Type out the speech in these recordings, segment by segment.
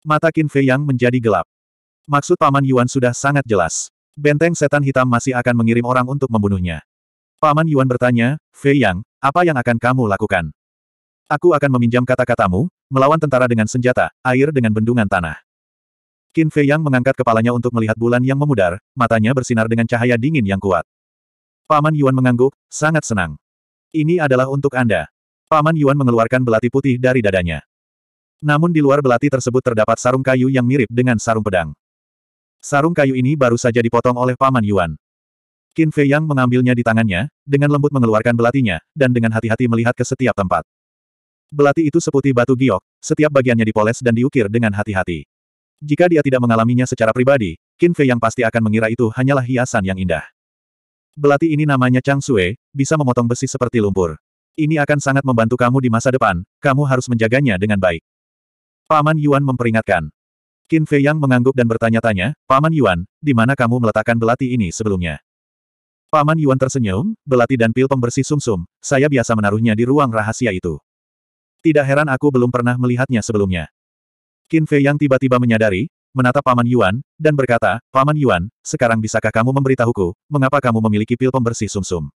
Mata Qin Fei Yang menjadi gelap. Maksud Paman Yuan sudah sangat jelas. Benteng setan hitam masih akan mengirim orang untuk membunuhnya. Paman Yuan bertanya, Fei Yang, apa yang akan kamu lakukan? Aku akan meminjam kata-katamu, melawan tentara dengan senjata, air dengan bendungan tanah. Qin Fei Yang mengangkat kepalanya untuk melihat bulan yang memudar, matanya bersinar dengan cahaya dingin yang kuat. Paman Yuan mengangguk, sangat senang. Ini adalah untuk Anda. Paman Yuan mengeluarkan belati putih dari dadanya. Namun di luar belati tersebut terdapat sarung kayu yang mirip dengan sarung pedang. Sarung kayu ini baru saja dipotong oleh Paman Yuan. Qin Fei Yang mengambilnya di tangannya, dengan lembut mengeluarkan belatinya, dan dengan hati-hati melihat ke setiap tempat. Belati itu seputih batu giok, setiap bagiannya dipoles dan diukir dengan hati-hati. Jika dia tidak mengalaminya secara pribadi, Qin Fei Yang pasti akan mengira itu hanyalah hiasan yang indah. Belati ini namanya Chang Sue, bisa memotong besi seperti lumpur. Ini akan sangat membantu kamu di masa depan, kamu harus menjaganya dengan baik. Paman Yuan memperingatkan. Qin Fei Yang mengangguk dan bertanya-tanya, Paman Yuan, di mana kamu meletakkan belati ini sebelumnya? Paman Yuan tersenyum, belati dan pil pembersih sumsum, saya biasa menaruhnya di ruang rahasia itu. Tidak heran aku belum pernah melihatnya sebelumnya. Qin Fei Yang tiba-tiba menyadari, menatap Paman Yuan, dan berkata, Paman Yuan, sekarang bisakah kamu memberitahuku, mengapa kamu memiliki pil pembersih sumsum?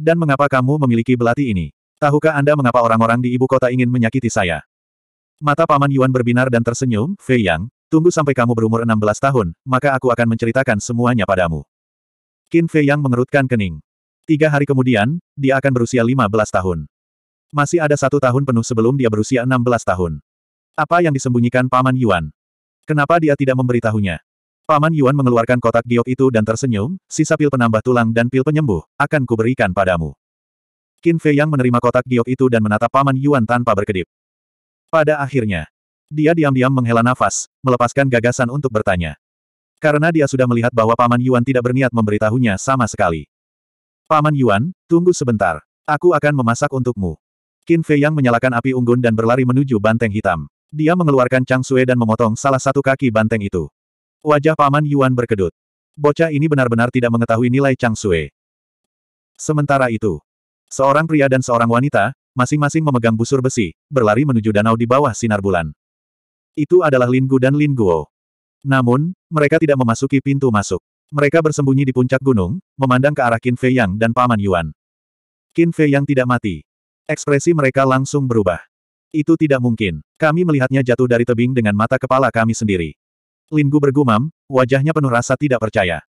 Dan mengapa kamu memiliki belati ini? Tahukah Anda mengapa orang-orang di ibu kota ingin menyakiti saya? Mata Paman Yuan berbinar dan tersenyum, Fei Yang, tunggu sampai kamu berumur 16 tahun, maka aku akan menceritakan semuanya padamu. Qin Fei Yang mengerutkan kening. Tiga hari kemudian, dia akan berusia 15 tahun. Masih ada satu tahun penuh sebelum dia berusia 16 tahun. Apa yang disembunyikan Paman Yuan? Kenapa dia tidak memberitahunya? Paman Yuan mengeluarkan kotak giok itu dan tersenyum, sisa pil penambah tulang dan pil penyembuh, akan kuberikan padamu. Qin Fei Yang menerima kotak giok itu dan menatap Paman Yuan tanpa berkedip. Pada akhirnya, dia diam-diam menghela nafas, melepaskan gagasan untuk bertanya. Karena dia sudah melihat bahwa Paman Yuan tidak berniat memberitahunya sama sekali. Paman Yuan, tunggu sebentar. Aku akan memasak untukmu. Qin Fei Yang menyalakan api unggun dan berlari menuju banteng hitam. Dia mengeluarkan Chang Sue dan memotong salah satu kaki banteng itu. Wajah Paman Yuan berkedut. Bocah ini benar-benar tidak mengetahui nilai Chang Sue. Sementara itu, seorang pria dan seorang wanita, masing-masing memegang busur besi, berlari menuju danau di bawah sinar bulan. Itu adalah Linggu dan Lingguo. Namun, mereka tidak memasuki pintu masuk. Mereka bersembunyi di puncak gunung, memandang ke arah Qin Fei Yang dan Paman Yuan. Qin Fei Yang tidak mati. Ekspresi mereka langsung berubah. Itu tidak mungkin. Kami melihatnya jatuh dari tebing dengan mata kepala kami sendiri. Linggu bergumam, wajahnya penuh rasa tidak percaya.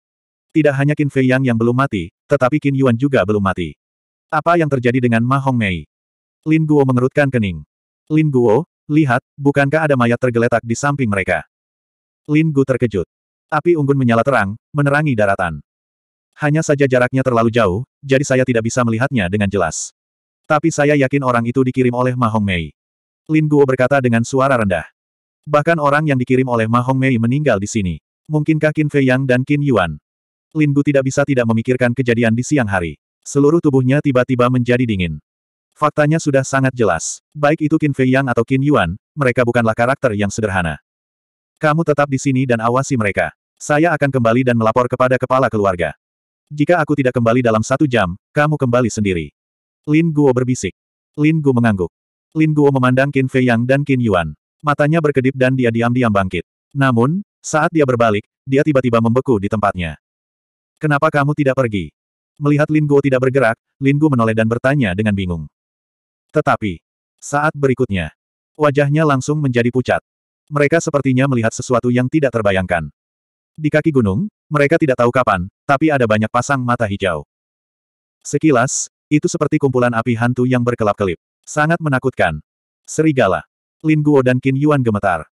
Tidak hanya Qin Fei Yang yang belum mati, tetapi Qin Yuan juga belum mati. Apa yang terjadi dengan Ma Hong Mei? Lin Guo mengerutkan kening. Lin Guo, lihat, bukankah ada mayat tergeletak di samping mereka? Lin Gu terkejut. Api unggun menyala terang, menerangi daratan. Hanya saja jaraknya terlalu jauh, jadi saya tidak bisa melihatnya dengan jelas. Tapi saya yakin orang itu dikirim oleh Mahong Mei. Lin Guo berkata dengan suara rendah. Bahkan orang yang dikirim oleh Mahong Mei meninggal di sini. Mungkinkah Qin Fei Yang dan Qin Yuan? Lin Gu tidak bisa tidak memikirkan kejadian di siang hari. Seluruh tubuhnya tiba-tiba menjadi dingin. Faktanya sudah sangat jelas. Baik itu Qin Fei Yang atau Qin Yuan, mereka bukanlah karakter yang sederhana. Kamu tetap di sini dan awasi mereka. Saya akan kembali dan melapor kepada kepala keluarga. Jika aku tidak kembali dalam satu jam, kamu kembali sendiri. Lin Guo berbisik. Lin Guo mengangguk. Lin Guo memandang Qin Fei Yang dan Qin Yuan. Matanya berkedip dan dia diam-diam bangkit. Namun, saat dia berbalik, dia tiba-tiba membeku di tempatnya. Kenapa kamu tidak pergi? Melihat Lin Guo tidak bergerak, Lin Guo menoleh dan bertanya dengan bingung. Tetapi, saat berikutnya, wajahnya langsung menjadi pucat. Mereka sepertinya melihat sesuatu yang tidak terbayangkan. Di kaki gunung, mereka tidak tahu kapan, tapi ada banyak pasang mata hijau. Sekilas, itu seperti kumpulan api hantu yang berkelap-kelip. Sangat menakutkan. Serigala. Lin Guo dan Qin Yuan gemetar.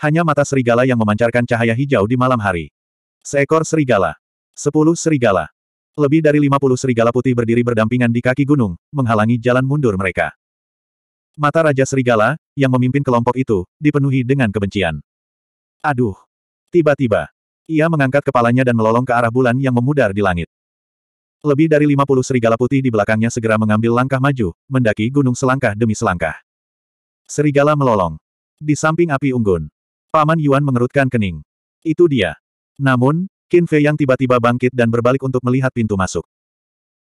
Hanya mata serigala yang memancarkan cahaya hijau di malam hari. Seekor serigala. Sepuluh serigala. Lebih dari 50 serigala putih berdiri berdampingan di kaki gunung, menghalangi jalan mundur mereka. Mata Raja Serigala, yang memimpin kelompok itu, dipenuhi dengan kebencian. Aduh! Tiba-tiba, ia mengangkat kepalanya dan melolong ke arah bulan yang memudar di langit. Lebih dari 50 serigala putih di belakangnya segera mengambil langkah maju, mendaki gunung selangkah demi selangkah. Serigala melolong. Di samping api unggun. Paman Yuan mengerutkan kening. Itu dia. Namun, Qin Fei yang tiba-tiba bangkit dan berbalik untuk melihat pintu masuk.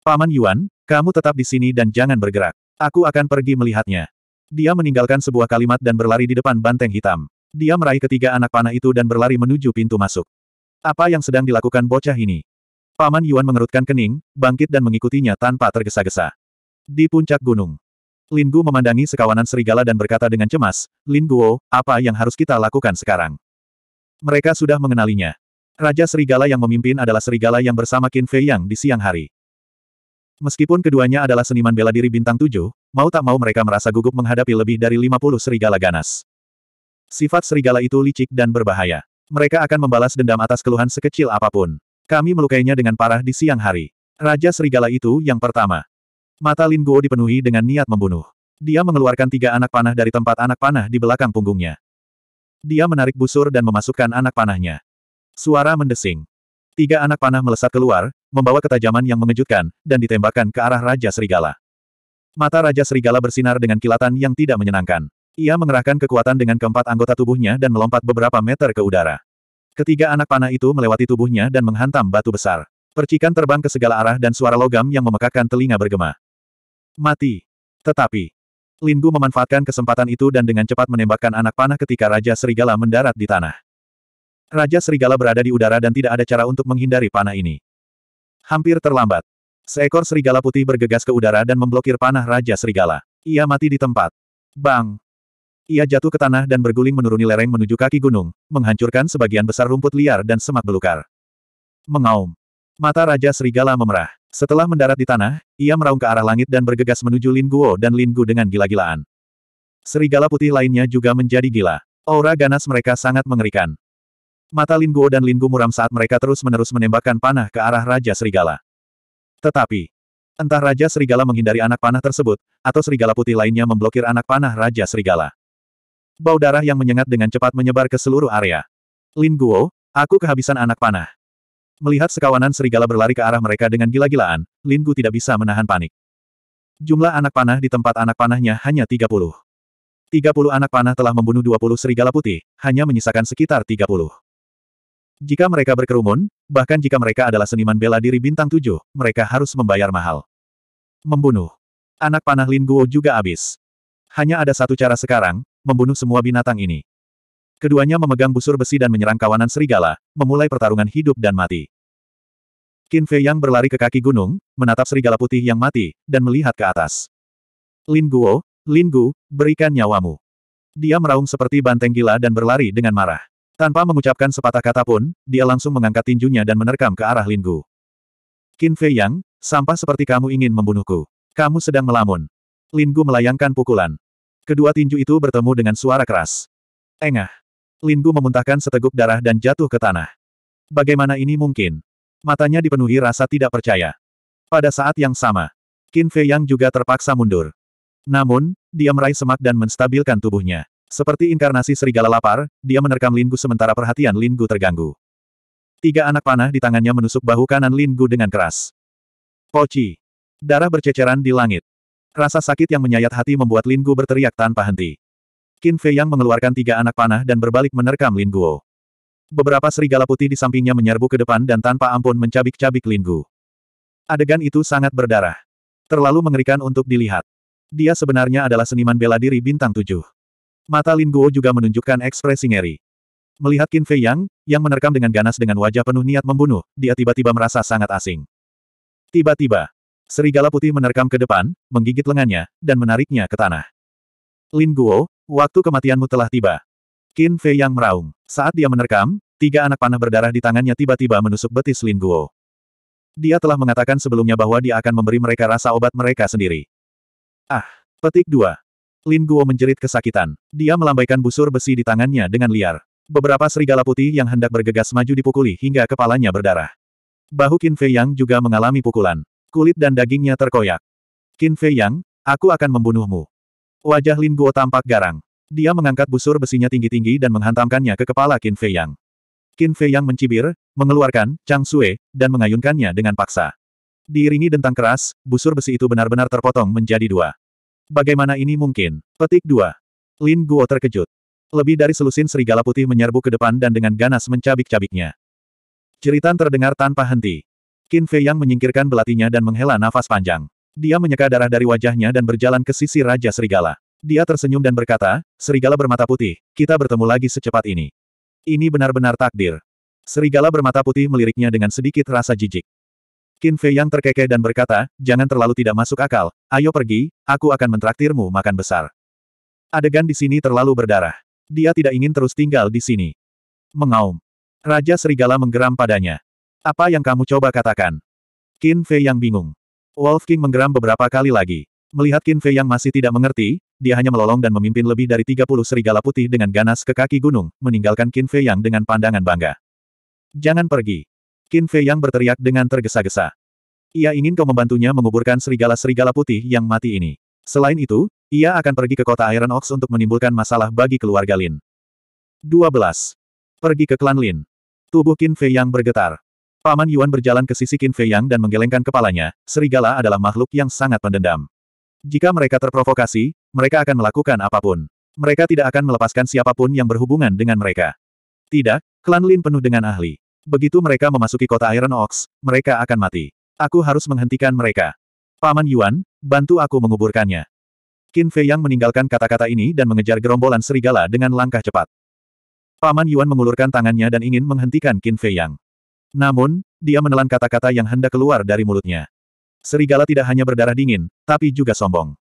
Paman Yuan, kamu tetap di sini dan jangan bergerak. Aku akan pergi melihatnya. Dia meninggalkan sebuah kalimat dan berlari di depan banteng hitam. Dia meraih ketiga anak panah itu dan berlari menuju pintu masuk. Apa yang sedang dilakukan bocah ini? Paman Yuan mengerutkan kening, bangkit dan mengikutinya tanpa tergesa-gesa. Di puncak gunung. Lin Gu memandangi sekawanan serigala dan berkata dengan cemas, Lin Guo, apa yang harus kita lakukan sekarang? Mereka sudah mengenalinya. Raja Serigala yang memimpin adalah Serigala yang bersama Qin Fei Yang di siang hari. Meskipun keduanya adalah seniman bela diri bintang tujuh, mau tak mau mereka merasa gugup menghadapi lebih dari 50 serigala ganas. Sifat serigala itu licik dan berbahaya. Mereka akan membalas dendam atas keluhan sekecil apapun. Kami melukainya dengan parah di siang hari. Raja serigala itu yang pertama. Mata Lin Guo dipenuhi dengan niat membunuh. Dia mengeluarkan tiga anak panah dari tempat anak panah di belakang punggungnya. Dia menarik busur dan memasukkan anak panahnya. Suara mendesing. Tiga anak panah melesat keluar, membawa ketajaman yang mengejutkan, dan ditembakkan ke arah Raja Serigala. Mata Raja Serigala bersinar dengan kilatan yang tidak menyenangkan. Ia mengerahkan kekuatan dengan keempat anggota tubuhnya dan melompat beberapa meter ke udara. Ketiga anak panah itu melewati tubuhnya dan menghantam batu besar. Percikan terbang ke segala arah dan suara logam yang memekakkan telinga bergema. Mati. Tetapi, Linggu memanfaatkan kesempatan itu dan dengan cepat menembakkan anak panah ketika Raja Serigala mendarat di tanah. Raja Serigala berada di udara dan tidak ada cara untuk menghindari panah ini. Hampir terlambat. Seekor serigala putih bergegas ke udara dan memblokir panah Raja Serigala. Ia mati di tempat. Bang! Ia jatuh ke tanah dan berguling menuruni lereng menuju kaki gunung, menghancurkan sebagian besar rumput liar dan semak belukar. Mengaum. Mata Raja Serigala memerah. Setelah mendarat di tanah, ia meraung ke arah langit dan bergegas menuju Lin Guo dan Lin Gu dengan gila-gilaan. Serigala putih lainnya juga menjadi gila. Aura ganas mereka sangat mengerikan. Mata Lin Guo dan Lin Gu muram saat mereka terus-menerus menembakkan panah ke arah Raja Serigala. Tetapi, entah Raja Serigala menghindari anak panah tersebut, atau serigala putih lainnya memblokir anak panah Raja Serigala. Bau darah yang menyengat dengan cepat menyebar ke seluruh area. Lin Guo, aku kehabisan anak panah. Melihat sekawanan serigala berlari ke arah mereka dengan gila-gilaan, Lin Gu tidak bisa menahan panik. Jumlah anak panah di tempat anak panahnya hanya 30. 30 anak panah telah membunuh 20 serigala putih, hanya menyisakan sekitar 30. Jika mereka berkerumun, bahkan jika mereka adalah seniman bela diri bintang tujuh, mereka harus membayar mahal. Membunuh. Anak panah Lin Guo juga habis. Hanya ada satu cara sekarang, membunuh semua binatang ini. Keduanya memegang busur besi dan menyerang kawanan serigala, memulai pertarungan hidup dan mati. Qin Fei Yang berlari ke kaki gunung, menatap serigala putih yang mati, dan melihat ke atas. Lin Guo, Lin Gu, berikan nyawamu. Dia meraung seperti banteng gila dan berlari dengan marah. Tanpa mengucapkan sepatah kata pun, dia langsung mengangkat tinjunya dan menerkam ke arah Linggu. Qin Fei Yang, sampah seperti kamu ingin membunuhku. Kamu sedang melamun. Linggu melayangkan pukulan. Kedua tinju itu bertemu dengan suara keras. Engah. Linggu memuntahkan seteguk darah dan jatuh ke tanah. Bagaimana ini mungkin? Matanya dipenuhi rasa tidak percaya. Pada saat yang sama, Qin Fei Yang juga terpaksa mundur. Namun, dia meraih semak dan menstabilkan tubuhnya. Seperti inkarnasi serigala lapar, dia menerkam Linggu sementara perhatian Linggu terganggu. Tiga anak panah di tangannya menusuk bahu kanan Linggu dengan keras. Poci. Darah berceceran di langit. Rasa sakit yang menyayat hati membuat Linggu berteriak tanpa henti. Qin Fei Yang mengeluarkan tiga anak panah dan berbalik menerkam Lin Beberapa serigala putih di sampingnya menyerbu ke depan dan tanpa ampun mencabik-cabik Linggu. Adegan itu sangat berdarah. Terlalu mengerikan untuk dilihat. Dia sebenarnya adalah seniman bela diri bintang tujuh. Mata Lin Guo juga menunjukkan ekspresi ngeri. Melihat Qin Fei Yang, yang menerkam dengan ganas dengan wajah penuh niat membunuh, dia tiba-tiba merasa sangat asing. Tiba-tiba, serigala putih menerkam ke depan, menggigit lengannya, dan menariknya ke tanah. Lin Guo, waktu kematianmu telah tiba. Qin Fei Yang meraung. Saat dia menerkam, tiga anak panah berdarah di tangannya tiba-tiba menusuk betis Lin Guo. Dia telah mengatakan sebelumnya bahwa dia akan memberi mereka rasa obat mereka sendiri. Ah, petik dua. Lin Guo menjerit kesakitan. Dia melambaikan busur besi di tangannya dengan liar. Beberapa serigala putih yang hendak bergegas maju dipukuli hingga kepalanya berdarah. Bahu Qin Fei Yang juga mengalami pukulan. Kulit dan dagingnya terkoyak. Qin Fei Yang, aku akan membunuhmu. Wajah Lin Guo tampak garang. Dia mengangkat busur besinya tinggi-tinggi dan menghantamkannya ke kepala Qin Fei Yang. Qin Fei Yang mencibir, mengeluarkan Chang Sue, dan mengayunkannya dengan paksa. Diiringi dentang keras, busur besi itu benar-benar terpotong menjadi dua. Bagaimana ini mungkin? Petik 2. Lin Guo terkejut. Lebih dari selusin serigala putih menyerbu ke depan dan dengan ganas mencabik-cabiknya. Jeritan terdengar tanpa henti. Qin Fei Yang menyingkirkan belatinya dan menghela nafas panjang. Dia menyeka darah dari wajahnya dan berjalan ke sisi Raja Serigala. Dia tersenyum dan berkata, Serigala bermata putih, kita bertemu lagi secepat ini. Ini benar-benar takdir. Serigala bermata putih meliriknya dengan sedikit rasa jijik. Qin Fei yang terkekeh dan berkata, jangan terlalu tidak masuk akal, ayo pergi, aku akan mentraktirmu makan besar. Adegan di sini terlalu berdarah. Dia tidak ingin terus tinggal di sini. Mengaum. Raja Serigala menggeram padanya. Apa yang kamu coba katakan? Qin Fei yang bingung. Wolf King menggeram beberapa kali lagi. Melihat Qin Fei yang masih tidak mengerti, dia hanya melolong dan memimpin lebih dari 30 serigala putih dengan ganas ke kaki gunung, meninggalkan Qin Fei yang dengan pandangan bangga. Jangan pergi. Qin Fei yang berteriak dengan tergesa-gesa. Ia ingin kau membantunya menguburkan serigala-serigala putih yang mati ini. Selain itu, ia akan pergi ke kota Iron Ox untuk menimbulkan masalah bagi keluarga Lin. 12. Pergi ke klan Lin. Tubuh Qin Fei yang bergetar. Paman Yuan berjalan ke sisi Qin Fei yang dan menggelengkan kepalanya, serigala adalah makhluk yang sangat pendendam. Jika mereka terprovokasi, mereka akan melakukan apapun. Mereka tidak akan melepaskan siapapun yang berhubungan dengan mereka. Tidak, klan Lin penuh dengan ahli. Begitu mereka memasuki kota Iron Ox, mereka akan mati. Aku harus menghentikan mereka. Paman Yuan, bantu aku menguburkannya. Qin Fei Yang meninggalkan kata-kata ini dan mengejar gerombolan serigala dengan langkah cepat. Paman Yuan mengulurkan tangannya dan ingin menghentikan Qin Fei Yang. Namun, dia menelan kata-kata yang hendak keluar dari mulutnya. Serigala tidak hanya berdarah dingin, tapi juga sombong.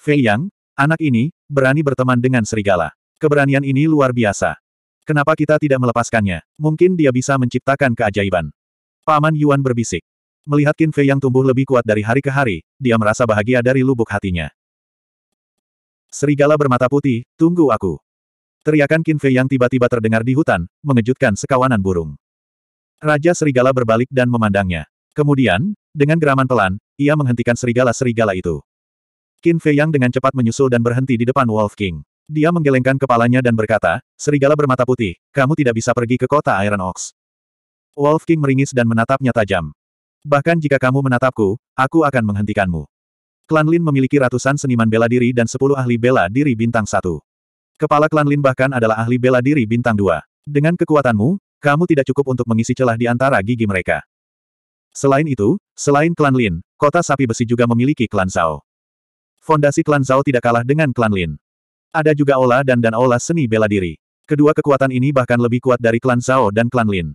Fei Yang, anak ini, berani berteman dengan serigala. Keberanian ini luar biasa. Kenapa kita tidak melepaskannya? Mungkin dia bisa menciptakan keajaiban. Paman Yuan berbisik. Melihat Qin Fei yang tumbuh lebih kuat dari hari ke hari, dia merasa bahagia dari lubuk hatinya. Serigala bermata putih, tunggu aku. Teriakan Qin Fei yang tiba-tiba terdengar di hutan, mengejutkan sekawanan burung. Raja Serigala berbalik dan memandangnya. Kemudian, dengan geraman pelan, ia menghentikan serigala-serigala itu. Qin Fei yang dengan cepat menyusul dan berhenti di depan Wolf King. Dia menggelengkan kepalanya dan berkata, Serigala bermata putih, kamu tidak bisa pergi ke kota Iron Ox. Wolf King meringis dan menatapnya tajam. Bahkan jika kamu menatapku, aku akan menghentikanmu. Klan Lin memiliki ratusan seniman bela diri dan sepuluh ahli bela diri bintang satu. Kepala Klan Lin bahkan adalah ahli bela diri bintang dua. Dengan kekuatanmu, kamu tidak cukup untuk mengisi celah di antara gigi mereka. Selain itu, selain Klan Lin, kota sapi besi juga memiliki Klan Zhao. Fondasi Klan Zhao tidak kalah dengan Klan Lin. Ada juga Ola dan dan Ola seni bela diri. Kedua kekuatan ini bahkan lebih kuat dari klan Zhao dan klan Lin.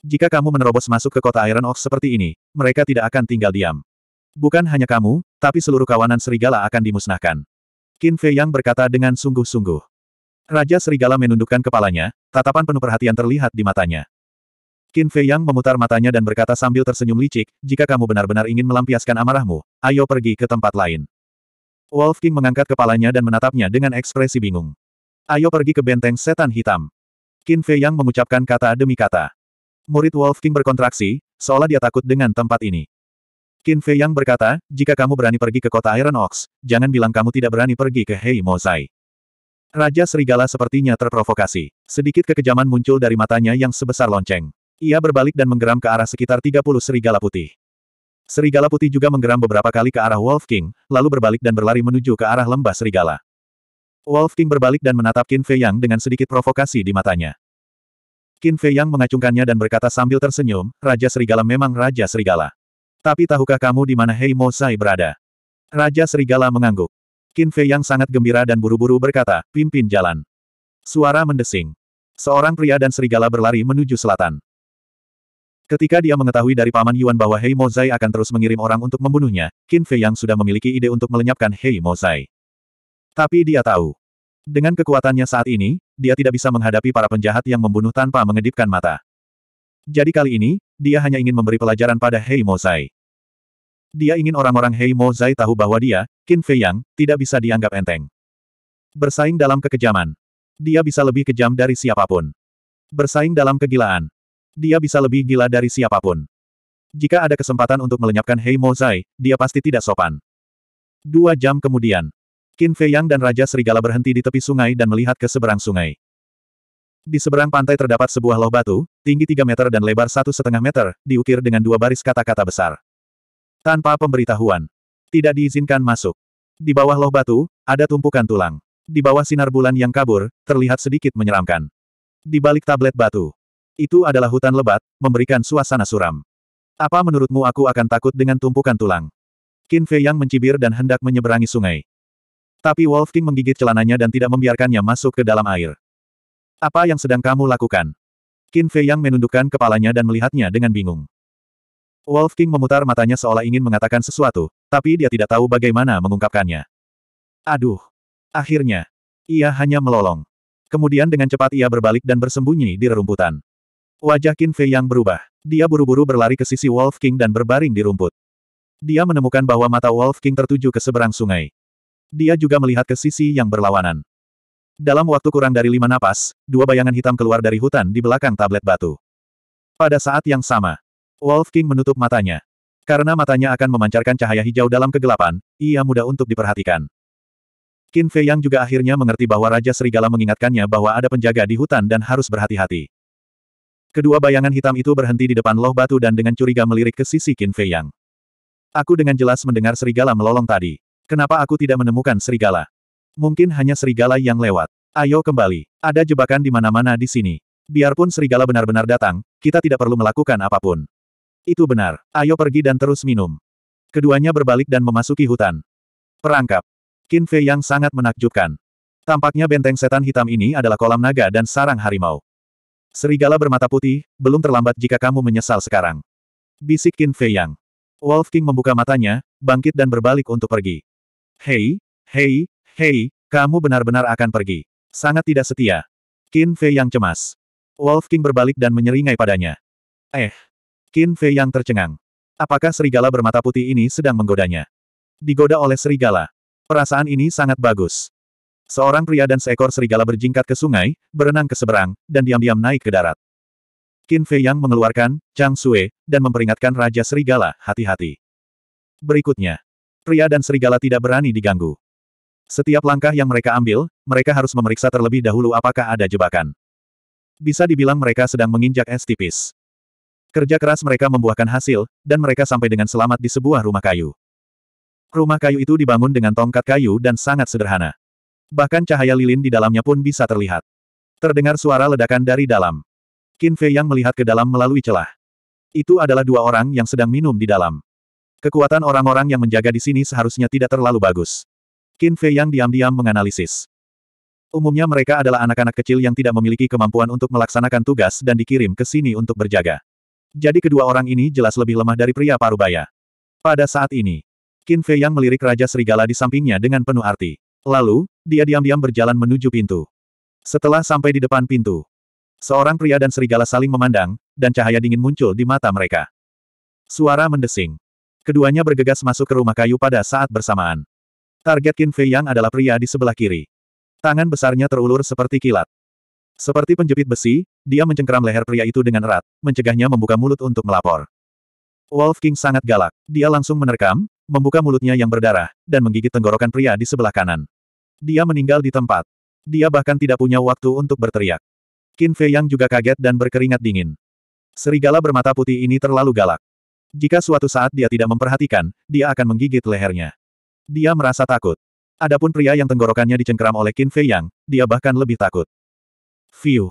Jika kamu menerobos masuk ke kota Iron Ox seperti ini, mereka tidak akan tinggal diam. Bukan hanya kamu, tapi seluruh kawanan serigala akan dimusnahkan. Qin Fei Yang berkata dengan sungguh-sungguh. Raja Serigala menundukkan kepalanya, tatapan penuh perhatian terlihat di matanya. Qin Fei Yang memutar matanya dan berkata sambil tersenyum licik, jika kamu benar-benar ingin melampiaskan amarahmu, ayo pergi ke tempat lain. Wolf King mengangkat kepalanya dan menatapnya dengan ekspresi bingung. Ayo pergi ke benteng setan hitam. Qin Fei Yang mengucapkan kata demi kata. Murid Wolf King berkontraksi, seolah dia takut dengan tempat ini. Qin Fei Yang berkata, jika kamu berani pergi ke kota Iron Ox, jangan bilang kamu tidak berani pergi ke Hei Mozai. Raja Serigala sepertinya terprovokasi. Sedikit kekejaman muncul dari matanya yang sebesar lonceng. Ia berbalik dan menggeram ke arah sekitar 30 serigala putih. Serigala putih juga menggeram beberapa kali ke arah Wolf King, lalu berbalik dan berlari menuju ke arah lembah serigala. Wolf King berbalik dan menatap Qin Fei Yang dengan sedikit provokasi di matanya. Qin Fei Yang mengacungkannya dan berkata sambil tersenyum, Raja Serigala memang Raja Serigala. Tapi tahukah kamu di mana Hei Sai berada? Raja Serigala mengangguk. Qin Fei Yang sangat gembira dan buru-buru berkata, pimpin jalan. Suara mendesing. Seorang pria dan serigala berlari menuju selatan. Ketika dia mengetahui dari Paman Yuan bahwa Hei Mozai akan terus mengirim orang untuk membunuhnya, Qin Fei yang sudah memiliki ide untuk melenyapkan Hei Mozai. Tapi dia tahu. Dengan kekuatannya saat ini, dia tidak bisa menghadapi para penjahat yang membunuh tanpa mengedipkan mata. Jadi kali ini, dia hanya ingin memberi pelajaran pada Hei Mozai. Dia ingin orang-orang Hei Mozai tahu bahwa dia, Qin Fei Yang, tidak bisa dianggap enteng. Bersaing dalam kekejaman. Dia bisa lebih kejam dari siapapun. Bersaing dalam kegilaan. Dia bisa lebih gila dari siapapun. Jika ada kesempatan untuk melenyapkan Hei Mozai, dia pasti tidak sopan. Dua jam kemudian, Qin Fei Yang dan Raja Serigala berhenti di tepi sungai dan melihat ke seberang sungai. Di seberang pantai terdapat sebuah loh batu, tinggi 3 meter dan lebar satu setengah meter, diukir dengan dua baris kata-kata besar. Tanpa pemberitahuan. Tidak diizinkan masuk. Di bawah loh batu, ada tumpukan tulang. Di bawah sinar bulan yang kabur, terlihat sedikit menyeramkan. Di balik tablet batu, itu adalah hutan lebat, memberikan suasana suram. Apa menurutmu aku akan takut dengan tumpukan tulang? Qin Fei Yang mencibir dan hendak menyeberangi sungai. Tapi Wolf King menggigit celananya dan tidak membiarkannya masuk ke dalam air. Apa yang sedang kamu lakukan? Qin Fei Yang menundukkan kepalanya dan melihatnya dengan bingung. Wolf King memutar matanya seolah ingin mengatakan sesuatu, tapi dia tidak tahu bagaimana mengungkapkannya. Aduh. Akhirnya. Ia hanya melolong. Kemudian dengan cepat ia berbalik dan bersembunyi di rerumputan. Wajah Qin Fei yang berubah. Dia buru-buru berlari ke sisi Wolf King dan berbaring di rumput. Dia menemukan bahwa mata Wolf King tertuju ke seberang sungai. Dia juga melihat ke sisi yang berlawanan. Dalam waktu kurang dari lima napas, dua bayangan hitam keluar dari hutan di belakang tablet batu. Pada saat yang sama, Wolf King menutup matanya. Karena matanya akan memancarkan cahaya hijau dalam kegelapan, ia mudah untuk diperhatikan. Qin Fei Yang juga akhirnya mengerti bahwa Raja Serigala mengingatkannya bahwa ada penjaga di hutan dan harus berhati-hati. Kedua bayangan hitam itu berhenti di depan loh batu dan dengan curiga melirik ke sisi Qin Fei Yang. Aku dengan jelas mendengar serigala melolong tadi. Kenapa aku tidak menemukan serigala? Mungkin hanya serigala yang lewat. Ayo kembali. Ada jebakan di mana-mana di sini. Biarpun serigala benar-benar datang, kita tidak perlu melakukan apapun. Itu benar. Ayo pergi dan terus minum. Keduanya berbalik dan memasuki hutan. Perangkap. Qin Fei yang sangat menakjubkan. Tampaknya benteng setan hitam ini adalah kolam naga dan sarang harimau. Serigala bermata putih, belum terlambat jika kamu menyesal sekarang. Bisik Qin Fei Yang. Wolf King membuka matanya, bangkit dan berbalik untuk pergi. Hei, hei, hei, kamu benar-benar akan pergi. Sangat tidak setia. Qin Fei Yang cemas. Wolf King berbalik dan menyeringai padanya. Eh. Qin Fei Yang tercengang. Apakah serigala bermata putih ini sedang menggodanya? Digoda oleh serigala. Perasaan ini sangat bagus. Seorang pria dan seekor serigala berjingkat ke sungai, berenang ke seberang, dan diam-diam naik ke darat. Qin Fei Yang mengeluarkan Chang Sue dan memperingatkan Raja Serigala, hati-hati. Berikutnya, pria dan serigala tidak berani diganggu. Setiap langkah yang mereka ambil, mereka harus memeriksa terlebih dahulu apakah ada jebakan. Bisa dibilang mereka sedang menginjak es tipis. Kerja keras mereka membuahkan hasil, dan mereka sampai dengan selamat di sebuah rumah kayu. Rumah kayu itu dibangun dengan tongkat kayu dan sangat sederhana. Bahkan cahaya lilin di dalamnya pun bisa terlihat. Terdengar suara ledakan dari dalam. Qin Fei yang melihat ke dalam melalui celah. Itu adalah dua orang yang sedang minum di dalam. Kekuatan orang-orang yang menjaga di sini seharusnya tidak terlalu bagus. Qin Fei yang diam-diam menganalisis. Umumnya mereka adalah anak-anak kecil yang tidak memiliki kemampuan untuk melaksanakan tugas dan dikirim ke sini untuk berjaga. Jadi kedua orang ini jelas lebih lemah dari pria parubaya. Pada saat ini, Qin Fei yang melirik Raja Serigala di sampingnya dengan penuh arti. Lalu, dia diam-diam berjalan menuju pintu. Setelah sampai di depan pintu, seorang pria dan serigala saling memandang, dan cahaya dingin muncul di mata mereka. Suara mendesing. Keduanya bergegas masuk ke rumah kayu pada saat bersamaan. Target Qin Fei Yang adalah pria di sebelah kiri. Tangan besarnya terulur seperti kilat. Seperti penjepit besi, dia mencengkeram leher pria itu dengan erat, mencegahnya membuka mulut untuk melapor. Wolf King sangat galak. Dia langsung menerkam, membuka mulutnya yang berdarah, dan menggigit tenggorokan pria di sebelah kanan. Dia meninggal di tempat. Dia bahkan tidak punya waktu untuk berteriak. Qin Fei Yang juga kaget dan berkeringat dingin. Serigala bermata putih ini terlalu galak. Jika suatu saat dia tidak memperhatikan, dia akan menggigit lehernya. Dia merasa takut. Adapun pria yang tenggorokannya dicengkeram oleh Qin Fei Yang, dia bahkan lebih takut. Fiuh.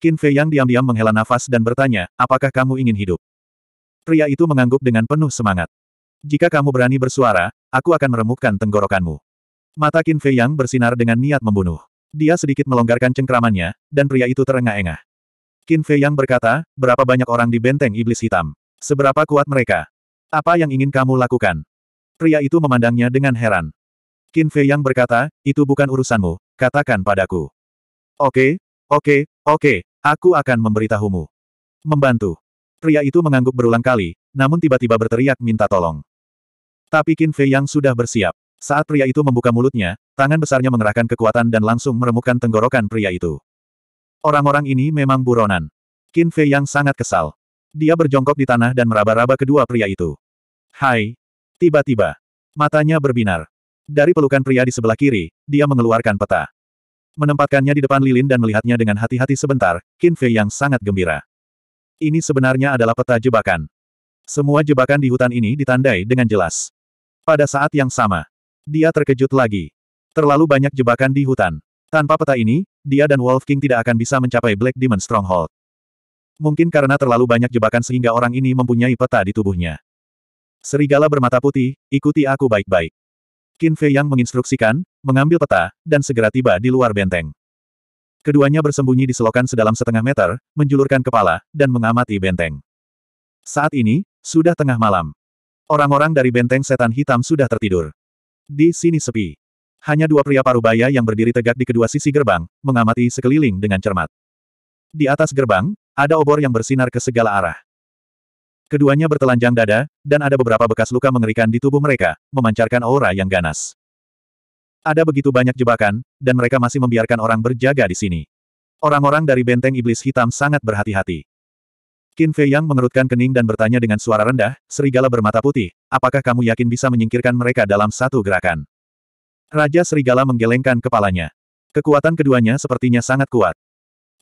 Qin Fei Yang diam-diam menghela nafas dan bertanya, apakah kamu ingin hidup? Pria itu mengangguk dengan penuh semangat. Jika kamu berani bersuara, aku akan meremukkan tenggorokanmu. Mata Qin Fei yang bersinar dengan niat membunuh. Dia sedikit melonggarkan cengkramannya, dan pria itu terengah-engah. Qin Fei yang berkata, berapa banyak orang di benteng iblis hitam? Seberapa kuat mereka? Apa yang ingin kamu lakukan? Pria itu memandangnya dengan heran. Qin Fei yang berkata, itu bukan urusanmu, katakan padaku. Oke, oke, oke, aku akan memberitahumu. Membantu. Pria itu mengangguk berulang kali, namun tiba-tiba berteriak minta tolong. Tapi Qin Fei yang sudah bersiap. Saat pria itu membuka mulutnya, tangan besarnya mengerahkan kekuatan dan langsung meremukkan tenggorokan pria itu. Orang-orang ini memang buronan. Qin Fei yang sangat kesal. Dia berjongkok di tanah dan meraba-raba kedua pria itu. Hai. Tiba-tiba. Matanya berbinar. Dari pelukan pria di sebelah kiri, dia mengeluarkan peta. Menempatkannya di depan lilin dan melihatnya dengan hati-hati sebentar, Qin Fei yang sangat gembira. Ini sebenarnya adalah peta jebakan. Semua jebakan di hutan ini ditandai dengan jelas. Pada saat yang sama, dia terkejut lagi. Terlalu banyak jebakan di hutan. Tanpa peta ini, dia dan Wolf King tidak akan bisa mencapai Black Demon Stronghold. Mungkin karena terlalu banyak jebakan sehingga orang ini mempunyai peta di tubuhnya. Serigala bermata putih, ikuti aku baik-baik. Qin Fei yang menginstruksikan, mengambil peta, dan segera tiba di luar benteng. Keduanya bersembunyi di selokan sedalam setengah meter, menjulurkan kepala, dan mengamati benteng. Saat ini, sudah tengah malam. Orang-orang dari benteng setan hitam sudah tertidur. Di sini sepi. Hanya dua pria parubaya yang berdiri tegak di kedua sisi gerbang, mengamati sekeliling dengan cermat. Di atas gerbang, ada obor yang bersinar ke segala arah. Keduanya bertelanjang dada, dan ada beberapa bekas luka mengerikan di tubuh mereka, memancarkan aura yang ganas. Ada begitu banyak jebakan, dan mereka masih membiarkan orang berjaga di sini. Orang-orang dari benteng iblis hitam sangat berhati-hati. Qin Fei Yang mengerutkan kening dan bertanya dengan suara rendah, serigala bermata putih, apakah kamu yakin bisa menyingkirkan mereka dalam satu gerakan? Raja serigala menggelengkan kepalanya. Kekuatan keduanya sepertinya sangat kuat.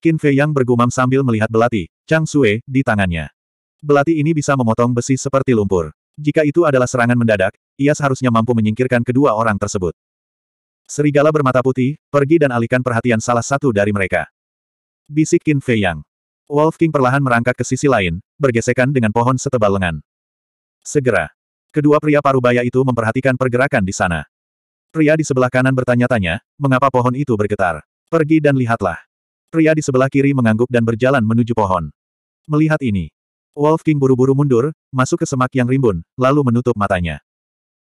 Qin Fei Yang bergumam sambil melihat belati, Chang Sue, di tangannya. Belati ini bisa memotong besi seperti lumpur. Jika itu adalah serangan mendadak, ia seharusnya mampu menyingkirkan kedua orang tersebut. Serigala bermata putih, pergi dan alihkan perhatian salah satu dari mereka. Bisik Qin Fei Yang. Wolf King perlahan merangkak ke sisi lain, bergesekan dengan pohon setebal lengan. Segera. Kedua pria parubaya itu memperhatikan pergerakan di sana. Pria di sebelah kanan bertanya-tanya, mengapa pohon itu bergetar. Pergi dan lihatlah. Pria di sebelah kiri mengangguk dan berjalan menuju pohon. Melihat ini, Wolf King buru-buru mundur, masuk ke semak yang rimbun, lalu menutup matanya.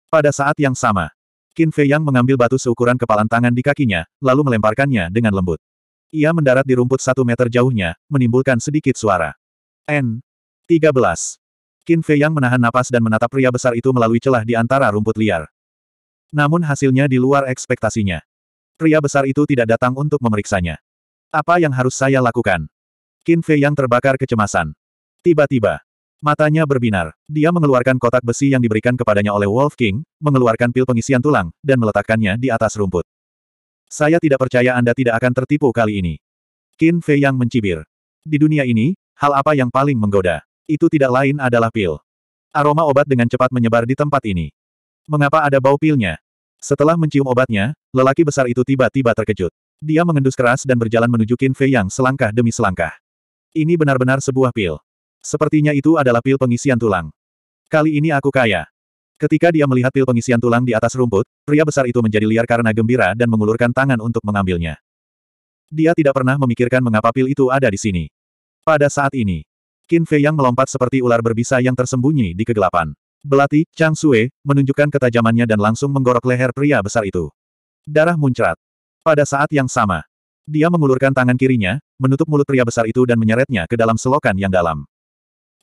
Pada saat yang sama, Qin Fei Yang mengambil batu seukuran kepalan tangan di kakinya, lalu melemparkannya dengan lembut. Ia mendarat di rumput satu meter jauhnya, menimbulkan sedikit suara. N. 13. Qin Fei yang menahan napas dan menatap pria besar itu melalui celah di antara rumput liar. Namun hasilnya di luar ekspektasinya. Pria besar itu tidak datang untuk memeriksanya. Apa yang harus saya lakukan? Qin Fei yang terbakar kecemasan. Tiba-tiba, matanya berbinar. Dia mengeluarkan kotak besi yang diberikan kepadanya oleh Wolf King, mengeluarkan pil pengisian tulang, dan meletakkannya di atas rumput. Saya tidak percaya Anda tidak akan tertipu kali ini. Qin Fei yang mencibir. Di dunia ini, hal apa yang paling menggoda? Itu tidak lain adalah pil. Aroma obat dengan cepat menyebar di tempat ini. Mengapa ada bau pilnya? Setelah mencium obatnya, lelaki besar itu tiba-tiba terkejut. Dia mengendus keras dan berjalan menuju Qin Fei yang selangkah demi selangkah. Ini benar-benar sebuah pil. Sepertinya itu adalah pil pengisian tulang. Kali ini aku kaya. Ketika dia melihat pil pengisian tulang di atas rumput, pria besar itu menjadi liar karena gembira dan mengulurkan tangan untuk mengambilnya. Dia tidak pernah memikirkan mengapa pil itu ada di sini. Pada saat ini, Qin Fei yang melompat seperti ular berbisa yang tersembunyi di kegelapan. Belati, Chang Sue, menunjukkan ketajamannya dan langsung menggorok leher pria besar itu. Darah muncrat. Pada saat yang sama, dia mengulurkan tangan kirinya, menutup mulut pria besar itu dan menyeretnya ke dalam selokan yang dalam.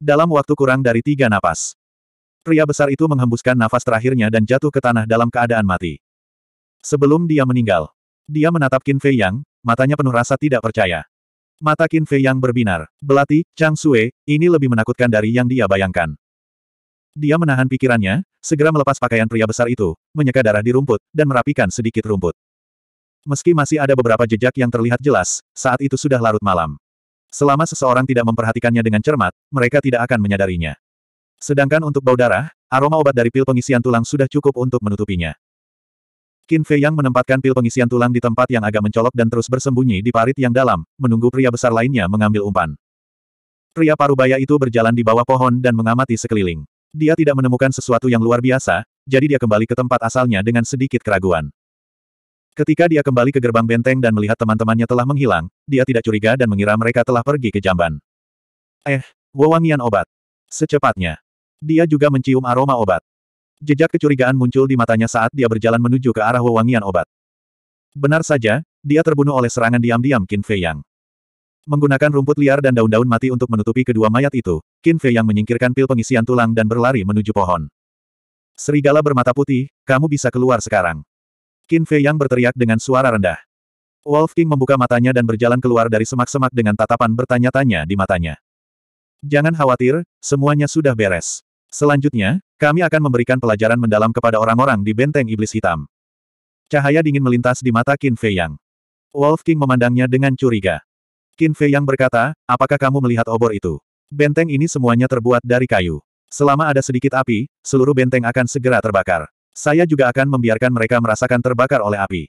Dalam waktu kurang dari tiga napas, Pria besar itu menghembuskan nafas terakhirnya dan jatuh ke tanah dalam keadaan mati. Sebelum dia meninggal, dia menatap Qin Fei Yang, matanya penuh rasa tidak percaya. Mata Qin Fei Yang berbinar. Belati, Chang Sue, ini lebih menakutkan dari yang dia bayangkan. Dia menahan pikirannya, segera melepas pakaian pria besar itu, menyeka darah di rumput, dan merapikan sedikit rumput. Meski masih ada beberapa jejak yang terlihat jelas, saat itu sudah larut malam. Selama seseorang tidak memperhatikannya dengan cermat, mereka tidak akan menyadarinya. Sedangkan untuk bau darah, aroma obat dari pil pengisian tulang sudah cukup untuk menutupinya. Qin Fei Yang menempatkan pil pengisian tulang di tempat yang agak mencolok dan terus bersembunyi di parit yang dalam, menunggu pria besar lainnya mengambil umpan. Pria parubaya itu berjalan di bawah pohon dan mengamati sekeliling. Dia tidak menemukan sesuatu yang luar biasa, jadi dia kembali ke tempat asalnya dengan sedikit keraguan. Ketika dia kembali ke gerbang benteng dan melihat teman-temannya telah menghilang, dia tidak curiga dan mengira mereka telah pergi ke jamban. Eh, wewangian obat. Secepatnya, dia juga mencium aroma obat. Jejak kecurigaan muncul di matanya saat dia berjalan menuju ke arah wewangian obat. Benar saja, dia terbunuh oleh serangan diam-diam Qin Fei Yang. Menggunakan rumput liar dan daun-daun mati untuk menutupi kedua mayat itu, Qin Fei Yang menyingkirkan pil pengisian tulang dan berlari menuju pohon. Serigala bermata putih, kamu bisa keluar sekarang. Qin Fei Yang berteriak dengan suara rendah. Wolf King membuka matanya dan berjalan keluar dari semak-semak dengan tatapan bertanya-tanya di matanya. Jangan khawatir, semuanya sudah beres. Selanjutnya, kami akan memberikan pelajaran mendalam kepada orang-orang di benteng iblis hitam. Cahaya dingin melintas di mata Qin Fei Yang. Wolf King memandangnya dengan curiga. Qin Fei Yang berkata, apakah kamu melihat obor itu? Benteng ini semuanya terbuat dari kayu. Selama ada sedikit api, seluruh benteng akan segera terbakar. Saya juga akan membiarkan mereka merasakan terbakar oleh api.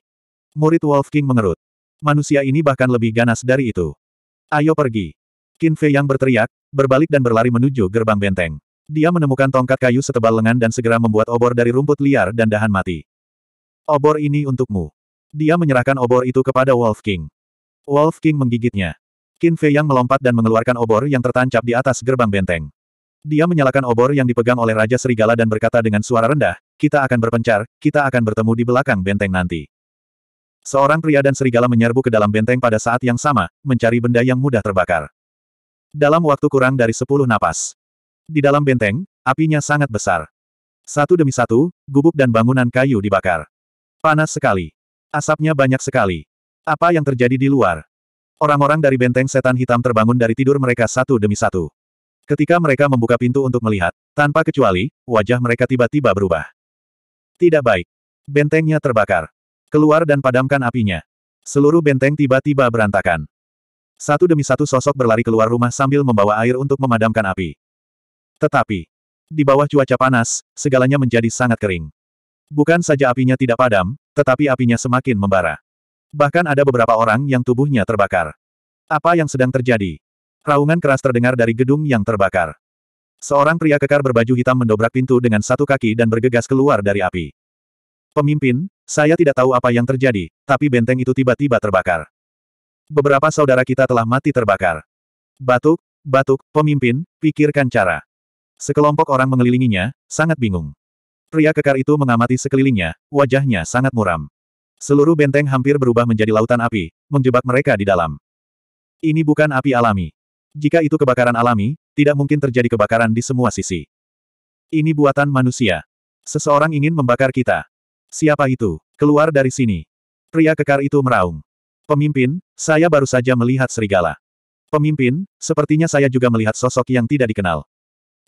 Murid Wolf King mengerut. Manusia ini bahkan lebih ganas dari itu. Ayo pergi. Qin Fei Yang berteriak, berbalik dan berlari menuju gerbang benteng. Dia menemukan tongkat kayu setebal lengan dan segera membuat obor dari rumput liar dan dahan mati. Obor ini untukmu. Dia menyerahkan obor itu kepada Wolf King. Wolf King menggigitnya. Qin Fei yang melompat dan mengeluarkan obor yang tertancap di atas gerbang benteng. Dia menyalakan obor yang dipegang oleh Raja Serigala dan berkata dengan suara rendah, kita akan berpencar, kita akan bertemu di belakang benteng nanti. Seorang pria dan serigala menyerbu ke dalam benteng pada saat yang sama, mencari benda yang mudah terbakar. Dalam waktu kurang dari sepuluh napas, di dalam benteng, apinya sangat besar. Satu demi satu, gubuk dan bangunan kayu dibakar. Panas sekali. Asapnya banyak sekali. Apa yang terjadi di luar? Orang-orang dari benteng setan hitam terbangun dari tidur mereka satu demi satu. Ketika mereka membuka pintu untuk melihat, tanpa kecuali, wajah mereka tiba-tiba berubah. Tidak baik. Bentengnya terbakar. Keluar dan padamkan apinya. Seluruh benteng tiba-tiba berantakan. Satu demi satu sosok berlari keluar rumah sambil membawa air untuk memadamkan api. Tetapi, di bawah cuaca panas, segalanya menjadi sangat kering. Bukan saja apinya tidak padam, tetapi apinya semakin membara. Bahkan ada beberapa orang yang tubuhnya terbakar. Apa yang sedang terjadi? Raungan keras terdengar dari gedung yang terbakar. Seorang pria kekar berbaju hitam mendobrak pintu dengan satu kaki dan bergegas keluar dari api. Pemimpin, saya tidak tahu apa yang terjadi, tapi benteng itu tiba-tiba terbakar. Beberapa saudara kita telah mati terbakar. Batuk, batuk, pemimpin, pikirkan cara. Sekelompok orang mengelilinginya, sangat bingung. Pria kekar itu mengamati sekelilingnya, wajahnya sangat muram. Seluruh benteng hampir berubah menjadi lautan api, menjebak mereka di dalam. Ini bukan api alami. Jika itu kebakaran alami, tidak mungkin terjadi kebakaran di semua sisi. Ini buatan manusia. Seseorang ingin membakar kita. Siapa itu? Keluar dari sini. Pria kekar itu meraung. Pemimpin, saya baru saja melihat serigala. Pemimpin, sepertinya saya juga melihat sosok yang tidak dikenal.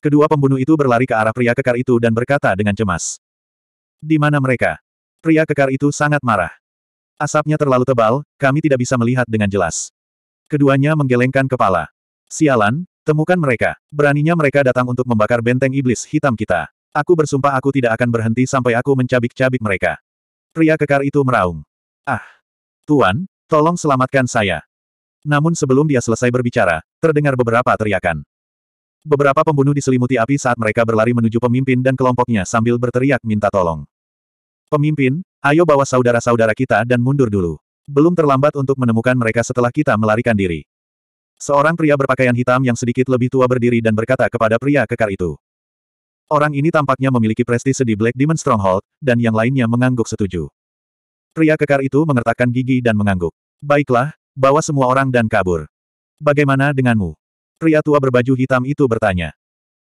Kedua pembunuh itu berlari ke arah pria kekar itu dan berkata dengan cemas. Di mana mereka? Pria kekar itu sangat marah. Asapnya terlalu tebal, kami tidak bisa melihat dengan jelas. Keduanya menggelengkan kepala. Sialan, temukan mereka. Beraninya mereka datang untuk membakar benteng iblis hitam kita. Aku bersumpah aku tidak akan berhenti sampai aku mencabik-cabik mereka. Pria kekar itu meraung. Ah! Tuan, tolong selamatkan saya. Namun sebelum dia selesai berbicara, terdengar beberapa teriakan. Beberapa pembunuh diselimuti api saat mereka berlari menuju pemimpin dan kelompoknya sambil berteriak minta tolong. Pemimpin, ayo bawa saudara-saudara kita dan mundur dulu. Belum terlambat untuk menemukan mereka setelah kita melarikan diri. Seorang pria berpakaian hitam yang sedikit lebih tua berdiri dan berkata kepada pria kekar itu. Orang ini tampaknya memiliki prestise di Black Demon Stronghold, dan yang lainnya mengangguk setuju. Pria kekar itu mengertakkan gigi dan mengangguk. Baiklah, bawa semua orang dan kabur. Bagaimana denganmu? Pria tua berbaju hitam itu bertanya.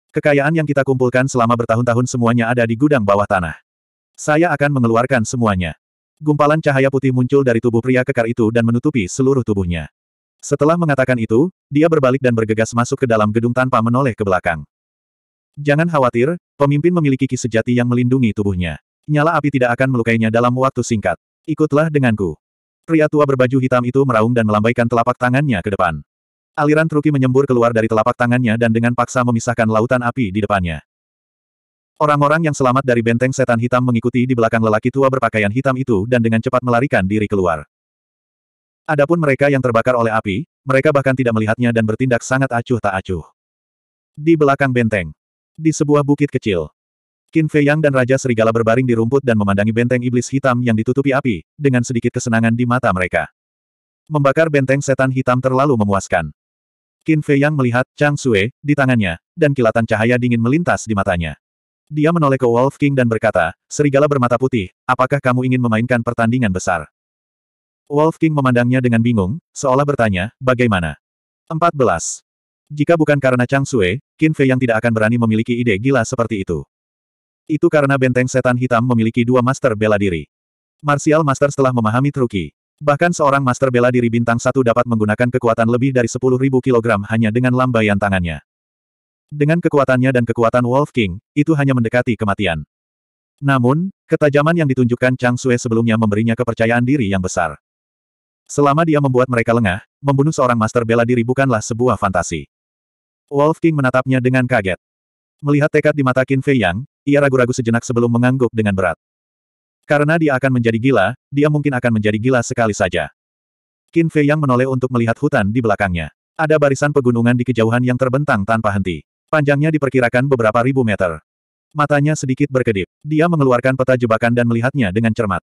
Kekayaan yang kita kumpulkan selama bertahun-tahun semuanya ada di gudang bawah tanah. Saya akan mengeluarkan semuanya. Gumpalan cahaya putih muncul dari tubuh pria kekar itu dan menutupi seluruh tubuhnya. Setelah mengatakan itu, dia berbalik dan bergegas masuk ke dalam gedung tanpa menoleh ke belakang. Jangan khawatir, pemimpin memiliki ki sejati yang melindungi tubuhnya. Nyala api tidak akan melukainya dalam waktu singkat. Ikutlah denganku. Pria tua berbaju hitam itu meraung dan melambaikan telapak tangannya ke depan. Aliran Truki menyembur keluar dari telapak tangannya dan dengan paksa memisahkan lautan api di depannya. Orang-orang yang selamat dari benteng setan hitam mengikuti di belakang lelaki tua berpakaian hitam itu dan dengan cepat melarikan diri keluar. Adapun mereka yang terbakar oleh api, mereka bahkan tidak melihatnya dan bertindak sangat acuh tak acuh. Di belakang benteng, di sebuah bukit kecil, Qin Fei Yang dan Raja Serigala berbaring di rumput dan memandangi benteng iblis hitam yang ditutupi api, dengan sedikit kesenangan di mata mereka. Membakar benteng setan hitam terlalu memuaskan. Qin Fei Yang melihat Chang Sue di tangannya, dan kilatan cahaya dingin melintas di matanya. Dia menoleh ke Wolf King dan berkata, Serigala bermata putih, apakah kamu ingin memainkan pertandingan besar? Wolf King memandangnya dengan bingung, seolah bertanya, bagaimana? 14. Jika bukan karena Chang Sue, Qin Fei Yang tidak akan berani memiliki ide gila seperti itu. Itu karena benteng setan hitam memiliki dua master bela diri. Martial Master setelah memahami truki. Bahkan seorang master bela diri bintang satu dapat menggunakan kekuatan lebih dari 10.000 kg hanya dengan lambaian tangannya. Dengan kekuatannya dan kekuatan Wolf King, itu hanya mendekati kematian. Namun, ketajaman yang ditunjukkan Chang Sue sebelumnya memberinya kepercayaan diri yang besar. Selama dia membuat mereka lengah, membunuh seorang master bela diri bukanlah sebuah fantasi. Wolf King menatapnya dengan kaget. Melihat tekad di mata Qin Fei Yang, ia ragu-ragu sejenak sebelum mengangguk dengan berat. Karena dia akan menjadi gila, dia mungkin akan menjadi gila sekali saja. Qin Fei yang menoleh untuk melihat hutan di belakangnya. Ada barisan pegunungan di kejauhan yang terbentang tanpa henti. Panjangnya diperkirakan beberapa ribu meter. Matanya sedikit berkedip. Dia mengeluarkan peta jebakan dan melihatnya dengan cermat.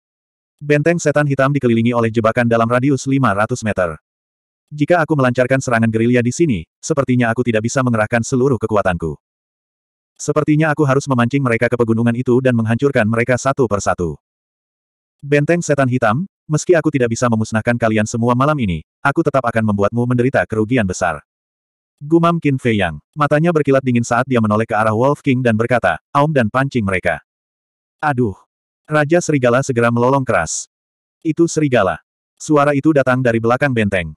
Benteng setan hitam dikelilingi oleh jebakan dalam radius 500 meter. Jika aku melancarkan serangan gerilya di sini, sepertinya aku tidak bisa mengerahkan seluruh kekuatanku. Sepertinya aku harus memancing mereka ke pegunungan itu dan menghancurkan mereka satu persatu. Benteng setan hitam, meski aku tidak bisa memusnahkan kalian semua malam ini, aku tetap akan membuatmu menderita kerugian besar. Gumam Qin Fei Yang, matanya berkilat dingin saat dia menoleh ke arah Wolf King dan berkata, Aum dan pancing mereka. Aduh. Raja Serigala segera melolong keras. Itu Serigala. Suara itu datang dari belakang benteng.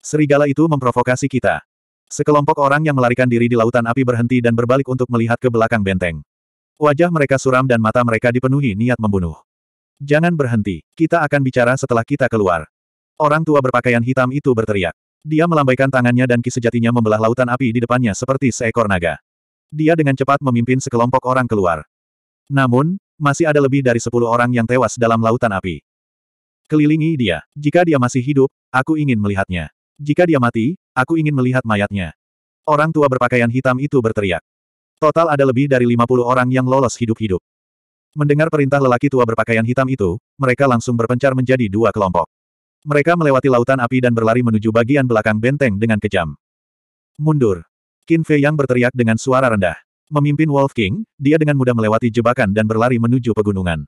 Serigala itu memprovokasi kita. Sekelompok orang yang melarikan diri di lautan api berhenti dan berbalik untuk melihat ke belakang benteng. Wajah mereka suram dan mata mereka dipenuhi niat membunuh. Jangan berhenti, kita akan bicara setelah kita keluar. Orang tua berpakaian hitam itu berteriak. Dia melambaikan tangannya dan ki sejatinya membelah lautan api di depannya seperti seekor naga. Dia dengan cepat memimpin sekelompok orang keluar. Namun, masih ada lebih dari sepuluh orang yang tewas dalam lautan api. Kelilingi dia. Jika dia masih hidup, aku ingin melihatnya. Jika dia mati, aku ingin melihat mayatnya. Orang tua berpakaian hitam itu berteriak. Total ada lebih dari lima puluh orang yang lolos hidup-hidup. Mendengar perintah lelaki tua berpakaian hitam itu, mereka langsung berpencar menjadi dua kelompok. Mereka melewati lautan api dan berlari menuju bagian belakang benteng dengan kejam. Mundur. Qin Fei yang berteriak dengan suara rendah. Memimpin Wolf King, dia dengan mudah melewati jebakan dan berlari menuju pegunungan.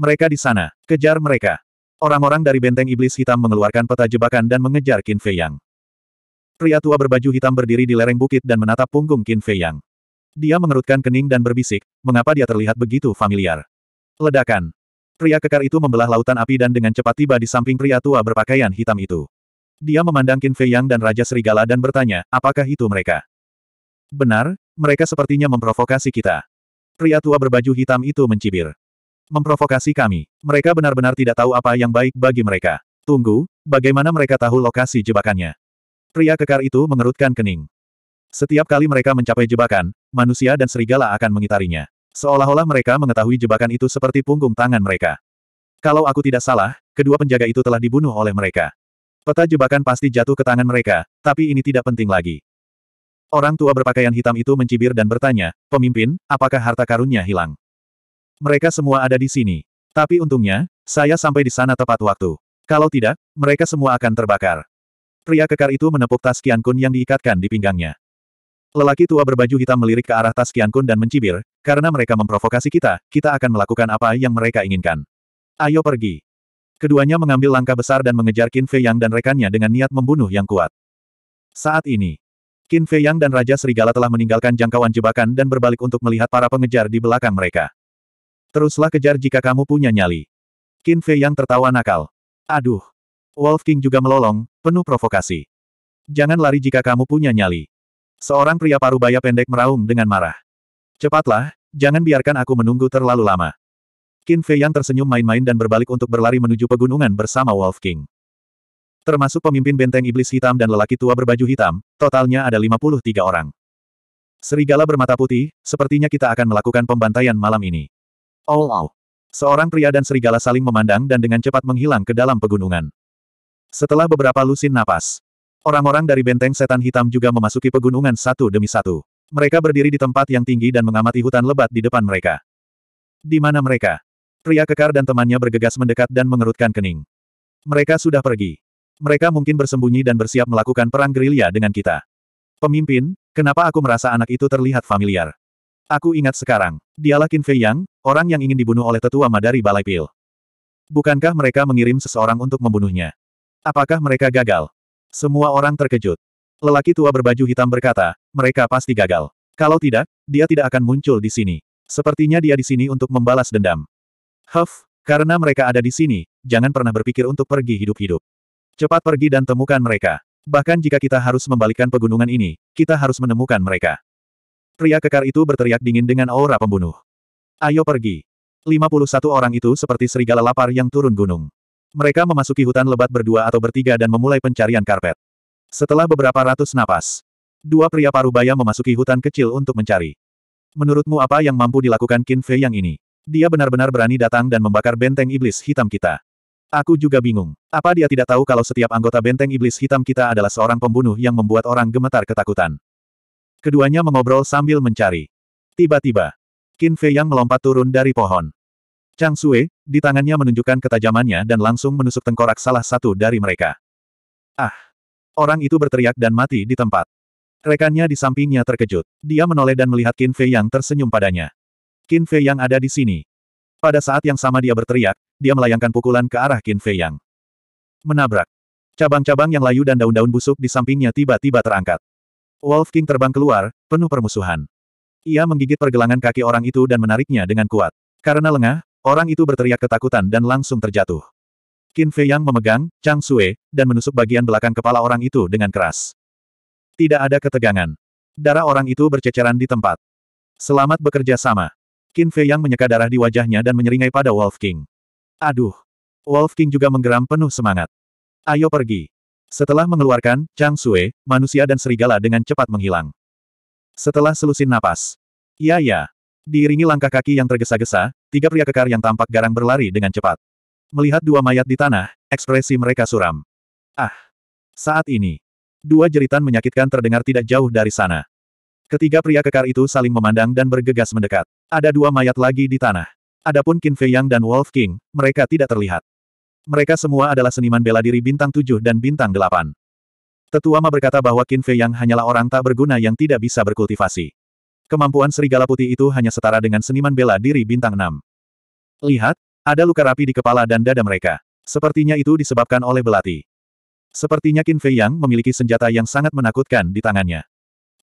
Mereka di sana. Kejar mereka. Orang-orang dari benteng iblis hitam mengeluarkan peta jebakan dan mengejar Qin Fei Yang. Pria tua berbaju hitam berdiri di lereng bukit dan menatap punggung Qin Fei Yang. Dia mengerutkan kening dan berbisik, mengapa dia terlihat begitu familiar. Ledakan. Pria kekar itu membelah lautan api dan dengan cepat tiba di samping pria tua berpakaian hitam itu. Dia memandang Qin Fei Yang dan Raja Serigala dan bertanya, apakah itu mereka? Benar, mereka sepertinya memprovokasi kita. Pria tua berbaju hitam itu mencibir. Memprovokasi kami. Mereka benar-benar tidak tahu apa yang baik bagi mereka. Tunggu, bagaimana mereka tahu lokasi jebakannya? Pria kekar itu mengerutkan kening. Setiap kali mereka mencapai jebakan, manusia dan serigala akan mengitarinya. Seolah-olah mereka mengetahui jebakan itu seperti punggung tangan mereka. Kalau aku tidak salah, kedua penjaga itu telah dibunuh oleh mereka. Peta jebakan pasti jatuh ke tangan mereka, tapi ini tidak penting lagi. Orang tua berpakaian hitam itu mencibir dan bertanya, Pemimpin, apakah harta karunnya hilang? Mereka semua ada di sini. Tapi untungnya, saya sampai di sana tepat waktu. Kalau tidak, mereka semua akan terbakar. Pria kekar itu menepuk tas Kian Kun yang diikatkan di pinggangnya. Lelaki tua berbaju hitam melirik ke arah tas Kian Kun dan mencibir, karena mereka memprovokasi kita, kita akan melakukan apa yang mereka inginkan. Ayo pergi. Keduanya mengambil langkah besar dan mengejar Qin Fei Yang dan rekannya dengan niat membunuh yang kuat. Saat ini, Qin Fei Yang dan Raja Serigala telah meninggalkan jangkauan jebakan dan berbalik untuk melihat para pengejar di belakang mereka. Teruslah kejar jika kamu punya nyali. Qin Fei Yang tertawa nakal. Aduh. Wolf King juga melolong, penuh provokasi. Jangan lari jika kamu punya nyali. Seorang pria paruh parubaya pendek meraung dengan marah. Cepatlah, jangan biarkan aku menunggu terlalu lama. Qin Fei yang tersenyum main-main dan berbalik untuk berlari menuju pegunungan bersama Wolf King. Termasuk pemimpin benteng iblis hitam dan lelaki tua berbaju hitam, totalnya ada 53 orang. Serigala bermata putih, sepertinya kita akan melakukan pembantaian malam ini. Oh, oh. Seorang pria dan serigala saling memandang dan dengan cepat menghilang ke dalam pegunungan. Setelah beberapa lusin napas, Orang-orang dari benteng setan hitam juga memasuki pegunungan satu demi satu. Mereka berdiri di tempat yang tinggi dan mengamati hutan lebat di depan mereka. Di mana mereka? Pria kekar dan temannya bergegas mendekat dan mengerutkan kening. Mereka sudah pergi. Mereka mungkin bersembunyi dan bersiap melakukan perang gerilya dengan kita. Pemimpin, kenapa aku merasa anak itu terlihat familiar? Aku ingat sekarang. Dialah Qin Fei Yang, orang yang ingin dibunuh oleh tetua Madari Balai Pil. Bukankah mereka mengirim seseorang untuk membunuhnya? Apakah mereka gagal? Semua orang terkejut. Lelaki tua berbaju hitam berkata, mereka pasti gagal. Kalau tidak, dia tidak akan muncul di sini. Sepertinya dia di sini untuk membalas dendam. Huff, karena mereka ada di sini, jangan pernah berpikir untuk pergi hidup-hidup. Cepat pergi dan temukan mereka. Bahkan jika kita harus membalikkan pegunungan ini, kita harus menemukan mereka. Pria kekar itu berteriak dingin dengan aura pembunuh. Ayo pergi. 51 orang itu seperti serigala lapar yang turun gunung. Mereka memasuki hutan lebat berdua atau bertiga dan memulai pencarian karpet. Setelah beberapa ratus napas, dua pria parubaya memasuki hutan kecil untuk mencari. Menurutmu apa yang mampu dilakukan Qin Fei yang ini? Dia benar-benar berani datang dan membakar benteng iblis hitam kita. Aku juga bingung. Apa dia tidak tahu kalau setiap anggota benteng iblis hitam kita adalah seorang pembunuh yang membuat orang gemetar ketakutan? Keduanya mengobrol sambil mencari. Tiba-tiba, Qin Fei yang melompat turun dari pohon. Chang Sue, di tangannya menunjukkan ketajamannya dan langsung menusuk tengkorak salah satu dari mereka. Ah! Orang itu berteriak dan mati di tempat. Rekannya di sampingnya terkejut. Dia menoleh dan melihat Qin Fei yang tersenyum padanya. Qin Fei yang ada di sini. Pada saat yang sama dia berteriak, dia melayangkan pukulan ke arah Qin Fei yang. Menabrak. Cabang-cabang yang layu dan daun-daun busuk di sampingnya tiba-tiba terangkat. Wolf King terbang keluar, penuh permusuhan. Ia menggigit pergelangan kaki orang itu dan menariknya dengan kuat. Karena lengah, Orang itu berteriak ketakutan dan langsung terjatuh. Qin Fei Yang memegang Chang Sue dan menusuk bagian belakang kepala orang itu dengan keras. Tidak ada ketegangan. Darah orang itu berceceran di tempat. Selamat bekerja sama. Qin Fei Yang menyeka darah di wajahnya dan menyeringai pada Wolf King. Aduh. Wolf King juga menggeram penuh semangat. Ayo pergi. Setelah mengeluarkan Chang Sue, manusia dan serigala dengan cepat menghilang. Setelah selusin napas. Ya ya. Diiringi langkah kaki yang tergesa-gesa, tiga pria kekar yang tampak garang berlari dengan cepat. Melihat dua mayat di tanah, ekspresi mereka suram. Ah! Saat ini, dua jeritan menyakitkan terdengar tidak jauh dari sana. Ketiga pria kekar itu saling memandang dan bergegas mendekat. Ada dua mayat lagi di tanah. Adapun Qin Fei Yang dan Wolf King, mereka tidak terlihat. Mereka semua adalah seniman bela diri bintang tujuh dan bintang delapan. Tetua Ma berkata bahwa Qin Fei Yang hanyalah orang tak berguna yang tidak bisa berkultivasi. Kemampuan serigala putih itu hanya setara dengan seniman bela diri bintang 6. Lihat, ada luka rapi di kepala dan dada mereka. Sepertinya itu disebabkan oleh belati. Sepertinya Qin Fei Yang memiliki senjata yang sangat menakutkan di tangannya.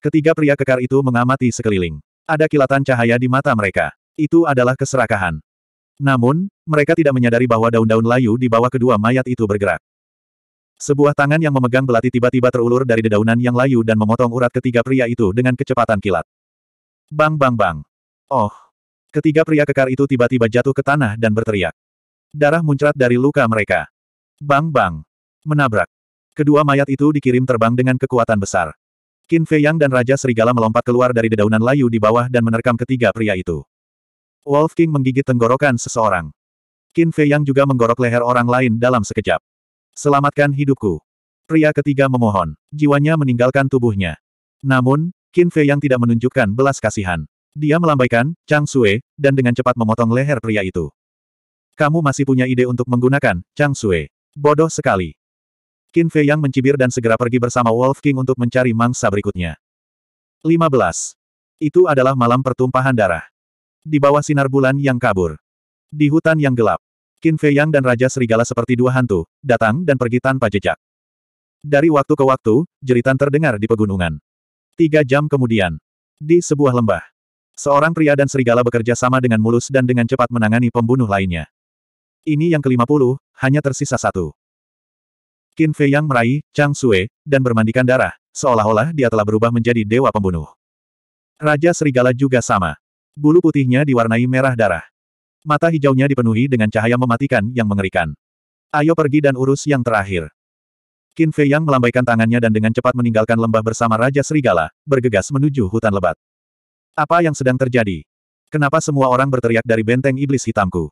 Ketiga pria kekar itu mengamati sekeliling. Ada kilatan cahaya di mata mereka. Itu adalah keserakahan. Namun, mereka tidak menyadari bahwa daun-daun layu di bawah kedua mayat itu bergerak. Sebuah tangan yang memegang belati tiba-tiba terulur dari dedaunan yang layu dan memotong urat ketiga pria itu dengan kecepatan kilat. Bang bang bang. Oh. Ketiga pria kekar itu tiba-tiba jatuh ke tanah dan berteriak. Darah muncrat dari luka mereka. Bang bang. Menabrak. Kedua mayat itu dikirim terbang dengan kekuatan besar. Qin Fei Yang dan Raja Serigala melompat keluar dari dedaunan layu di bawah dan menerkam ketiga pria itu. Wolf King menggigit tenggorokan seseorang. Qin Fei Yang juga menggorok leher orang lain dalam sekejap. Selamatkan hidupku. Pria ketiga memohon. Jiwanya meninggalkan tubuhnya. Namun, Qin Fei yang tidak menunjukkan belas kasihan. Dia melambaikan, Chang Sue, dan dengan cepat memotong leher pria itu. Kamu masih punya ide untuk menggunakan, Chang Sue. Bodoh sekali. Qin Fei yang mencibir dan segera pergi bersama Wolf King untuk mencari mangsa berikutnya. 15. Itu adalah malam pertumpahan darah. Di bawah sinar bulan yang kabur. Di hutan yang gelap. Qin Fei Yang dan Raja Serigala seperti dua hantu, datang dan pergi tanpa jejak. Dari waktu ke waktu, jeritan terdengar di pegunungan. Tiga jam kemudian. Di sebuah lembah. Seorang pria dan serigala bekerja sama dengan mulus dan dengan cepat menangani pembunuh lainnya. Ini yang kelima puluh, hanya tersisa satu. Qin Fei Yang meraih, Chang Sue, dan bermandikan darah, seolah-olah dia telah berubah menjadi dewa pembunuh. Raja Serigala juga sama. Bulu putihnya diwarnai merah darah. Mata hijaunya dipenuhi dengan cahaya mematikan yang mengerikan. Ayo pergi dan urus yang terakhir. Qin Fei Yang melambaikan tangannya dan dengan cepat meninggalkan lembah bersama Raja Serigala, bergegas menuju hutan lebat. Apa yang sedang terjadi? Kenapa semua orang berteriak dari benteng iblis hitamku?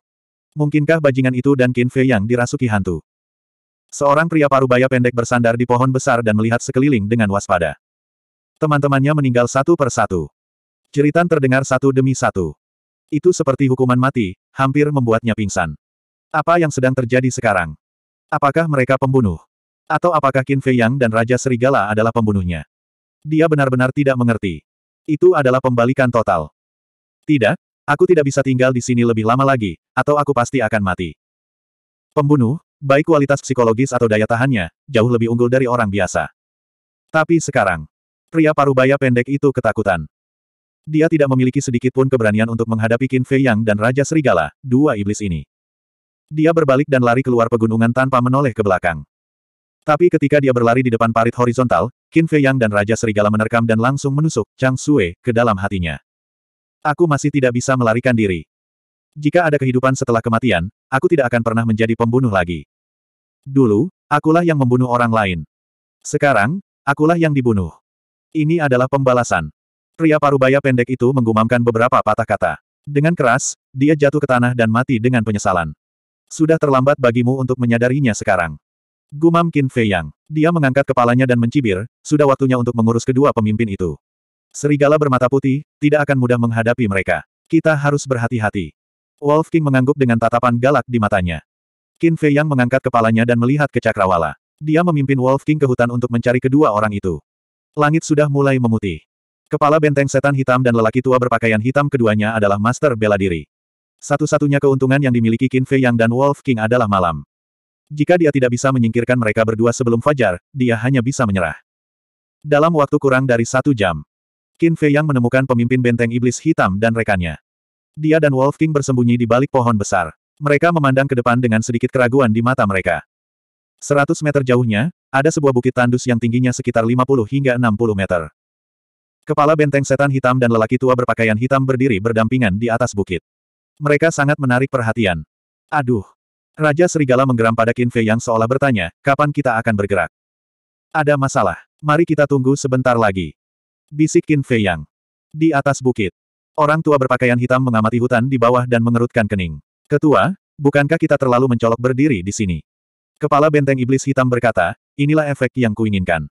Mungkinkah bajingan itu dan Qin Fei Yang dirasuki hantu? Seorang pria parubaya pendek bersandar di pohon besar dan melihat sekeliling dengan waspada. Teman-temannya meninggal satu per satu. Jeritan terdengar satu demi satu. Itu seperti hukuman mati, hampir membuatnya pingsan. Apa yang sedang terjadi sekarang? Apakah mereka pembunuh? Atau apakah Qin Fei Yang dan Raja Serigala adalah pembunuhnya? Dia benar-benar tidak mengerti. Itu adalah pembalikan total. Tidak, aku tidak bisa tinggal di sini lebih lama lagi, atau aku pasti akan mati. Pembunuh, baik kualitas psikologis atau daya tahannya, jauh lebih unggul dari orang biasa. Tapi sekarang, pria parubaya pendek itu ketakutan. Dia tidak memiliki sedikit pun keberanian untuk menghadapi Qin Fei Yang dan Raja Serigala, dua iblis ini. Dia berbalik dan lari keluar pegunungan tanpa menoleh ke belakang. Tapi ketika dia berlari di depan parit horizontal, Qin Fei Yang dan Raja Serigala menerkam dan langsung menusuk Chang Sue ke dalam hatinya. Aku masih tidak bisa melarikan diri. Jika ada kehidupan setelah kematian, aku tidak akan pernah menjadi pembunuh lagi. Dulu, akulah yang membunuh orang lain. Sekarang, akulah yang dibunuh. Ini adalah pembalasan. Pria parubaya pendek itu menggumamkan beberapa patah kata. Dengan keras, dia jatuh ke tanah dan mati dengan penyesalan. Sudah terlambat bagimu untuk menyadarinya sekarang. Gumam Qin Fei Yang. Dia mengangkat kepalanya dan mencibir, sudah waktunya untuk mengurus kedua pemimpin itu. Serigala bermata putih, tidak akan mudah menghadapi mereka. Kita harus berhati-hati. Wolf King mengangguk dengan tatapan galak di matanya. Qin Fei Yang mengangkat kepalanya dan melihat ke Cakrawala. Dia memimpin Wolf King ke hutan untuk mencari kedua orang itu. Langit sudah mulai memutih. Kepala benteng setan hitam dan lelaki tua berpakaian hitam keduanya adalah master bela diri. Satu-satunya keuntungan yang dimiliki Qin Fei Yang dan Wolf King adalah malam. Jika dia tidak bisa menyingkirkan mereka berdua sebelum fajar, dia hanya bisa menyerah. Dalam waktu kurang dari satu jam, Qin Fei Yang menemukan pemimpin benteng iblis hitam dan rekannya. Dia dan Wolf King bersembunyi di balik pohon besar. Mereka memandang ke depan dengan sedikit keraguan di mata mereka. Seratus meter jauhnya, ada sebuah bukit tandus yang tingginya sekitar 50 hingga 60 meter. Kepala benteng setan hitam dan lelaki tua berpakaian hitam berdiri berdampingan di atas bukit. Mereka sangat menarik perhatian. Aduh, Raja Serigala menggeram pada Qin Fei yang seolah bertanya, kapan kita akan bergerak? Ada masalah. Mari kita tunggu sebentar lagi. Bisik Qin Fei yang. Di atas bukit. Orang tua berpakaian hitam mengamati hutan di bawah dan mengerutkan kening. Ketua, bukankah kita terlalu mencolok berdiri di sini? Kepala benteng iblis hitam berkata, inilah efek yang kuinginkan.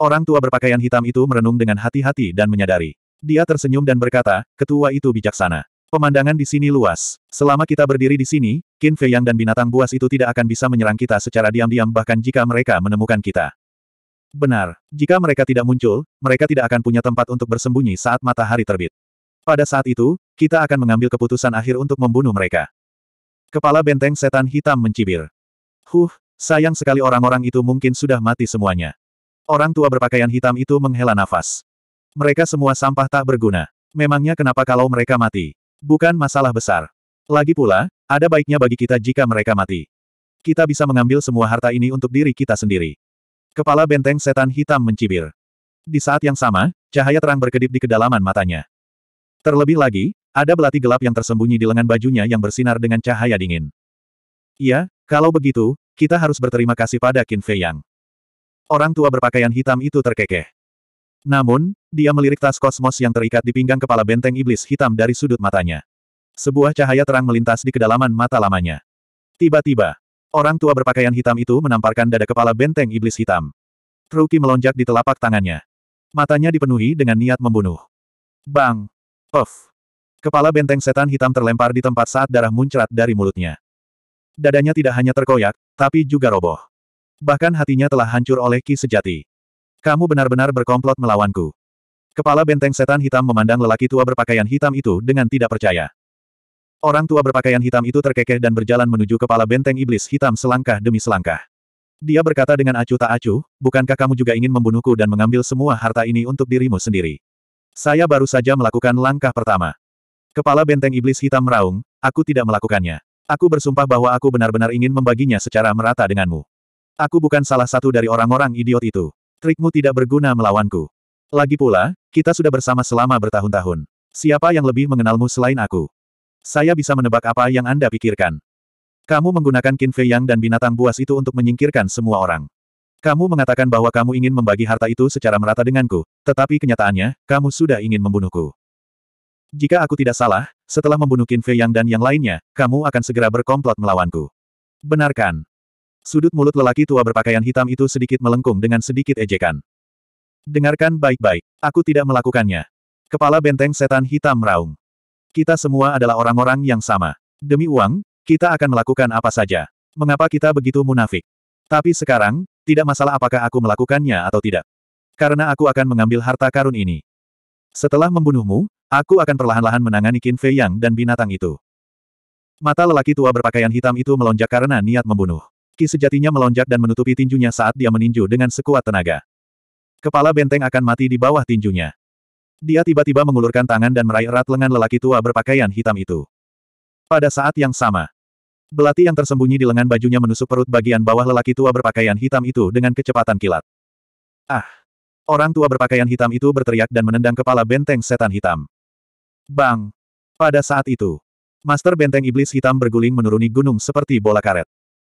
Orang tua berpakaian hitam itu merenung dengan hati-hati dan menyadari. Dia tersenyum dan berkata, ketua itu bijaksana. Pemandangan di sini luas. Selama kita berdiri di sini, Qin Feiyang dan binatang buas itu tidak akan bisa menyerang kita secara diam-diam bahkan jika mereka menemukan kita. Benar, jika mereka tidak muncul, mereka tidak akan punya tempat untuk bersembunyi saat matahari terbit. Pada saat itu, kita akan mengambil keputusan akhir untuk membunuh mereka. Kepala benteng setan hitam mencibir. Huh, sayang sekali orang-orang itu mungkin sudah mati semuanya. Orang tua berpakaian hitam itu menghela nafas. Mereka semua sampah tak berguna. Memangnya kenapa kalau mereka mati? Bukan masalah besar. Lagi pula, ada baiknya bagi kita jika mereka mati. Kita bisa mengambil semua harta ini untuk diri kita sendiri. Kepala benteng setan hitam mencibir. Di saat yang sama, cahaya terang berkedip di kedalaman matanya. Terlebih lagi, ada belati gelap yang tersembunyi di lengan bajunya yang bersinar dengan cahaya dingin. Iya, kalau begitu, kita harus berterima kasih pada Qin Fei Yang. Orang tua berpakaian hitam itu terkekeh. Namun, dia melirik tas kosmos yang terikat di pinggang kepala benteng iblis hitam dari sudut matanya. Sebuah cahaya terang melintas di kedalaman mata lamanya. Tiba-tiba, orang tua berpakaian hitam itu menamparkan dada kepala benteng iblis hitam. Ruki melonjak di telapak tangannya. Matanya dipenuhi dengan niat membunuh. Bang! Puff! Kepala benteng setan hitam terlempar di tempat saat darah muncrat dari mulutnya. Dadanya tidak hanya terkoyak, tapi juga roboh. Bahkan hatinya telah hancur oleh ki sejati. Kamu benar-benar berkomplot melawanku. Kepala benteng setan hitam memandang lelaki tua berpakaian hitam itu dengan tidak percaya. Orang tua berpakaian hitam itu terkekeh dan berjalan menuju kepala benteng iblis hitam selangkah demi selangkah. Dia berkata dengan acuh tak acuh, bukankah kamu juga ingin membunuhku dan mengambil semua harta ini untuk dirimu sendiri? Saya baru saja melakukan langkah pertama. Kepala benteng iblis hitam meraung, aku tidak melakukannya. Aku bersumpah bahwa aku benar-benar ingin membaginya secara merata denganmu. Aku bukan salah satu dari orang-orang idiot itu. Trikmu tidak berguna melawanku. Lagi pula, kita sudah bersama selama bertahun-tahun. Siapa yang lebih mengenalmu selain aku? Saya bisa menebak apa yang Anda pikirkan. Kamu menggunakan Qin Fei Yang dan binatang buas itu untuk menyingkirkan semua orang. Kamu mengatakan bahwa kamu ingin membagi harta itu secara merata denganku, tetapi kenyataannya, kamu sudah ingin membunuhku. Jika aku tidak salah, setelah membunuh Qin Fei Yang dan yang lainnya, kamu akan segera berkomplot melawanku. Benarkan. Sudut mulut lelaki tua berpakaian hitam itu sedikit melengkung dengan sedikit ejekan. Dengarkan baik-baik, aku tidak melakukannya. Kepala benteng setan hitam meraung. Kita semua adalah orang-orang yang sama. Demi uang, kita akan melakukan apa saja. Mengapa kita begitu munafik? Tapi sekarang, tidak masalah apakah aku melakukannya atau tidak. Karena aku akan mengambil harta karun ini. Setelah membunuhmu, aku akan perlahan-lahan menangani Qin Fei Yang dan binatang itu. Mata lelaki tua berpakaian hitam itu melonjak karena niat membunuh. Ki sejatinya melonjak dan menutupi tinjunya saat dia meninju dengan sekuat tenaga. Kepala benteng akan mati di bawah tinjunya. Dia tiba-tiba mengulurkan tangan dan meraih erat lengan lelaki tua berpakaian hitam itu. Pada saat yang sama, belati yang tersembunyi di lengan bajunya menusuk perut bagian bawah lelaki tua berpakaian hitam itu dengan kecepatan kilat. Ah! Orang tua berpakaian hitam itu berteriak dan menendang kepala benteng setan hitam. Bang! Pada saat itu, Master Benteng Iblis Hitam berguling menuruni gunung seperti bola karet.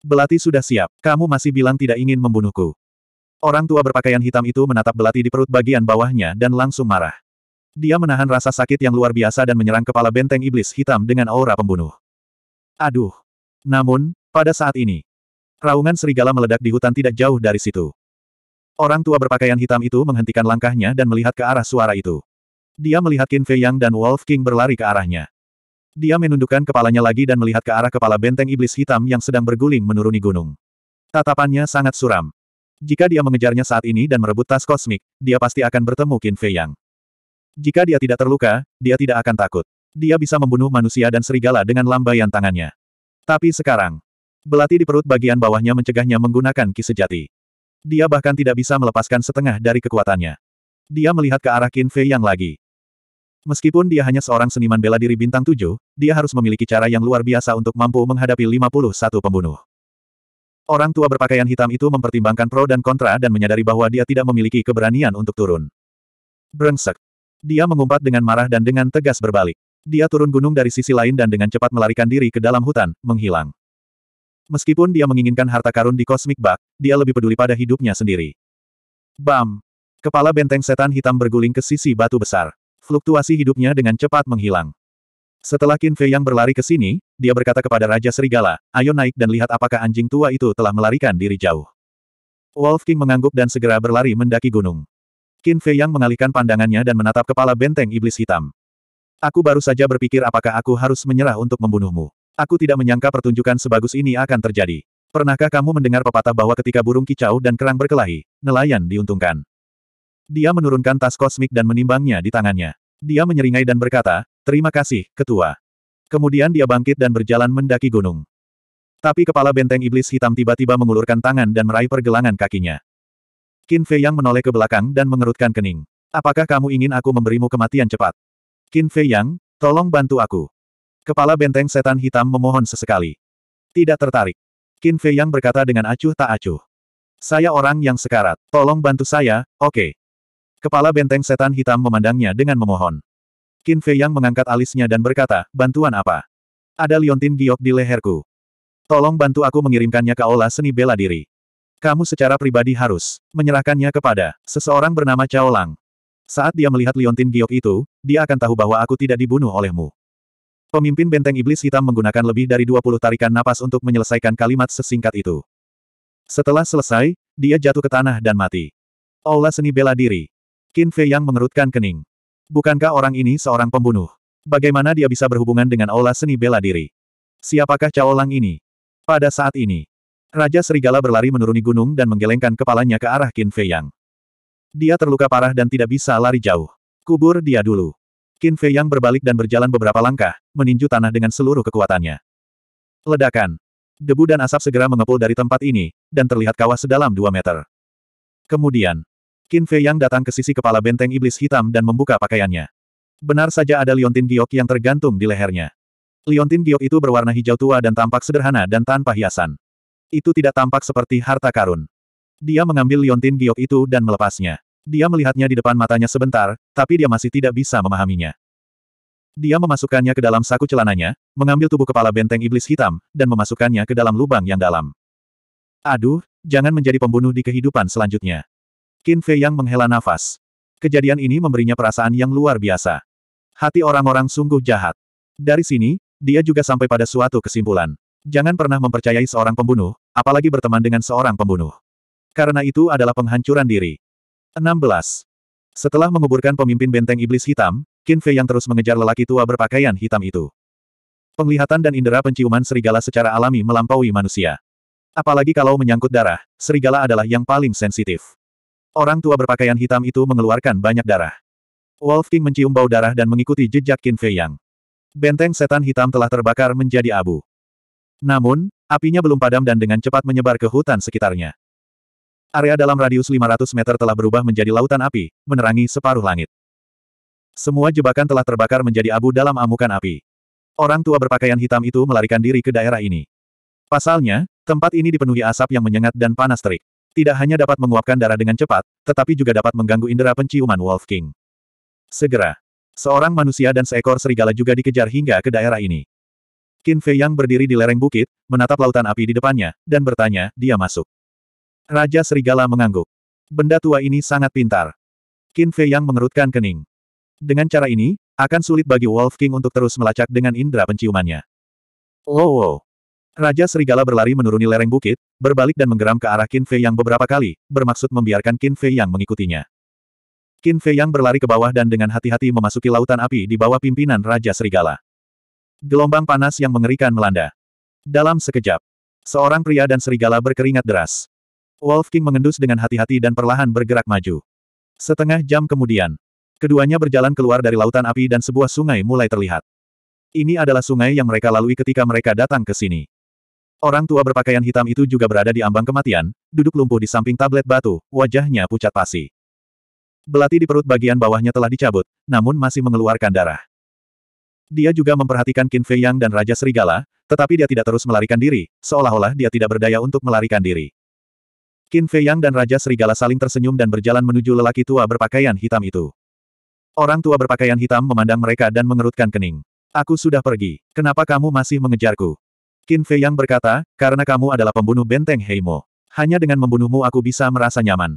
Belati sudah siap, kamu masih bilang tidak ingin membunuhku. Orang tua berpakaian hitam itu menatap belati di perut bagian bawahnya dan langsung marah. Dia menahan rasa sakit yang luar biasa dan menyerang kepala benteng iblis hitam dengan aura pembunuh. Aduh. Namun, pada saat ini, raungan serigala meledak di hutan tidak jauh dari situ. Orang tua berpakaian hitam itu menghentikan langkahnya dan melihat ke arah suara itu. Dia melihat Qin Fei Yang dan Wolf King berlari ke arahnya. Dia menundukkan kepalanya lagi dan melihat ke arah kepala benteng iblis hitam yang sedang berguling menuruni gunung. Tatapannya sangat suram. Jika dia mengejarnya saat ini dan merebut tas kosmik, dia pasti akan bertemu Qin Fei Yang. Jika dia tidak terluka, dia tidak akan takut. Dia bisa membunuh manusia dan serigala dengan lambaian tangannya. Tapi sekarang, belati di perut bagian bawahnya mencegahnya menggunakan ki sejati. Dia bahkan tidak bisa melepaskan setengah dari kekuatannya. Dia melihat ke arah Qin Fei yang lagi. Meskipun dia hanya seorang seniman bela diri bintang tujuh, dia harus memiliki cara yang luar biasa untuk mampu menghadapi 51 pembunuh. Orang tua berpakaian hitam itu mempertimbangkan pro dan kontra dan menyadari bahwa dia tidak memiliki keberanian untuk turun. Brengsek. Dia mengumpat dengan marah dan dengan tegas berbalik. Dia turun gunung dari sisi lain dan dengan cepat melarikan diri ke dalam hutan, menghilang. Meskipun dia menginginkan harta karun di Cosmic Bug, dia lebih peduli pada hidupnya sendiri. Bam! Kepala benteng setan hitam berguling ke sisi batu besar. Fluktuasi hidupnya dengan cepat menghilang. Setelah Qin Fei yang berlari ke sini, dia berkata kepada Raja Serigala, ayo naik dan lihat apakah anjing tua itu telah melarikan diri jauh. Wolf King mengangguk dan segera berlari mendaki gunung. Qin Fei Yang mengalihkan pandangannya dan menatap kepala benteng iblis hitam. Aku baru saja berpikir apakah aku harus menyerah untuk membunuhmu. Aku tidak menyangka pertunjukan sebagus ini akan terjadi. Pernahkah kamu mendengar pepatah bahwa ketika burung kicau dan kerang berkelahi, nelayan diuntungkan? Dia menurunkan tas kosmik dan menimbangnya di tangannya. Dia menyeringai dan berkata, terima kasih, ketua. Kemudian dia bangkit dan berjalan mendaki gunung. Tapi kepala benteng iblis hitam tiba-tiba mengulurkan tangan dan meraih pergelangan kakinya. Qin Fei Yang menoleh ke belakang dan mengerutkan kening. Apakah kamu ingin aku memberimu kematian cepat? Qin Fei Yang, tolong bantu aku. Kepala benteng setan hitam memohon sesekali. Tidak tertarik. Qin Fei Yang berkata dengan acuh tak acuh. Saya orang yang sekarat, tolong bantu saya, oke. Okay. Kepala benteng setan hitam memandangnya dengan memohon. Qin Fei Yang mengangkat alisnya dan berkata, bantuan apa? Ada liontin giok di leherku. Tolong bantu aku mengirimkannya ke aula seni bela diri. Kamu secara pribadi harus menyerahkannya kepada seseorang bernama Cao Lang. Saat dia melihat Liontin Giok itu, dia akan tahu bahwa aku tidak dibunuh olehmu. Pemimpin benteng iblis hitam menggunakan lebih dari 20 tarikan napas untuk menyelesaikan kalimat sesingkat itu. Setelah selesai, dia jatuh ke tanah dan mati. Aula seni bela diri. Qin Fei Yang mengerutkan kening. Bukankah orang ini seorang pembunuh? Bagaimana dia bisa berhubungan dengan aula seni bela diri? Siapakah Cao Lang ini? Pada saat ini, Raja Serigala berlari menuruni gunung dan menggelengkan kepalanya ke arah Qin Fei Yang. Dia terluka parah dan tidak bisa lari jauh. Kubur dia dulu. Qin Fei Yang berbalik dan berjalan beberapa langkah, meninju tanah dengan seluruh kekuatannya. Ledakan. Debu dan asap segera mengepul dari tempat ini, dan terlihat kawah sedalam dua meter. Kemudian, Qin Fei Yang datang ke sisi kepala benteng iblis hitam dan membuka pakaiannya. Benar saja ada liontin giok yang tergantung di lehernya. Liontin giok itu berwarna hijau tua dan tampak sederhana dan tanpa hiasan. Itu tidak tampak seperti harta karun. Dia mengambil liontin giok itu dan melepasnya. Dia melihatnya di depan matanya sebentar, tapi dia masih tidak bisa memahaminya. Dia memasukkannya ke dalam saku celananya, mengambil tubuh kepala benteng iblis hitam, dan memasukkannya ke dalam lubang yang dalam. Aduh, jangan menjadi pembunuh di kehidupan selanjutnya. Qin Fei yang menghela nafas. Kejadian ini memberinya perasaan yang luar biasa. Hati orang-orang sungguh jahat. Dari sini, dia juga sampai pada suatu kesimpulan. Jangan pernah mempercayai seorang pembunuh, apalagi berteman dengan seorang pembunuh. Karena itu adalah penghancuran diri. 16. Setelah menguburkan pemimpin benteng iblis hitam, Qin Fei yang terus mengejar lelaki tua berpakaian hitam itu. Penglihatan dan indera penciuman serigala secara alami melampaui manusia. Apalagi kalau menyangkut darah, serigala adalah yang paling sensitif. Orang tua berpakaian hitam itu mengeluarkan banyak darah. Wolf King mencium bau darah dan mengikuti jejak Qin Fei Yang. Benteng setan hitam telah terbakar menjadi abu. Namun, apinya belum padam dan dengan cepat menyebar ke hutan sekitarnya. Area dalam radius 500 meter telah berubah menjadi lautan api, menerangi separuh langit. Semua jebakan telah terbakar menjadi abu dalam amukan api. Orang tua berpakaian hitam itu melarikan diri ke daerah ini. Pasalnya, tempat ini dipenuhi asap yang menyengat dan panas terik. Tidak hanya dapat menguapkan darah dengan cepat, tetapi juga dapat mengganggu indera penciuman Wolf King. Segera, seorang manusia dan seekor serigala juga dikejar hingga ke daerah ini. Qin Fei Yang berdiri di lereng bukit, menatap lautan api di depannya, dan bertanya, dia masuk. Raja Serigala mengangguk. Benda tua ini sangat pintar. Qin Fei Yang mengerutkan kening. Dengan cara ini, akan sulit bagi Wolf King untuk terus melacak dengan indera penciumannya. Wow, oh, wow. Oh. Raja Serigala berlari menuruni lereng bukit, berbalik dan menggeram ke arah Qin Fei Yang beberapa kali, bermaksud membiarkan Qin Fei Yang mengikutinya. Qin Fei Yang berlari ke bawah dan dengan hati-hati memasuki lautan api di bawah pimpinan Raja Serigala. Gelombang panas yang mengerikan melanda. Dalam sekejap, seorang pria dan serigala berkeringat deras. Wolf King mengendus dengan hati-hati dan perlahan bergerak maju. Setengah jam kemudian, keduanya berjalan keluar dari lautan api dan sebuah sungai mulai terlihat. Ini adalah sungai yang mereka lalui ketika mereka datang ke sini. Orang tua berpakaian hitam itu juga berada di ambang kematian, duduk lumpuh di samping tablet batu, wajahnya pucat pasi. Belati di perut bagian bawahnya telah dicabut, namun masih mengeluarkan darah. Dia juga memperhatikan Qin Fei Yang dan Raja Serigala, tetapi dia tidak terus melarikan diri, seolah-olah dia tidak berdaya untuk melarikan diri. Qin Fei Yang dan Raja Serigala saling tersenyum dan berjalan menuju lelaki tua berpakaian hitam itu. Orang tua berpakaian hitam memandang mereka dan mengerutkan kening. Aku sudah pergi. Kenapa kamu masih mengejarku? Qin Fei Yang berkata, karena kamu adalah pembunuh benteng Heimo. Hanya dengan membunuhmu aku bisa merasa nyaman.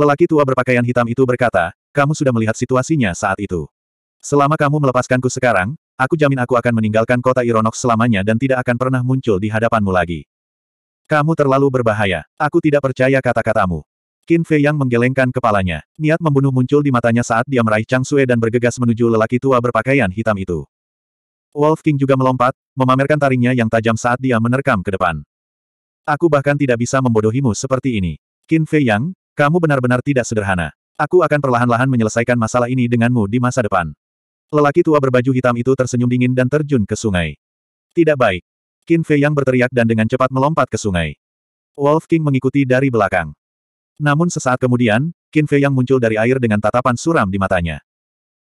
Lelaki tua berpakaian hitam itu berkata, kamu sudah melihat situasinya saat itu. Selama kamu melepaskanku sekarang, aku jamin aku akan meninggalkan kota Ironok selamanya dan tidak akan pernah muncul di hadapanmu lagi. Kamu terlalu berbahaya. Aku tidak percaya kata-katamu. Qin Fei yang menggelengkan kepalanya. Niat membunuh muncul di matanya saat dia meraih Chang Sue dan bergegas menuju lelaki tua berpakaian hitam itu. Wolf King juga melompat, memamerkan taringnya yang tajam saat dia menerkam ke depan. Aku bahkan tidak bisa membodohimu seperti ini. Qin Fei Yang, kamu benar-benar tidak sederhana. Aku akan perlahan-lahan menyelesaikan masalah ini denganmu di masa depan. Lelaki tua berbaju hitam itu tersenyum dingin dan terjun ke sungai. Tidak baik. Qin Fei yang berteriak dan dengan cepat melompat ke sungai. Wolf King mengikuti dari belakang. Namun sesaat kemudian, Qin Fei yang muncul dari air dengan tatapan suram di matanya.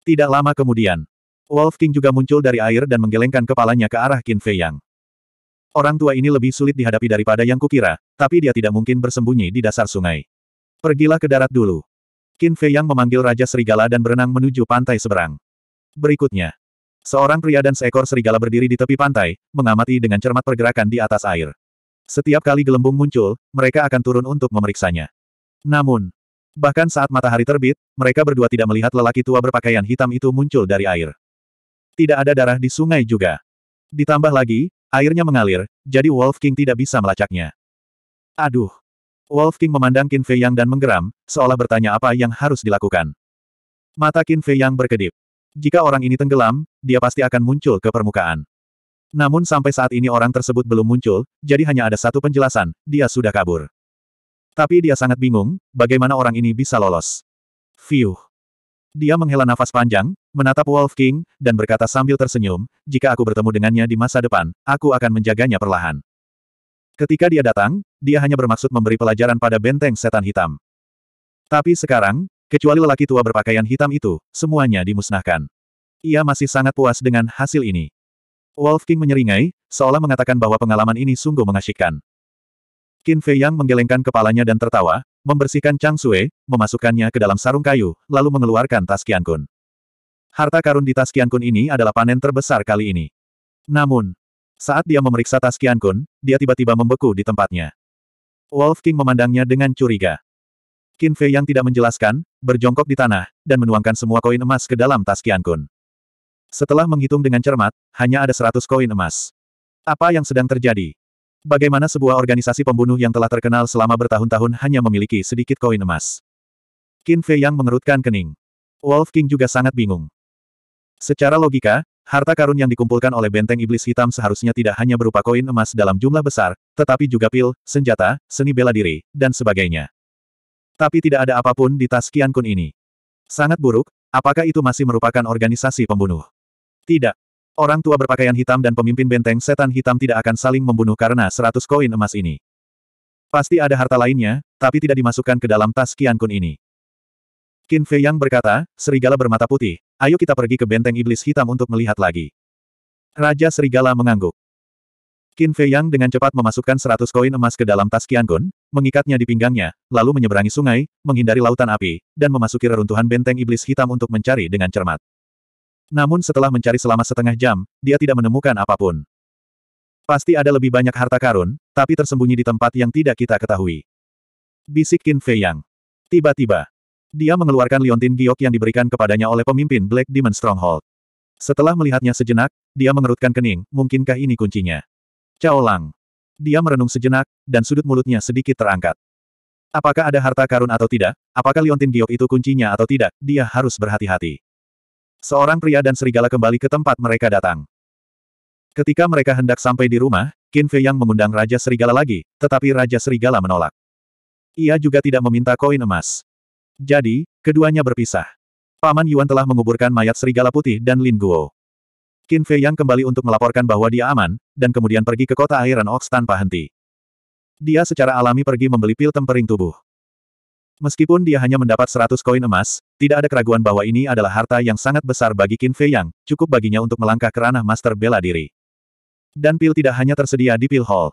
Tidak lama kemudian, Wolf King juga muncul dari air dan menggelengkan kepalanya ke arah Qin Fei yang. Orang tua ini lebih sulit dihadapi daripada yang kukira, tapi dia tidak mungkin bersembunyi di dasar sungai. Pergilah ke darat dulu. Qin Fei yang memanggil Raja Serigala dan berenang menuju pantai seberang. Berikutnya, seorang pria dan seekor serigala berdiri di tepi pantai, mengamati dengan cermat pergerakan di atas air. Setiap kali gelembung muncul, mereka akan turun untuk memeriksanya. Namun, bahkan saat matahari terbit, mereka berdua tidak melihat lelaki tua berpakaian hitam itu muncul dari air. Tidak ada darah di sungai juga. Ditambah lagi, airnya mengalir, jadi Wolf King tidak bisa melacaknya. Aduh, Wolf King memandang Qin Fei Yang dan menggeram, seolah bertanya apa yang harus dilakukan. Mata Qin Fei Yang berkedip. Jika orang ini tenggelam, dia pasti akan muncul ke permukaan. Namun sampai saat ini orang tersebut belum muncul, jadi hanya ada satu penjelasan, dia sudah kabur. Tapi dia sangat bingung, bagaimana orang ini bisa lolos. Fiuh. Dia menghela nafas panjang, menatap Wolf King, dan berkata sambil tersenyum, jika aku bertemu dengannya di masa depan, aku akan menjaganya perlahan. Ketika dia datang, dia hanya bermaksud memberi pelajaran pada benteng setan hitam. Tapi sekarang, Kecuali lelaki tua berpakaian hitam itu, semuanya dimusnahkan. Ia masih sangat puas dengan hasil ini. Wolf King menyeringai, seolah mengatakan bahwa pengalaman ini sungguh mengasyikkan. Qin Fei Yang menggelengkan kepalanya dan tertawa, membersihkan Chang Sue, memasukkannya ke dalam sarung kayu, lalu mengeluarkan tas Qian Kun. Harta karun di tas Qian Kun ini adalah panen terbesar kali ini. Namun, saat dia memeriksa tas Qian Kun, dia tiba-tiba membeku di tempatnya. Wolf King memandangnya dengan curiga. Qin Fei yang tidak menjelaskan, berjongkok di tanah, dan menuangkan semua koin emas ke dalam tas Qian Kun. Setelah menghitung dengan cermat, hanya ada seratus koin emas. Apa yang sedang terjadi? Bagaimana sebuah organisasi pembunuh yang telah terkenal selama bertahun-tahun hanya memiliki sedikit koin emas? Qin Fei yang mengerutkan kening. Wolf King juga sangat bingung. Secara logika, harta karun yang dikumpulkan oleh benteng iblis hitam seharusnya tidak hanya berupa koin emas dalam jumlah besar, tetapi juga pil, senjata, seni bela diri, dan sebagainya. Tapi tidak ada apapun di tas Kian Kun ini. Sangat buruk, apakah itu masih merupakan organisasi pembunuh? Tidak. Orang tua berpakaian hitam dan pemimpin benteng setan hitam tidak akan saling membunuh karena seratus koin emas ini. Pasti ada harta lainnya, tapi tidak dimasukkan ke dalam tas Kian Kun ini. Qin Fei Yang berkata, serigala bermata putih, ayo kita pergi ke benteng iblis hitam untuk melihat lagi. Raja Serigala mengangguk. Qin Fei Yang dengan cepat memasukkan seratus koin emas ke dalam tas kun, mengikatnya di pinggangnya, lalu menyeberangi sungai, menghindari lautan api, dan memasuki reruntuhan benteng iblis hitam untuk mencari dengan cermat. Namun setelah mencari selama setengah jam, dia tidak menemukan apapun. Pasti ada lebih banyak harta karun, tapi tersembunyi di tempat yang tidak kita ketahui. Bisik Qin Fei Yang. Tiba-tiba, dia mengeluarkan liontin giok yang diberikan kepadanya oleh pemimpin Black Demon Stronghold. Setelah melihatnya sejenak, dia mengerutkan kening, mungkinkah ini kuncinya? Cao Lang. Dia merenung sejenak, dan sudut mulutnya sedikit terangkat. Apakah ada harta karun atau tidak? Apakah liontin giok itu kuncinya atau tidak? Dia harus berhati-hati. Seorang pria dan serigala kembali ke tempat mereka datang. Ketika mereka hendak sampai di rumah, Qin Fei Yang mengundang Raja Serigala lagi, tetapi Raja Serigala menolak. Ia juga tidak meminta koin emas. Jadi, keduanya berpisah. Paman Yuan telah menguburkan mayat serigala putih dan Lin Guo. Qin Fei Yang kembali untuk melaporkan bahwa dia aman, dan kemudian pergi ke kota airan Ox tanpa henti. Dia secara alami pergi membeli pil tempering tubuh. Meskipun dia hanya mendapat 100 koin emas, tidak ada keraguan bahwa ini adalah harta yang sangat besar bagi Qin Fei Yang, cukup baginya untuk melangkah ke ranah master bela diri. Dan pil tidak hanya tersedia di pil hall.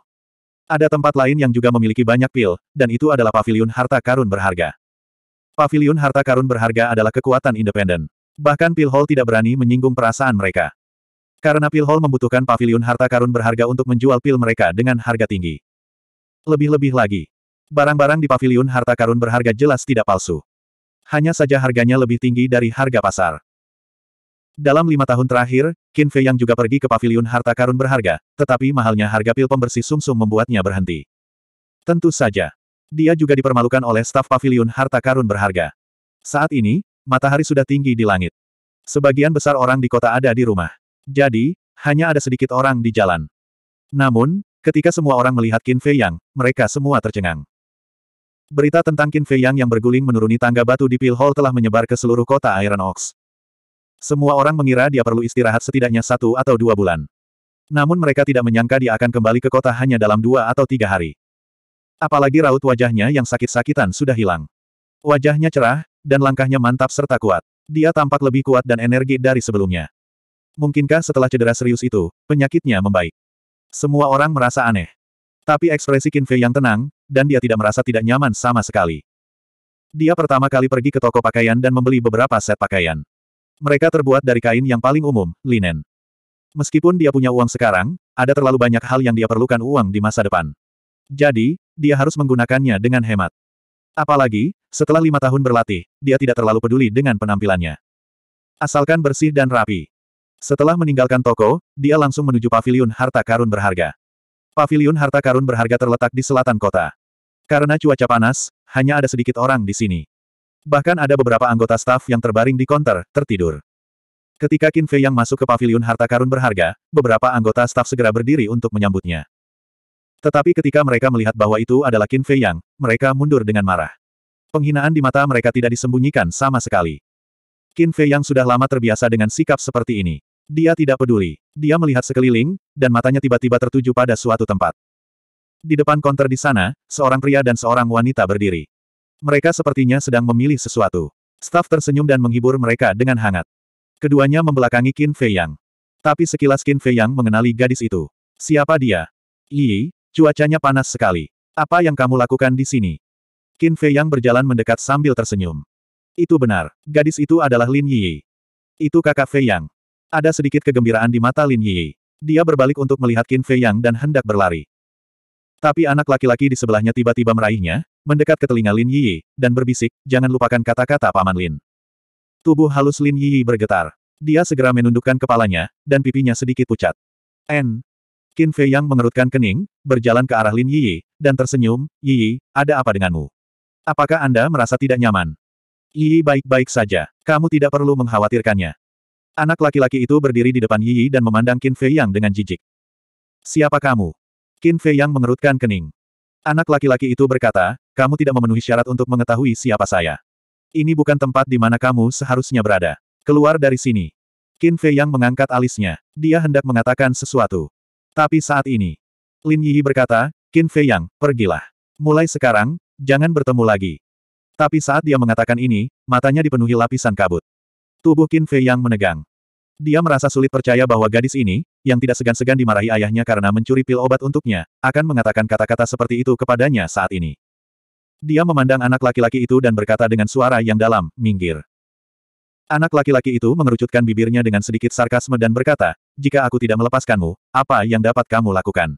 Ada tempat lain yang juga memiliki banyak pil, dan itu adalah pavilion harta karun berharga. Pavilion harta karun berharga adalah kekuatan independen. Bahkan pil hall tidak berani menyinggung perasaan mereka. Karena pil hall membutuhkan pavilion harta karun berharga untuk menjual pil mereka dengan harga tinggi. Lebih-lebih lagi, barang-barang di pavilion harta karun berharga jelas tidak palsu. Hanya saja harganya lebih tinggi dari harga pasar. Dalam lima tahun terakhir, Qin Fei yang juga pergi ke pavilion harta karun berharga, tetapi mahalnya harga pil pembersih sumsum -sum membuatnya berhenti. Tentu saja, dia juga dipermalukan oleh staf pavilion harta karun berharga. Saat ini, matahari sudah tinggi di langit. Sebagian besar orang di kota ada di rumah. Jadi, hanya ada sedikit orang di jalan. Namun, ketika semua orang melihat Qin Fei Yang, mereka semua tercengang. Berita tentang Qin Fei Yang yang berguling menuruni tangga batu di Pil Hall telah menyebar ke seluruh kota Iron Ox. Semua orang mengira dia perlu istirahat setidaknya satu atau dua bulan. Namun mereka tidak menyangka dia akan kembali ke kota hanya dalam dua atau tiga hari. Apalagi raut wajahnya yang sakit-sakitan sudah hilang. Wajahnya cerah, dan langkahnya mantap serta kuat. Dia tampak lebih kuat dan energi dari sebelumnya. Mungkinkah setelah cedera serius itu, penyakitnya membaik? Semua orang merasa aneh. Tapi ekspresi Qin Fei yang tenang, dan dia tidak merasa tidak nyaman sama sekali. Dia pertama kali pergi ke toko pakaian dan membeli beberapa set pakaian. Mereka terbuat dari kain yang paling umum, linen. Meskipun dia punya uang sekarang, ada terlalu banyak hal yang dia perlukan uang di masa depan. Jadi, dia harus menggunakannya dengan hemat. Apalagi, setelah lima tahun berlatih, dia tidak terlalu peduli dengan penampilannya. Asalkan bersih dan rapi. Setelah meninggalkan toko, dia langsung menuju paviliun harta karun berharga. Paviliun harta karun berharga terletak di selatan kota. Karena cuaca panas, hanya ada sedikit orang di sini. Bahkan ada beberapa anggota staf yang terbaring di konter, tertidur. Ketika Qin Fei yang masuk ke paviliun harta karun berharga, beberapa anggota staf segera berdiri untuk menyambutnya. Tetapi ketika mereka melihat bahwa itu adalah Qin Fei Yang, mereka mundur dengan marah. Penghinaan di mata mereka tidak disembunyikan sama sekali. Qin Fei Yang sudah lama terbiasa dengan sikap seperti ini. Dia tidak peduli. Dia melihat sekeliling, dan matanya tiba-tiba tertuju pada suatu tempat. Di depan konter di sana, seorang pria dan seorang wanita berdiri. Mereka sepertinya sedang memilih sesuatu. Staf tersenyum dan menghibur mereka dengan hangat. Keduanya membelakangi Qin Fei Yang. Tapi sekilas Qin Fei Yang mengenali gadis itu. Siapa dia? Yi, cuacanya panas sekali. Apa yang kamu lakukan di sini? Qin Fei Yang berjalan mendekat sambil tersenyum. Itu benar, gadis itu adalah Lin Yi. Itu kakak Fei Yang. Ada sedikit kegembiraan di mata Lin Yi. Dia berbalik untuk melihat Qin Fei Yang dan hendak berlari. Tapi anak laki-laki di sebelahnya tiba-tiba meraihnya, mendekat ke telinga Lin Yi, dan berbisik, jangan lupakan kata-kata Paman Lin. Tubuh halus Lin Yi bergetar. Dia segera menundukkan kepalanya, dan pipinya sedikit pucat. N. Qin Fei Yang mengerutkan kening, berjalan ke arah Lin Yi, dan tersenyum, Yi, ada apa denganmu? Apakah Anda merasa tidak nyaman? Yi baik-baik saja. Kamu tidak perlu mengkhawatirkannya. Anak laki-laki itu berdiri di depan Yiyi dan memandang Qin Fei Yang dengan jijik. Siapa kamu? Qin Fei Yang mengerutkan kening. Anak laki-laki itu berkata, kamu tidak memenuhi syarat untuk mengetahui siapa saya. Ini bukan tempat di mana kamu seharusnya berada. Keluar dari sini. Qin Fei Yang mengangkat alisnya. Dia hendak mengatakan sesuatu. Tapi saat ini, Lin Yi, berkata, Qin Fei Yang, pergilah. Mulai sekarang, jangan bertemu lagi. Tapi saat dia mengatakan ini, matanya dipenuhi lapisan kabut. Tubuh Qin Fei yang menegang. Dia merasa sulit percaya bahwa gadis ini, yang tidak segan-segan dimarahi ayahnya karena mencuri pil obat untuknya, akan mengatakan kata-kata seperti itu kepadanya saat ini. Dia memandang anak laki-laki itu dan berkata dengan suara yang dalam, minggir. Anak laki-laki itu mengerucutkan bibirnya dengan sedikit sarkasme dan berkata, jika aku tidak melepaskanmu, apa yang dapat kamu lakukan?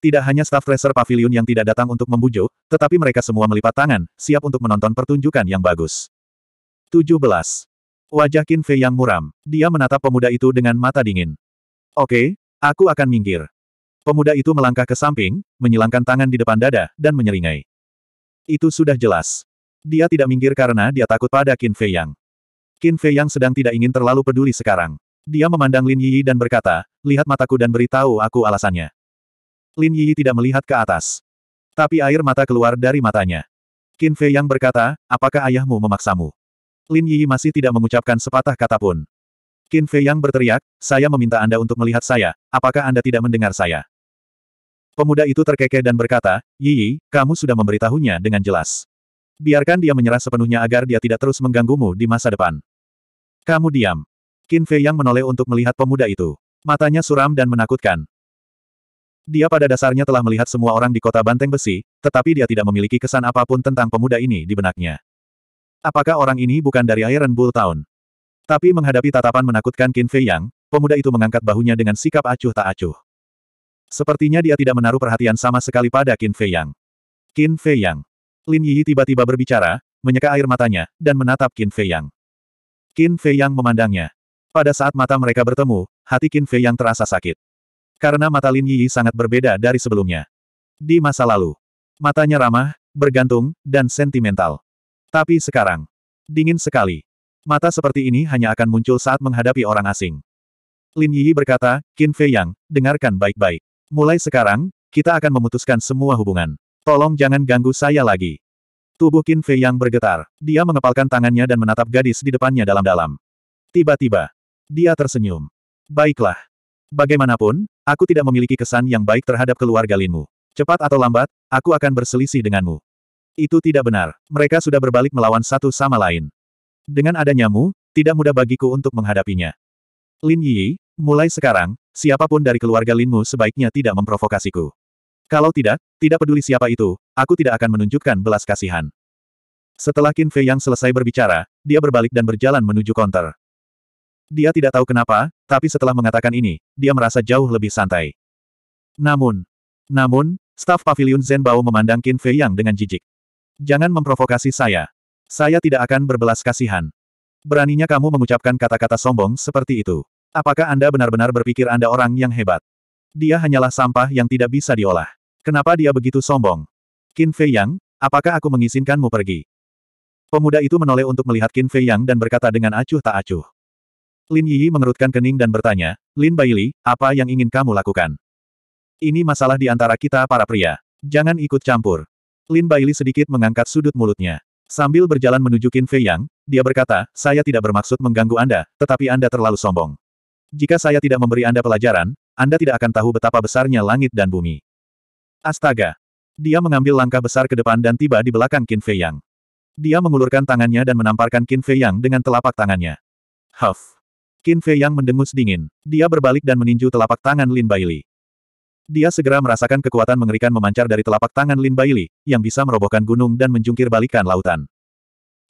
Tidak hanya staf tracer pavilion yang tidak datang untuk membujuk, tetapi mereka semua melipat tangan, siap untuk menonton pertunjukan yang bagus. 17. Wajah Qin Fei yang muram. Dia menatap pemuda itu dengan mata dingin. Oke, aku akan minggir. Pemuda itu melangkah ke samping, menyilangkan tangan di depan dada, dan menyeringai. Itu sudah jelas. Dia tidak minggir karena dia takut pada Qin Fei Yang. Qin Fei Yang sedang tidak ingin terlalu peduli sekarang. Dia memandang Lin Yi dan berkata, lihat mataku dan beritahu aku alasannya. Lin Yi tidak melihat ke atas. Tapi air mata keluar dari matanya. Qin Fei Yang berkata, apakah ayahmu memaksamu? Lin Yi masih tidak mengucapkan sepatah kata pun. Qin Fei yang berteriak, saya meminta Anda untuk melihat saya, apakah Anda tidak mendengar saya? Pemuda itu terkekeh dan berkata, Yi, kamu sudah memberitahunya dengan jelas. Biarkan dia menyerah sepenuhnya agar dia tidak terus mengganggumu di masa depan. Kamu diam. Qin Fei yang menoleh untuk melihat pemuda itu. Matanya suram dan menakutkan. Dia pada dasarnya telah melihat semua orang di kota Banteng Besi, tetapi dia tidak memiliki kesan apapun tentang pemuda ini di benaknya. Apakah orang ini bukan dari Iron Bull Town? Tapi menghadapi tatapan menakutkan Qin Fei Yang, pemuda itu mengangkat bahunya dengan sikap acuh tak acuh. Sepertinya dia tidak menaruh perhatian sama sekali pada Qin Fei Yang. Qin Fei Yang. Lin Yi tiba-tiba berbicara, menyeka air matanya, dan menatap Qin Fei Yang. Qin Fei Yang memandangnya. Pada saat mata mereka bertemu, hati Qin Fei yang terasa sakit. Karena mata Lin Yi sangat berbeda dari sebelumnya. Di masa lalu, matanya ramah, bergantung, dan sentimental. Tapi sekarang, dingin sekali. Mata seperti ini hanya akan muncul saat menghadapi orang asing. Lin Yi berkata, Qin Fei Yang, dengarkan baik-baik. Mulai sekarang, kita akan memutuskan semua hubungan. Tolong jangan ganggu saya lagi. Tubuh Qin Fei Yang bergetar. Dia mengepalkan tangannya dan menatap gadis di depannya dalam-dalam. Tiba-tiba, dia tersenyum. Baiklah. Bagaimanapun, aku tidak memiliki kesan yang baik terhadap keluarga Linmu. Cepat atau lambat, aku akan berselisih denganmu. Itu tidak benar. Mereka sudah berbalik melawan satu sama lain. Dengan adanya-mu, tidak mudah bagiku untuk menghadapinya. Lin Yi, mulai sekarang, siapapun dari keluarga Linmu sebaiknya tidak memprovokasiku. Kalau tidak, tidak peduli siapa itu, aku tidak akan menunjukkan belas kasihan. Setelah Qin Fei yang selesai berbicara, dia berbalik dan berjalan menuju konter. Dia tidak tahu kenapa, tapi setelah mengatakan ini, dia merasa jauh lebih santai. Namun, namun, staf pavilion Zen Bao memandang Qin Fei yang dengan jijik. Jangan memprovokasi saya. Saya tidak akan berbelas kasihan. Beraninya kamu mengucapkan kata-kata sombong seperti itu. Apakah Anda benar-benar berpikir Anda orang yang hebat? Dia hanyalah sampah yang tidak bisa diolah. Kenapa dia begitu sombong? Qin Fei Yang, apakah aku mengizinkanmu pergi? Pemuda itu menoleh untuk melihat Qin Fei Yang dan berkata dengan acuh tak acuh. Lin Yi mengerutkan kening dan bertanya, Lin Baili, apa yang ingin kamu lakukan? Ini masalah di antara kita para pria. Jangan ikut campur. Lin Baili sedikit mengangkat sudut mulutnya. Sambil berjalan menuju Qin Fei Yang, dia berkata, saya tidak bermaksud mengganggu Anda, tetapi Anda terlalu sombong. Jika saya tidak memberi Anda pelajaran, Anda tidak akan tahu betapa besarnya langit dan bumi. Astaga! Dia mengambil langkah besar ke depan dan tiba di belakang Qin Fei Yang. Dia mengulurkan tangannya dan menamparkan Qin Fei Yang dengan telapak tangannya. Huff! Qin Fei Yang mendengus dingin. Dia berbalik dan meninju telapak tangan Lin Bailey. Dia segera merasakan kekuatan mengerikan memancar dari telapak tangan Lin Baili, yang bisa merobohkan gunung dan menjungkir balikan lautan.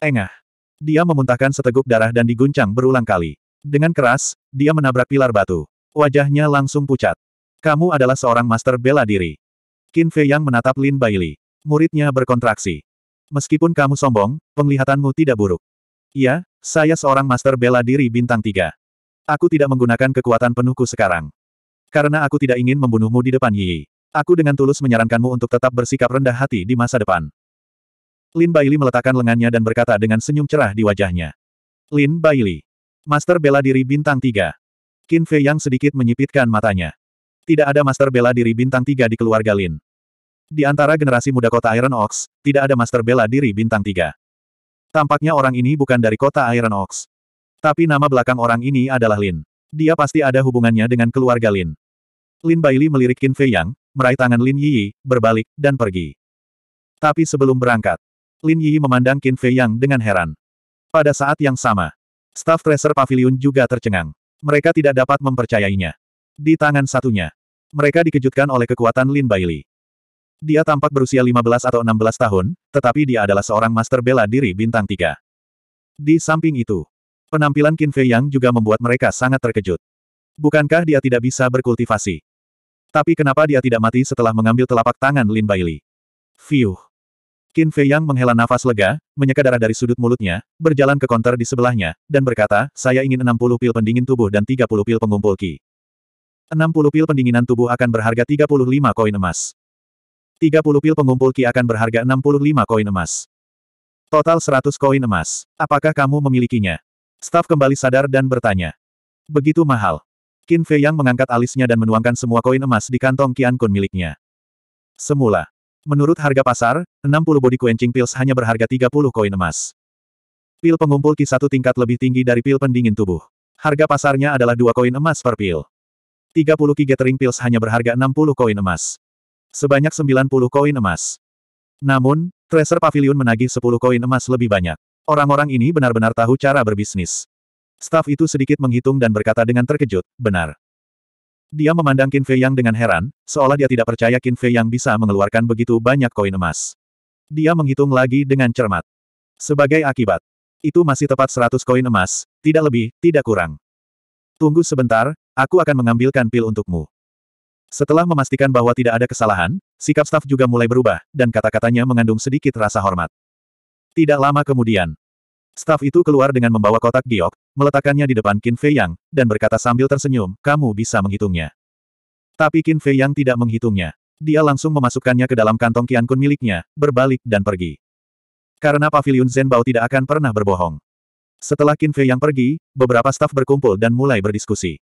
Engah. Dia memuntahkan seteguk darah dan diguncang berulang kali. Dengan keras, dia menabrak pilar batu. Wajahnya langsung pucat. Kamu adalah seorang master bela diri. Qin Fei Yang menatap Lin Baili. Muridnya berkontraksi. Meskipun kamu sombong, penglihatanmu tidak buruk. Iya, saya seorang master bela diri bintang tiga. Aku tidak menggunakan kekuatan penuhku sekarang. Karena aku tidak ingin membunuhmu di depan Yi. Aku dengan tulus menyarankanmu untuk tetap bersikap rendah hati di masa depan. Lin Baili meletakkan lengannya dan berkata dengan senyum cerah di wajahnya. Lin Baili. Master bela diri bintang Tiga. Qin Fei yang sedikit menyipitkan matanya. Tidak ada master bela diri bintang Tiga di keluarga Lin. Di antara generasi muda kota Iron Ox, tidak ada master bela diri bintang Tiga. Tampaknya orang ini bukan dari kota Iron Ox. Tapi nama belakang orang ini adalah Lin. Dia pasti ada hubungannya dengan keluarga Lin. Lin Baili melirik Qin Fei Yang, meraih tangan Lin Yi, berbalik, dan pergi. Tapi sebelum berangkat, Lin Yi memandang Qin Fei Yang dengan heran. Pada saat yang sama, staff tracer pavilion juga tercengang. Mereka tidak dapat mempercayainya. Di tangan satunya, mereka dikejutkan oleh kekuatan Lin Baili. Dia tampak berusia 15 atau 16 tahun, tetapi dia adalah seorang master bela diri bintang 3. Di samping itu, Penampilan Qin Fei Yang juga membuat mereka sangat terkejut. Bukankah dia tidak bisa berkultivasi? Tapi kenapa dia tidak mati setelah mengambil telapak tangan Lin Baili? Fiuh. Qin Fei Yang menghela nafas lega, menyeka darah dari sudut mulutnya, berjalan ke konter di sebelahnya, dan berkata, saya ingin 60 pil pendingin tubuh dan 30 pil pengumpul ki. 60 pil pendinginan tubuh akan berharga 35 koin emas. 30 pil pengumpul ki akan berharga 65 koin emas. Total 100 koin emas. Apakah kamu memilikinya? Staf kembali sadar dan bertanya. Begitu mahal. Qin Fei Yang mengangkat alisnya dan menuangkan semua koin emas di kantong Qian Kun miliknya. Semula. Menurut harga pasar, 60 body quenching pills hanya berharga 30 koin emas. Pil pengumpul Ki satu tingkat lebih tinggi dari pil pendingin tubuh. Harga pasarnya adalah dua koin emas per pil. 30 Ki Gathering Pills hanya berharga 60 koin emas. Sebanyak 90 koin emas. Namun, Tracer Pavilion menagih 10 koin emas lebih banyak. Orang-orang ini benar-benar tahu cara berbisnis. Staf itu sedikit menghitung dan berkata dengan terkejut, benar. Dia memandang Qin Fei Yang dengan heran, seolah dia tidak percaya Qin Fei Yang bisa mengeluarkan begitu banyak koin emas. Dia menghitung lagi dengan cermat. Sebagai akibat, itu masih tepat 100 koin emas, tidak lebih, tidak kurang. Tunggu sebentar, aku akan mengambilkan pil untukmu. Setelah memastikan bahwa tidak ada kesalahan, sikap staf juga mulai berubah, dan kata-katanya mengandung sedikit rasa hormat. Tidak lama kemudian, Staf itu keluar dengan membawa kotak giok, meletakkannya di depan Qin Fei Yang, dan berkata sambil tersenyum, kamu bisa menghitungnya. Tapi Qin Fei Yang tidak menghitungnya. Dia langsung memasukkannya ke dalam kantong Qian Kun miliknya, berbalik dan pergi. Karena pavilion Zen Bao tidak akan pernah berbohong. Setelah Qin Fei Yang pergi, beberapa staf berkumpul dan mulai berdiskusi.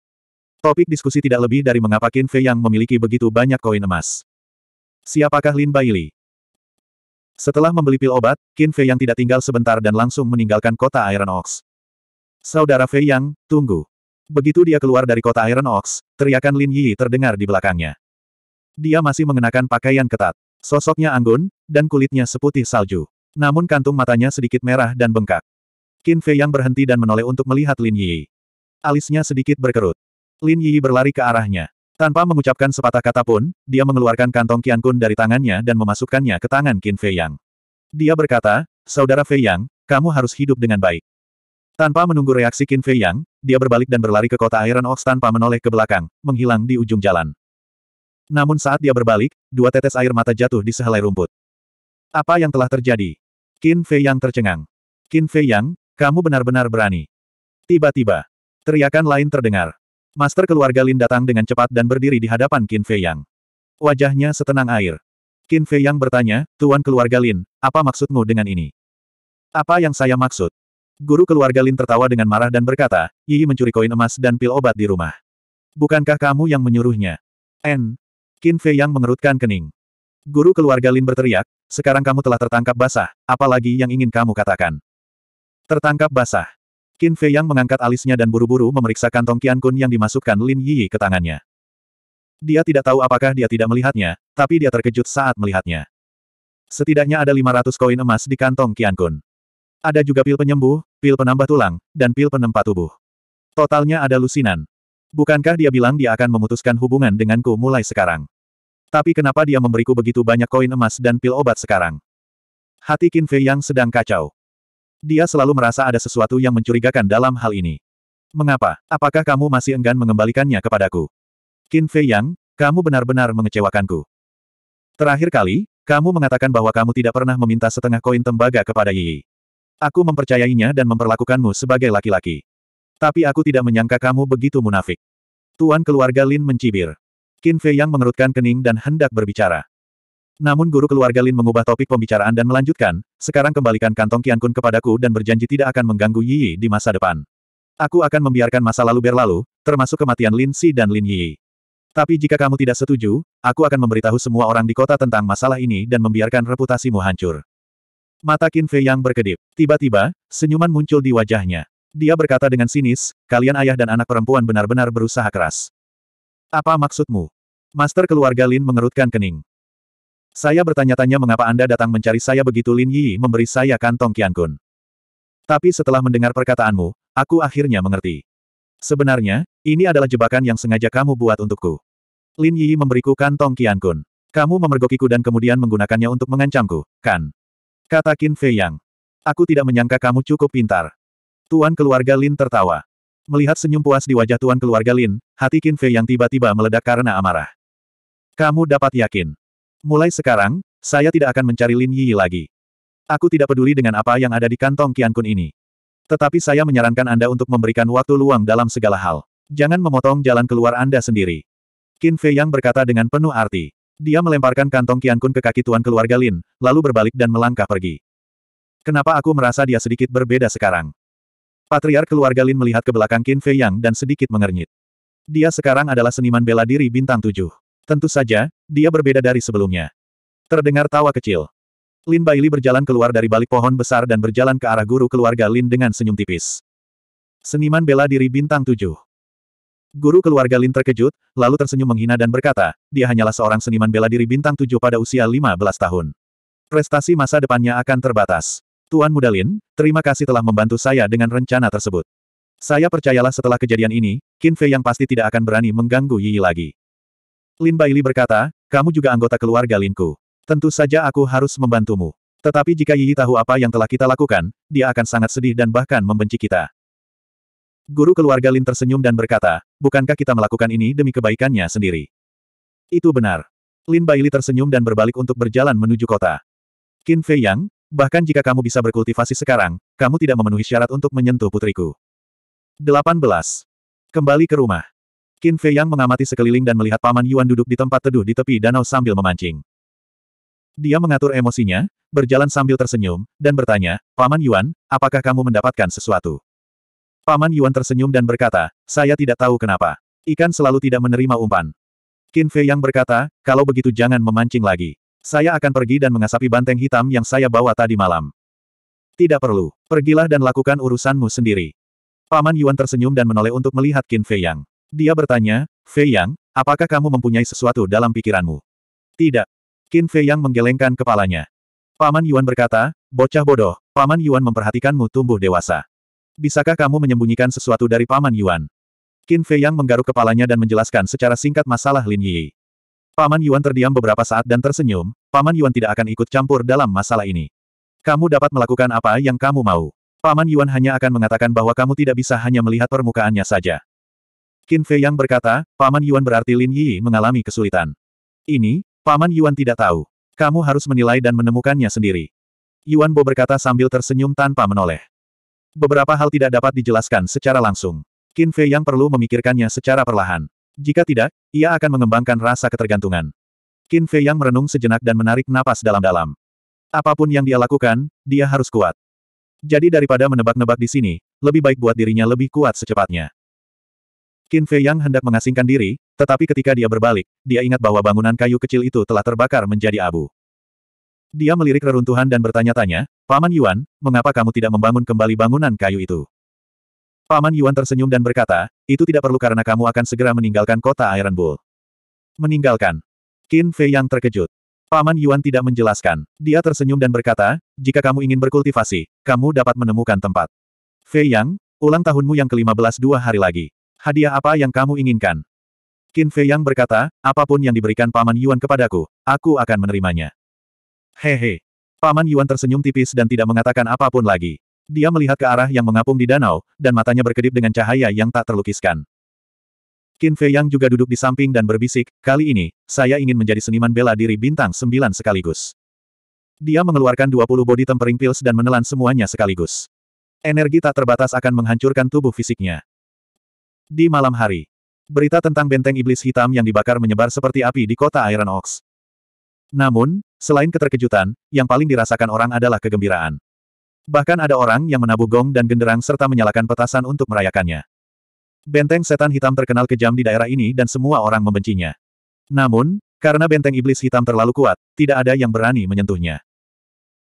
Topik diskusi tidak lebih dari mengapa Qin Fei Yang memiliki begitu banyak koin emas. Siapakah Lin Baili? Setelah membeli pil obat, Qin Fei Yang tidak tinggal sebentar dan langsung meninggalkan kota Iron Ox. Saudara Fei Yang, tunggu. Begitu dia keluar dari kota Iron Ox, teriakan Lin Yi terdengar di belakangnya. Dia masih mengenakan pakaian ketat. Sosoknya anggun, dan kulitnya seputih salju. Namun kantung matanya sedikit merah dan bengkak. Qin Fei Yang berhenti dan menoleh untuk melihat Lin Yi. Alisnya sedikit berkerut. Lin Yi berlari ke arahnya. Tanpa mengucapkan sepatah kata pun, dia mengeluarkan kantong Qian Kun dari tangannya dan memasukkannya ke tangan Qin Fei Yang. Dia berkata, Saudara Fei Yang, kamu harus hidup dengan baik. Tanpa menunggu reaksi Qin Fei Yang, dia berbalik dan berlari ke kota Iron Ox tanpa menoleh ke belakang, menghilang di ujung jalan. Namun saat dia berbalik, dua tetes air mata jatuh di sehelai rumput. Apa yang telah terjadi? Qin Fei Yang tercengang. Qin Fei Yang, kamu benar-benar berani. Tiba-tiba, teriakan lain terdengar. Master keluarga Lin datang dengan cepat dan berdiri di hadapan Qin Fei Yang. Wajahnya setenang air. Qin Fei Yang bertanya, Tuan keluarga Lin, apa maksudmu dengan ini? Apa yang saya maksud? Guru keluarga Lin tertawa dengan marah dan berkata, Yi mencuri koin emas dan pil obat di rumah. Bukankah kamu yang menyuruhnya? N. Qin Fei Yang mengerutkan kening. Guru keluarga Lin berteriak, sekarang kamu telah tertangkap basah, apalagi yang ingin kamu katakan. Tertangkap basah. Qin Fei Yang mengangkat alisnya dan buru-buru memeriksa kantong Qian Kun yang dimasukkan Lin Yi ke tangannya. Dia tidak tahu apakah dia tidak melihatnya, tapi dia terkejut saat melihatnya. Setidaknya ada 500 koin emas di kantong Qian Kun. Ada juga pil penyembuh, pil penambah tulang, dan pil penempat tubuh. Totalnya ada lusinan. Bukankah dia bilang dia akan memutuskan hubungan denganku mulai sekarang? Tapi kenapa dia memberiku begitu banyak koin emas dan pil obat sekarang? Hati Qin Fei yang sedang kacau. Dia selalu merasa ada sesuatu yang mencurigakan dalam hal ini. Mengapa? Apakah kamu masih enggan mengembalikannya kepadaku? Qin Fei Yang, kamu benar-benar mengecewakanku. Terakhir kali, kamu mengatakan bahwa kamu tidak pernah meminta setengah koin tembaga kepada Yi. Aku mempercayainya dan memperlakukanmu sebagai laki-laki. Tapi aku tidak menyangka kamu begitu munafik. Tuan keluarga Lin mencibir. Qin Fei Yang mengerutkan kening dan hendak berbicara. Namun guru keluarga Lin mengubah topik pembicaraan dan melanjutkan, sekarang kembalikan kantong Kun kepadaku dan berjanji tidak akan mengganggu Yi di masa depan. Aku akan membiarkan masa lalu berlalu, termasuk kematian Lin Si dan Lin Yi. Tapi jika kamu tidak setuju, aku akan memberitahu semua orang di kota tentang masalah ini dan membiarkan reputasimu hancur. Mata Qin Fei yang berkedip. Tiba-tiba, senyuman muncul di wajahnya. Dia berkata dengan sinis, kalian ayah dan anak perempuan benar-benar berusaha keras. Apa maksudmu? Master keluarga Lin mengerutkan kening. Saya bertanya-tanya mengapa Anda datang mencari saya begitu Lin Yi memberi saya kantong Kun. Tapi setelah mendengar perkataanmu, aku akhirnya mengerti. Sebenarnya, ini adalah jebakan yang sengaja kamu buat untukku. Lin Yi memberiku kantong Kun. Kamu memergokiku dan kemudian menggunakannya untuk mengancamku, kan? Kata Qin Fei Yang. Aku tidak menyangka kamu cukup pintar. Tuan keluarga Lin tertawa. Melihat senyum puas di wajah tuan keluarga Lin, hati Qin Fei yang tiba-tiba meledak karena amarah. Kamu dapat yakin. Mulai sekarang, saya tidak akan mencari Lin Yi lagi. Aku tidak peduli dengan apa yang ada di kantong Qian Kun ini. Tetapi saya menyarankan Anda untuk memberikan waktu luang dalam segala hal. Jangan memotong jalan keluar Anda sendiri. Qin Fei Yang berkata dengan penuh arti. Dia melemparkan kantong Qian Kun ke kaki tuan keluarga Lin, lalu berbalik dan melangkah pergi. Kenapa aku merasa dia sedikit berbeda sekarang? Patriar keluarga Lin melihat ke belakang Qin Fei Yang dan sedikit mengernyit. Dia sekarang adalah seniman bela diri bintang tujuh. Tentu saja, dia berbeda dari sebelumnya. Terdengar tawa kecil. Lin Baili berjalan keluar dari balik pohon besar dan berjalan ke arah guru keluarga Lin dengan senyum tipis. Seniman bela diri bintang tujuh. Guru keluarga Lin terkejut, lalu tersenyum menghina dan berkata, dia hanyalah seorang seniman bela diri bintang tujuh pada usia 15 tahun. Prestasi masa depannya akan terbatas. Tuan Muda Lin, terima kasih telah membantu saya dengan rencana tersebut. Saya percayalah setelah kejadian ini, Qin Fei yang pasti tidak akan berani mengganggu Yi lagi. Lin Baili berkata, kamu juga anggota keluarga Linku. Tentu saja aku harus membantumu. Tetapi jika Yi tahu apa yang telah kita lakukan, dia akan sangat sedih dan bahkan membenci kita. Guru keluarga Lin tersenyum dan berkata, bukankah kita melakukan ini demi kebaikannya sendiri? Itu benar. Lin Baili tersenyum dan berbalik untuk berjalan menuju kota. Qin Fei Yang, bahkan jika kamu bisa berkultivasi sekarang, kamu tidak memenuhi syarat untuk menyentuh putriku. 18. Kembali ke rumah. Qin Fei Yang mengamati sekeliling dan melihat Paman Yuan duduk di tempat teduh di tepi danau sambil memancing. Dia mengatur emosinya, berjalan sambil tersenyum, dan bertanya, Paman Yuan, apakah kamu mendapatkan sesuatu? Paman Yuan tersenyum dan berkata, saya tidak tahu kenapa. Ikan selalu tidak menerima umpan. Qin Fei Yang berkata, kalau begitu jangan memancing lagi. Saya akan pergi dan mengasapi banteng hitam yang saya bawa tadi malam. Tidak perlu. Pergilah dan lakukan urusanmu sendiri. Paman Yuan tersenyum dan menoleh untuk melihat Qin Fei Yang. Dia bertanya, Fei Yang, apakah kamu mempunyai sesuatu dalam pikiranmu? Tidak. Qin Fei Yang menggelengkan kepalanya. Paman Yuan berkata, bocah bodoh, Paman Yuan memperhatikanmu tumbuh dewasa. Bisakah kamu menyembunyikan sesuatu dari Paman Yuan? Qin Fei Yang menggaruk kepalanya dan menjelaskan secara singkat masalah Lin Yi. Paman Yuan terdiam beberapa saat dan tersenyum, Paman Yuan tidak akan ikut campur dalam masalah ini. Kamu dapat melakukan apa yang kamu mau. Paman Yuan hanya akan mengatakan bahwa kamu tidak bisa hanya melihat permukaannya saja. Qin Fei yang berkata, Paman Yuan berarti Lin Yi mengalami kesulitan. Ini, Paman Yuan tidak tahu. Kamu harus menilai dan menemukannya sendiri. Yuan Bo berkata sambil tersenyum tanpa menoleh. Beberapa hal tidak dapat dijelaskan secara langsung. Qin Fei yang perlu memikirkannya secara perlahan. Jika tidak, ia akan mengembangkan rasa ketergantungan. Qin Fei yang merenung sejenak dan menarik napas dalam-dalam. Apapun yang dia lakukan, dia harus kuat. Jadi daripada menebak-nebak di sini, lebih baik buat dirinya lebih kuat secepatnya. Qin Fei Yang hendak mengasingkan diri, tetapi ketika dia berbalik, dia ingat bahwa bangunan kayu kecil itu telah terbakar menjadi abu. Dia melirik reruntuhan dan bertanya-tanya, Paman Yuan, mengapa kamu tidak membangun kembali bangunan kayu itu? Paman Yuan tersenyum dan berkata, itu tidak perlu karena kamu akan segera meninggalkan kota Iron Bull. Meninggalkan. Qin Fei Yang terkejut. Paman Yuan tidak menjelaskan. Dia tersenyum dan berkata, jika kamu ingin berkultivasi, kamu dapat menemukan tempat. Fei Yang, ulang tahunmu yang ke-15 dua hari lagi. Hadiah apa yang kamu inginkan? Qin Fei Yang berkata, apapun yang diberikan Paman Yuan kepadaku, aku akan menerimanya. Hehe. Paman Yuan tersenyum tipis dan tidak mengatakan apapun lagi. Dia melihat ke arah yang mengapung di danau, dan matanya berkedip dengan cahaya yang tak terlukiskan. Qin Fei Yang juga duduk di samping dan berbisik, kali ini, saya ingin menjadi seniman bela diri bintang sembilan sekaligus. Dia mengeluarkan 20 body tempering pills dan menelan semuanya sekaligus. Energi tak terbatas akan menghancurkan tubuh fisiknya. Di malam hari, berita tentang benteng iblis hitam yang dibakar menyebar seperti api di kota Iron Ox. Namun, selain keterkejutan, yang paling dirasakan orang adalah kegembiraan. Bahkan ada orang yang menabuh gong dan genderang serta menyalakan petasan untuk merayakannya. Benteng setan hitam terkenal kejam di daerah ini dan semua orang membencinya. Namun, karena benteng iblis hitam terlalu kuat, tidak ada yang berani menyentuhnya.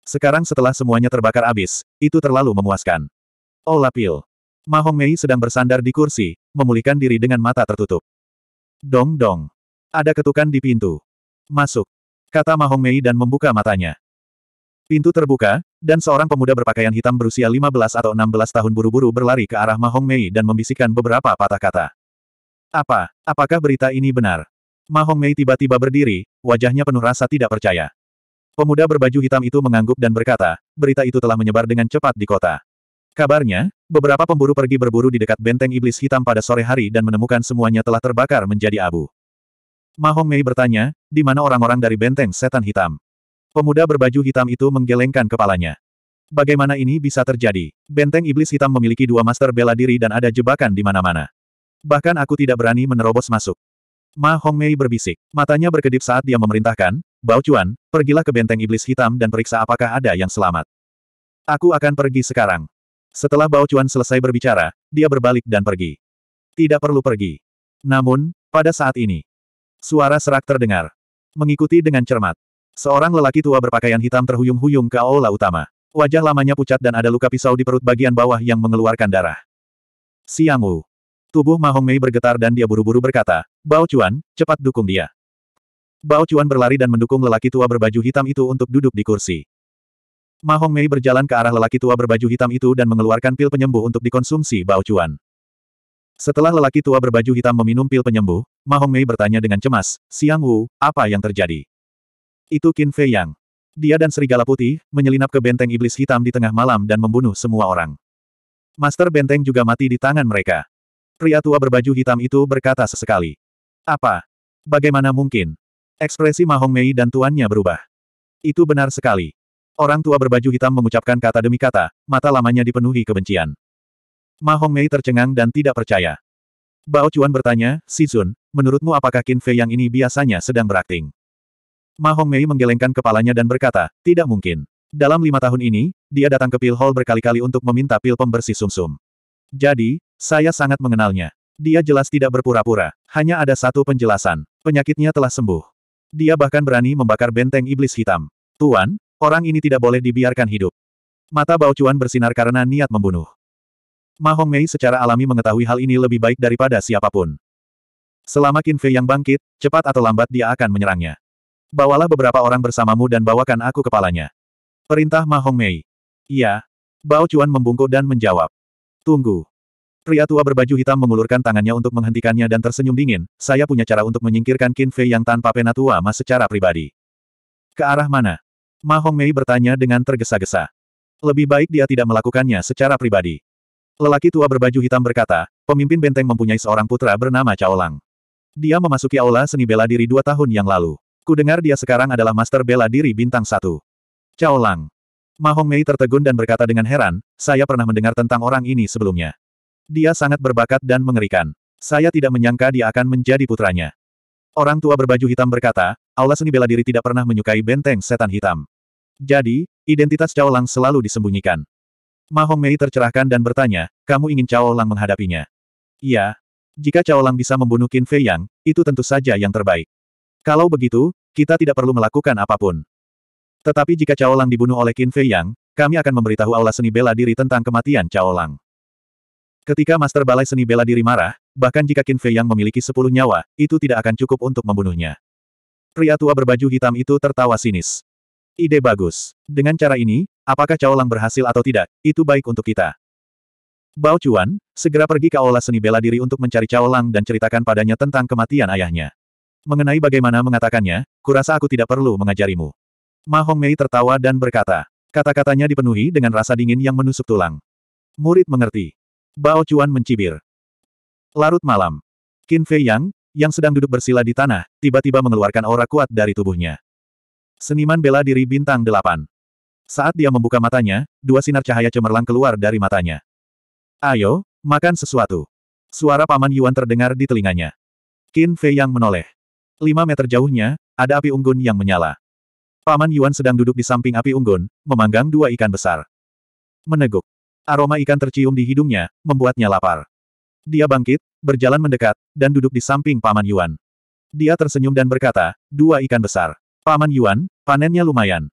Sekarang setelah semuanya terbakar habis, itu terlalu memuaskan. Olapil. Ma Mei sedang bersandar di kursi, memulihkan diri dengan mata tertutup. Dong dong. Ada ketukan di pintu. Masuk. Kata Ma Mei dan membuka matanya. Pintu terbuka, dan seorang pemuda berpakaian hitam berusia 15 atau 16 tahun buru-buru berlari ke arah Ma Mei dan membisikkan beberapa patah kata. Apa? Apakah berita ini benar? Ma Mei tiba-tiba berdiri, wajahnya penuh rasa tidak percaya. Pemuda berbaju hitam itu mengangguk dan berkata, berita itu telah menyebar dengan cepat di kota. Kabarnya, beberapa pemburu pergi berburu di dekat benteng iblis hitam pada sore hari dan menemukan semuanya telah terbakar menjadi abu. Mahong Mei bertanya, di mana orang-orang dari benteng setan hitam? Pemuda berbaju hitam itu menggelengkan kepalanya. Bagaimana ini bisa terjadi? Benteng iblis hitam memiliki dua master bela diri dan ada jebakan di mana-mana. Bahkan aku tidak berani menerobos masuk. Ma Mei berbisik. Matanya berkedip saat dia memerintahkan, Bao Chuan, pergilah ke benteng iblis hitam dan periksa apakah ada yang selamat. Aku akan pergi sekarang. Setelah Bao Cuan selesai berbicara, dia berbalik dan pergi. Tidak perlu pergi. Namun, pada saat ini, suara serak terdengar. Mengikuti dengan cermat. Seorang lelaki tua berpakaian hitam terhuyung-huyung ke aula utama. Wajah lamanya pucat dan ada luka pisau di perut bagian bawah yang mengeluarkan darah. Siang Wu. Tubuh Mahong Mei bergetar dan dia buru-buru berkata, Bao Cuan, cepat dukung dia. Bao Cuan berlari dan mendukung lelaki tua berbaju hitam itu untuk duduk di kursi. Ma Hong Mei berjalan ke arah lelaki tua berbaju hitam itu dan mengeluarkan pil penyembuh untuk dikonsumsi Bao Chuan. Setelah lelaki tua berbaju hitam meminum pil penyembuh, Ma Hong Mei bertanya dengan cemas, Siang Wu, apa yang terjadi? Itu Qin Fei Yang. Dia dan serigala putih, menyelinap ke benteng iblis hitam di tengah malam dan membunuh semua orang. Master benteng juga mati di tangan mereka. Pria tua berbaju hitam itu berkata sesekali. Apa? Bagaimana mungkin? Ekspresi Ma Hong Mei dan tuannya berubah. Itu benar sekali. Orang tua berbaju hitam mengucapkan kata demi kata, mata lamanya dipenuhi kebencian. Ma Mei tercengang dan tidak percaya. Bao Chuan bertanya, Sizun, menurutmu apakah Qin Fei yang ini biasanya sedang berakting? Ma Mei menggelengkan kepalanya dan berkata, tidak mungkin. Dalam lima tahun ini, dia datang ke Pil Hall berkali-kali untuk meminta pil pembersih sumsum. -sum. Jadi, saya sangat mengenalnya. Dia jelas tidak berpura-pura, hanya ada satu penjelasan. Penyakitnya telah sembuh. Dia bahkan berani membakar benteng iblis hitam. Tuan, Orang ini tidak boleh dibiarkan hidup. Mata Bao Cuan bersinar karena niat membunuh. Ma Hong Mei secara alami mengetahui hal ini lebih baik daripada siapapun. Selama Qin Fei yang bangkit, cepat atau lambat dia akan menyerangnya. Bawalah beberapa orang bersamamu dan bawakan aku kepalanya. Perintah Ma Hong Mei. Iya. Bao Cuan membungkuk dan menjawab. Tunggu. Pria tua berbaju hitam mengulurkan tangannya untuk menghentikannya dan tersenyum dingin, saya punya cara untuk menyingkirkan Qin Fei yang tanpa penatua mas secara pribadi. Ke arah mana? Ma Mei bertanya dengan tergesa-gesa. Lebih baik dia tidak melakukannya secara pribadi. Lelaki tua berbaju hitam berkata, pemimpin benteng mempunyai seorang putra bernama Cao Lang. Dia memasuki aula seni bela diri dua tahun yang lalu. Ku dengar dia sekarang adalah master bela diri bintang satu. Cao Lang. Ma Mei tertegun dan berkata dengan heran, saya pernah mendengar tentang orang ini sebelumnya. Dia sangat berbakat dan mengerikan. Saya tidak menyangka dia akan menjadi putranya. Orang tua berbaju hitam berkata, aula seni bela diri tidak pernah menyukai benteng setan hitam. Jadi, identitas Cao Lang selalu disembunyikan. Mahong Mei tercerahkan dan bertanya, kamu ingin Cao Lang menghadapinya? Iya. Jika Cao Lang bisa membunuh Qin Fei Yang, itu tentu saja yang terbaik. Kalau begitu, kita tidak perlu melakukan apapun. Tetapi jika Cao Lang dibunuh oleh Qin Fei Yang, kami akan memberitahu aula seni bela diri tentang kematian Cao Lang. Ketika Master Balai Seni Bela Diri marah, bahkan jika Qin Fei Yang memiliki sepuluh nyawa, itu tidak akan cukup untuk membunuhnya. Pria tua berbaju hitam itu tertawa sinis. Ide bagus. Dengan cara ini, apakah Cao Lang berhasil atau tidak, itu baik untuk kita. Bao Chuan, segera pergi ke aula seni bela diri untuk mencari Cao Lang dan ceritakan padanya tentang kematian ayahnya. Mengenai bagaimana mengatakannya, kurasa aku tidak perlu mengajarimu. Ma Hong Mei tertawa dan berkata, kata-katanya dipenuhi dengan rasa dingin yang menusuk tulang. Murid mengerti. Bao Chuan mencibir. Larut malam. Qin Fei Yang, yang sedang duduk bersila di tanah, tiba-tiba mengeluarkan aura kuat dari tubuhnya. Seniman bela diri bintang delapan. Saat dia membuka matanya, dua sinar cahaya cemerlang keluar dari matanya. Ayo, makan sesuatu. Suara Paman Yuan terdengar di telinganya. Qin Fei yang menoleh. Lima meter jauhnya, ada api unggun yang menyala. Paman Yuan sedang duduk di samping api unggun, memanggang dua ikan besar. Meneguk. Aroma ikan tercium di hidungnya, membuatnya lapar. Dia bangkit, berjalan mendekat, dan duduk di samping Paman Yuan. Dia tersenyum dan berkata, dua ikan besar. Paman Yuan, Panennya lumayan.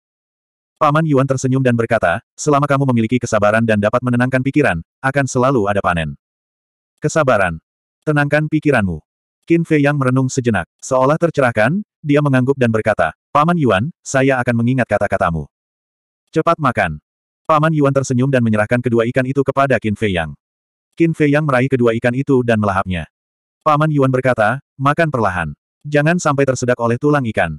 Paman Yuan tersenyum dan berkata, selama kamu memiliki kesabaran dan dapat menenangkan pikiran, akan selalu ada panen. Kesabaran. Tenangkan pikiranmu. Qin Fei yang merenung sejenak. Seolah tercerahkan, dia mengangguk dan berkata, Paman Yuan, saya akan mengingat kata-katamu. Cepat makan. Paman Yuan tersenyum dan menyerahkan kedua ikan itu kepada Qin Fei Yang. Qin Fei Yang meraih kedua ikan itu dan melahapnya. Paman Yuan berkata, makan perlahan. Jangan sampai tersedak oleh tulang ikan.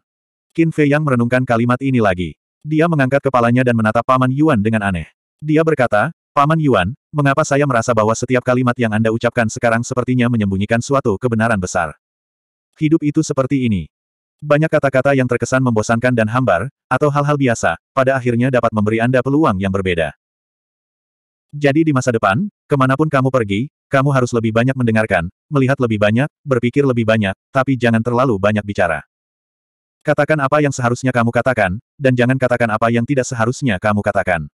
Qin Fei Yang merenungkan kalimat ini lagi. Dia mengangkat kepalanya dan menatap Paman Yuan dengan aneh. Dia berkata, Paman Yuan, mengapa saya merasa bahwa setiap kalimat yang Anda ucapkan sekarang sepertinya menyembunyikan suatu kebenaran besar? Hidup itu seperti ini. Banyak kata-kata yang terkesan membosankan dan hambar, atau hal-hal biasa, pada akhirnya dapat memberi Anda peluang yang berbeda. Jadi di masa depan, kemanapun kamu pergi, kamu harus lebih banyak mendengarkan, melihat lebih banyak, berpikir lebih banyak, tapi jangan terlalu banyak bicara. Katakan apa yang seharusnya kamu katakan, dan jangan katakan apa yang tidak seharusnya kamu katakan.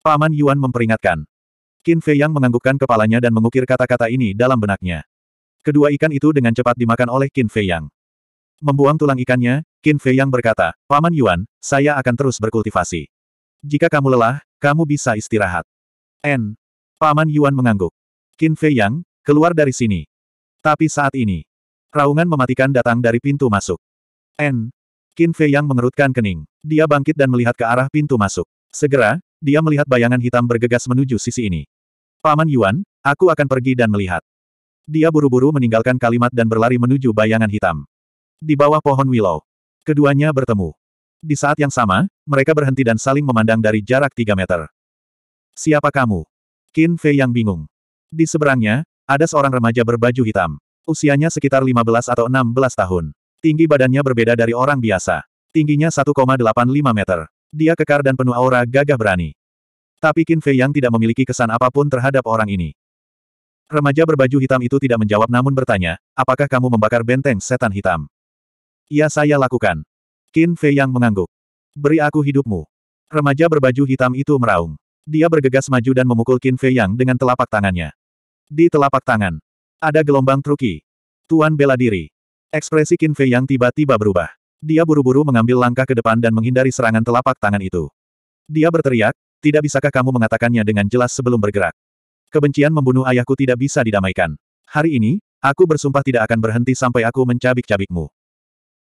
Paman Yuan memperingatkan. Qin Fei yang menganggukkan kepalanya dan mengukir kata-kata ini dalam benaknya. Kedua ikan itu dengan cepat dimakan oleh Qin Fei yang. Membuang tulang ikannya, Qin Fei yang berkata, Paman Yuan, saya akan terus berkultivasi. Jika kamu lelah, kamu bisa istirahat. N. Paman Yuan mengangguk. Qin Fei yang, keluar dari sini. Tapi saat ini, raungan mematikan datang dari pintu masuk. N. Qin Fei yang mengerutkan kening. Dia bangkit dan melihat ke arah pintu masuk. Segera, dia melihat bayangan hitam bergegas menuju sisi ini. Paman Yuan, aku akan pergi dan melihat. Dia buru-buru meninggalkan kalimat dan berlari menuju bayangan hitam. Di bawah pohon willow. Keduanya bertemu. Di saat yang sama, mereka berhenti dan saling memandang dari jarak 3 meter. Siapa kamu? Qin Fei yang bingung. Di seberangnya, ada seorang remaja berbaju hitam. Usianya sekitar 15 atau 16 tahun. Tinggi badannya berbeda dari orang biasa. Tingginya 1,85 meter. Dia kekar dan penuh aura gagah berani. Tapi Qin Fei yang tidak memiliki kesan apapun terhadap orang ini. Remaja berbaju hitam itu tidak menjawab namun bertanya, apakah kamu membakar benteng setan hitam? "Ya, saya lakukan. Qin Fei yang mengangguk. Beri aku hidupmu. Remaja berbaju hitam itu meraung. Dia bergegas maju dan memukul Qin Fei yang dengan telapak tangannya. Di telapak tangan, ada gelombang truki. Tuan bela diri. Ekspresi Qin Fei yang tiba-tiba berubah. Dia buru-buru mengambil langkah ke depan dan menghindari serangan telapak tangan itu. Dia berteriak, tidak bisakah kamu mengatakannya dengan jelas sebelum bergerak? Kebencian membunuh ayahku tidak bisa didamaikan. Hari ini, aku bersumpah tidak akan berhenti sampai aku mencabik-cabikmu.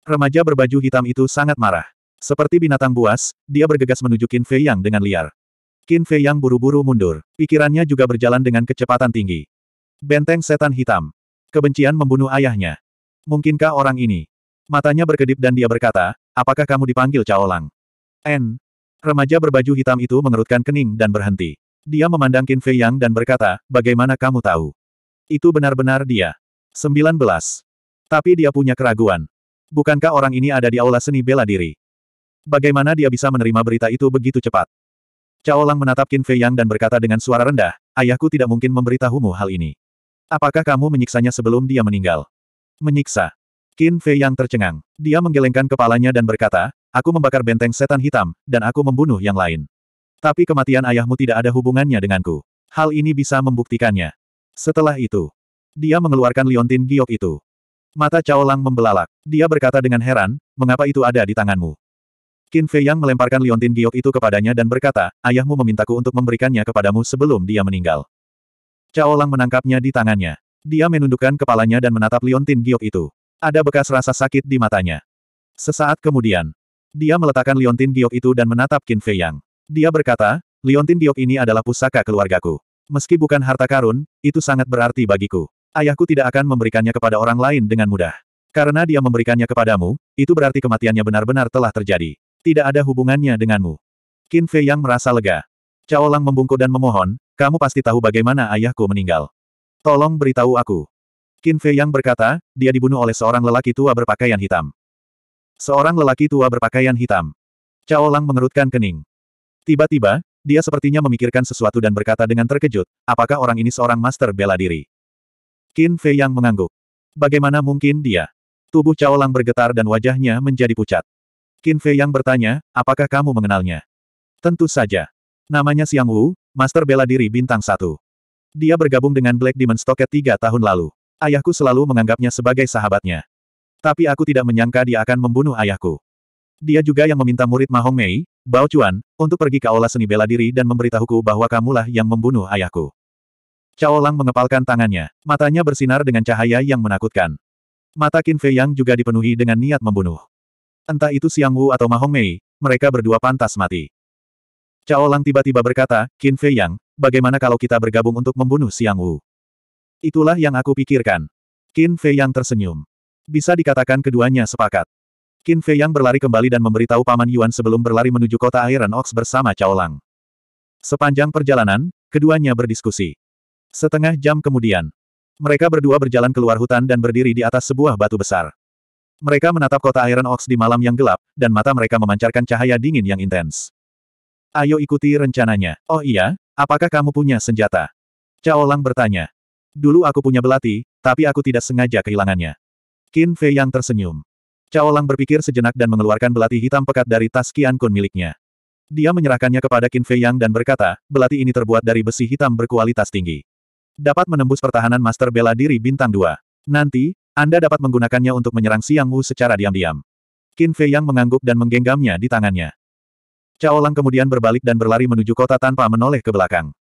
Remaja berbaju hitam itu sangat marah. Seperti binatang buas, dia bergegas menuju Qin Fei Yang dengan liar. Qin Fei Yang buru-buru mundur, pikirannya juga berjalan dengan kecepatan tinggi. Benteng setan hitam. Kebencian membunuh ayahnya. Mungkinkah orang ini? Matanya berkedip dan dia berkata, apakah kamu dipanggil Caolang? N. Remaja berbaju hitam itu mengerutkan kening dan berhenti. Dia memandang Qin Fei Yang dan berkata, bagaimana kamu tahu? Itu benar-benar dia. 19. Tapi dia punya keraguan. Bukankah orang ini ada di aula seni bela diri? Bagaimana dia bisa menerima berita itu begitu cepat? Cao Lang menatap Qin Fei Yang dan berkata dengan suara rendah, ayahku tidak mungkin memberitahumu hal ini. Apakah kamu menyiksanya sebelum dia meninggal? Menyiksa. Qin Fei yang tercengang. Dia menggelengkan kepalanya dan berkata, aku membakar benteng setan hitam, dan aku membunuh yang lain. Tapi kematian ayahmu tidak ada hubungannya denganku. Hal ini bisa membuktikannya. Setelah itu, dia mengeluarkan liontin giok itu. Mata Cao Lang membelalak. Dia berkata dengan heran, mengapa itu ada di tanganmu? Qin Fei Yang melemparkan liontin giok itu kepadanya dan berkata, ayahmu memintaku untuk memberikannya kepadamu sebelum dia meninggal. Cao Lang menangkapnya di tangannya. Dia menundukkan kepalanya dan menatap Liontin Giok itu. Ada bekas rasa sakit di matanya. Sesaat kemudian, dia meletakkan Liontin Giok itu dan menatap Qin Fei Yang. Dia berkata, Liontin Giok ini adalah pusaka keluargaku. Meski bukan harta karun, itu sangat berarti bagiku. Ayahku tidak akan memberikannya kepada orang lain dengan mudah. Karena dia memberikannya kepadamu, itu berarti kematiannya benar-benar telah terjadi. Tidak ada hubungannya denganmu. Qin Fei Yang merasa lega. Cao Lang membungkuk dan memohon, kamu pasti tahu bagaimana ayahku meninggal. Tolong beritahu aku. Qin Fei Yang berkata, dia dibunuh oleh seorang lelaki tua berpakaian hitam. Seorang lelaki tua berpakaian hitam. Cao Lang mengerutkan kening. Tiba-tiba, dia sepertinya memikirkan sesuatu dan berkata dengan terkejut, apakah orang ini seorang master bela diri? Qin Fei Yang mengangguk. Bagaimana mungkin dia? Tubuh Cao Lang bergetar dan wajahnya menjadi pucat. Qin Fei Yang bertanya, apakah kamu mengenalnya? Tentu saja. Namanya Siang Wu, master bela diri bintang satu. Dia bergabung dengan Black Demon Stocket tiga tahun lalu. Ayahku selalu menganggapnya sebagai sahabatnya. Tapi aku tidak menyangka dia akan membunuh ayahku. Dia juga yang meminta murid Mahong Mei, Bao Chuan, untuk pergi ke aula seni bela diri dan memberitahuku bahwa kamulah yang membunuh ayahku. Cao Lang mengepalkan tangannya. Matanya bersinar dengan cahaya yang menakutkan. Mata Qin Fei Yang juga dipenuhi dengan niat membunuh. Entah itu Siang Wu atau Mahong Mei, mereka berdua pantas mati. Cao Lang tiba-tiba berkata, Qin Fei Yang, bagaimana kalau kita bergabung untuk membunuh Siang Wu? Itulah yang aku pikirkan. Qin Fei yang tersenyum. Bisa dikatakan keduanya sepakat. Qin Fei yang berlari kembali dan memberitahu Paman Yuan sebelum berlari menuju kota Iron Ox bersama Cao Lang. Sepanjang perjalanan, keduanya berdiskusi. Setengah jam kemudian, mereka berdua berjalan keluar hutan dan berdiri di atas sebuah batu besar. Mereka menatap kota Iron Ox di malam yang gelap, dan mata mereka memancarkan cahaya dingin yang intens. Ayo ikuti rencananya. Oh iya, Apakah kamu punya senjata? Cao Lang bertanya. Dulu aku punya belati, tapi aku tidak sengaja kehilangannya. Qin Fei yang tersenyum. Cao Lang berpikir sejenak dan mengeluarkan belati hitam pekat dari tas Qian Kun miliknya. Dia menyerahkannya kepada Qin Fei Yang dan berkata, belati ini terbuat dari besi hitam berkualitas tinggi. Dapat menembus pertahanan master bela diri bintang 2. Nanti, Anda dapat menggunakannya untuk menyerang Siang Wu secara diam-diam. Qin Fei Yang mengangguk dan menggenggamnya di tangannya. Cao Lang kemudian berbalik dan berlari menuju kota tanpa menoleh ke belakang.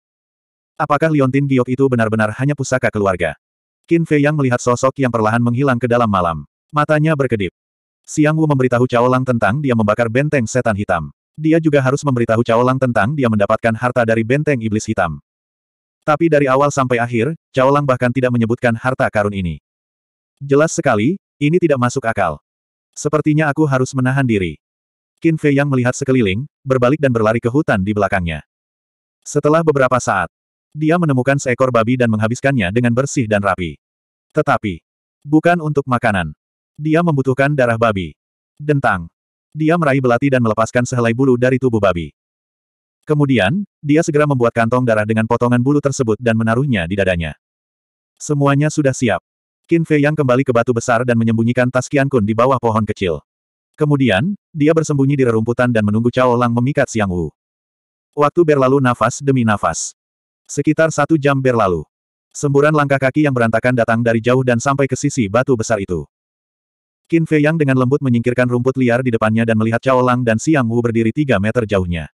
Apakah Liontin Giok itu benar-benar hanya pusaka keluarga? Qin Fei Yang melihat sosok yang perlahan menghilang ke dalam malam. Matanya berkedip. Siang Wu memberitahu Cao Lang tentang dia membakar benteng setan hitam. Dia juga harus memberitahu Cao Lang tentang dia mendapatkan harta dari benteng iblis hitam. Tapi dari awal sampai akhir, Cao Lang bahkan tidak menyebutkan harta karun ini. Jelas sekali, ini tidak masuk akal. Sepertinya aku harus menahan diri. Qin Fei yang melihat sekeliling, berbalik dan berlari ke hutan di belakangnya. Setelah beberapa saat, dia menemukan seekor babi dan menghabiskannya dengan bersih dan rapi. Tetapi, bukan untuk makanan. Dia membutuhkan darah babi. Dentang. Dia meraih belati dan melepaskan sehelai bulu dari tubuh babi. Kemudian, dia segera membuat kantong darah dengan potongan bulu tersebut dan menaruhnya di dadanya. Semuanya sudah siap. Qin Fei yang kembali ke batu besar dan menyembunyikan tas Qian Kun di bawah pohon kecil. Kemudian, dia bersembunyi di rerumputan dan menunggu Cao Lang memikat Siang Wu. Waktu berlalu nafas demi nafas. Sekitar satu jam berlalu. Semburan langkah kaki yang berantakan datang dari jauh dan sampai ke sisi batu besar itu. Qin Fei Yang dengan lembut menyingkirkan rumput liar di depannya dan melihat Cao Lang dan Siang Wu berdiri tiga meter jauhnya.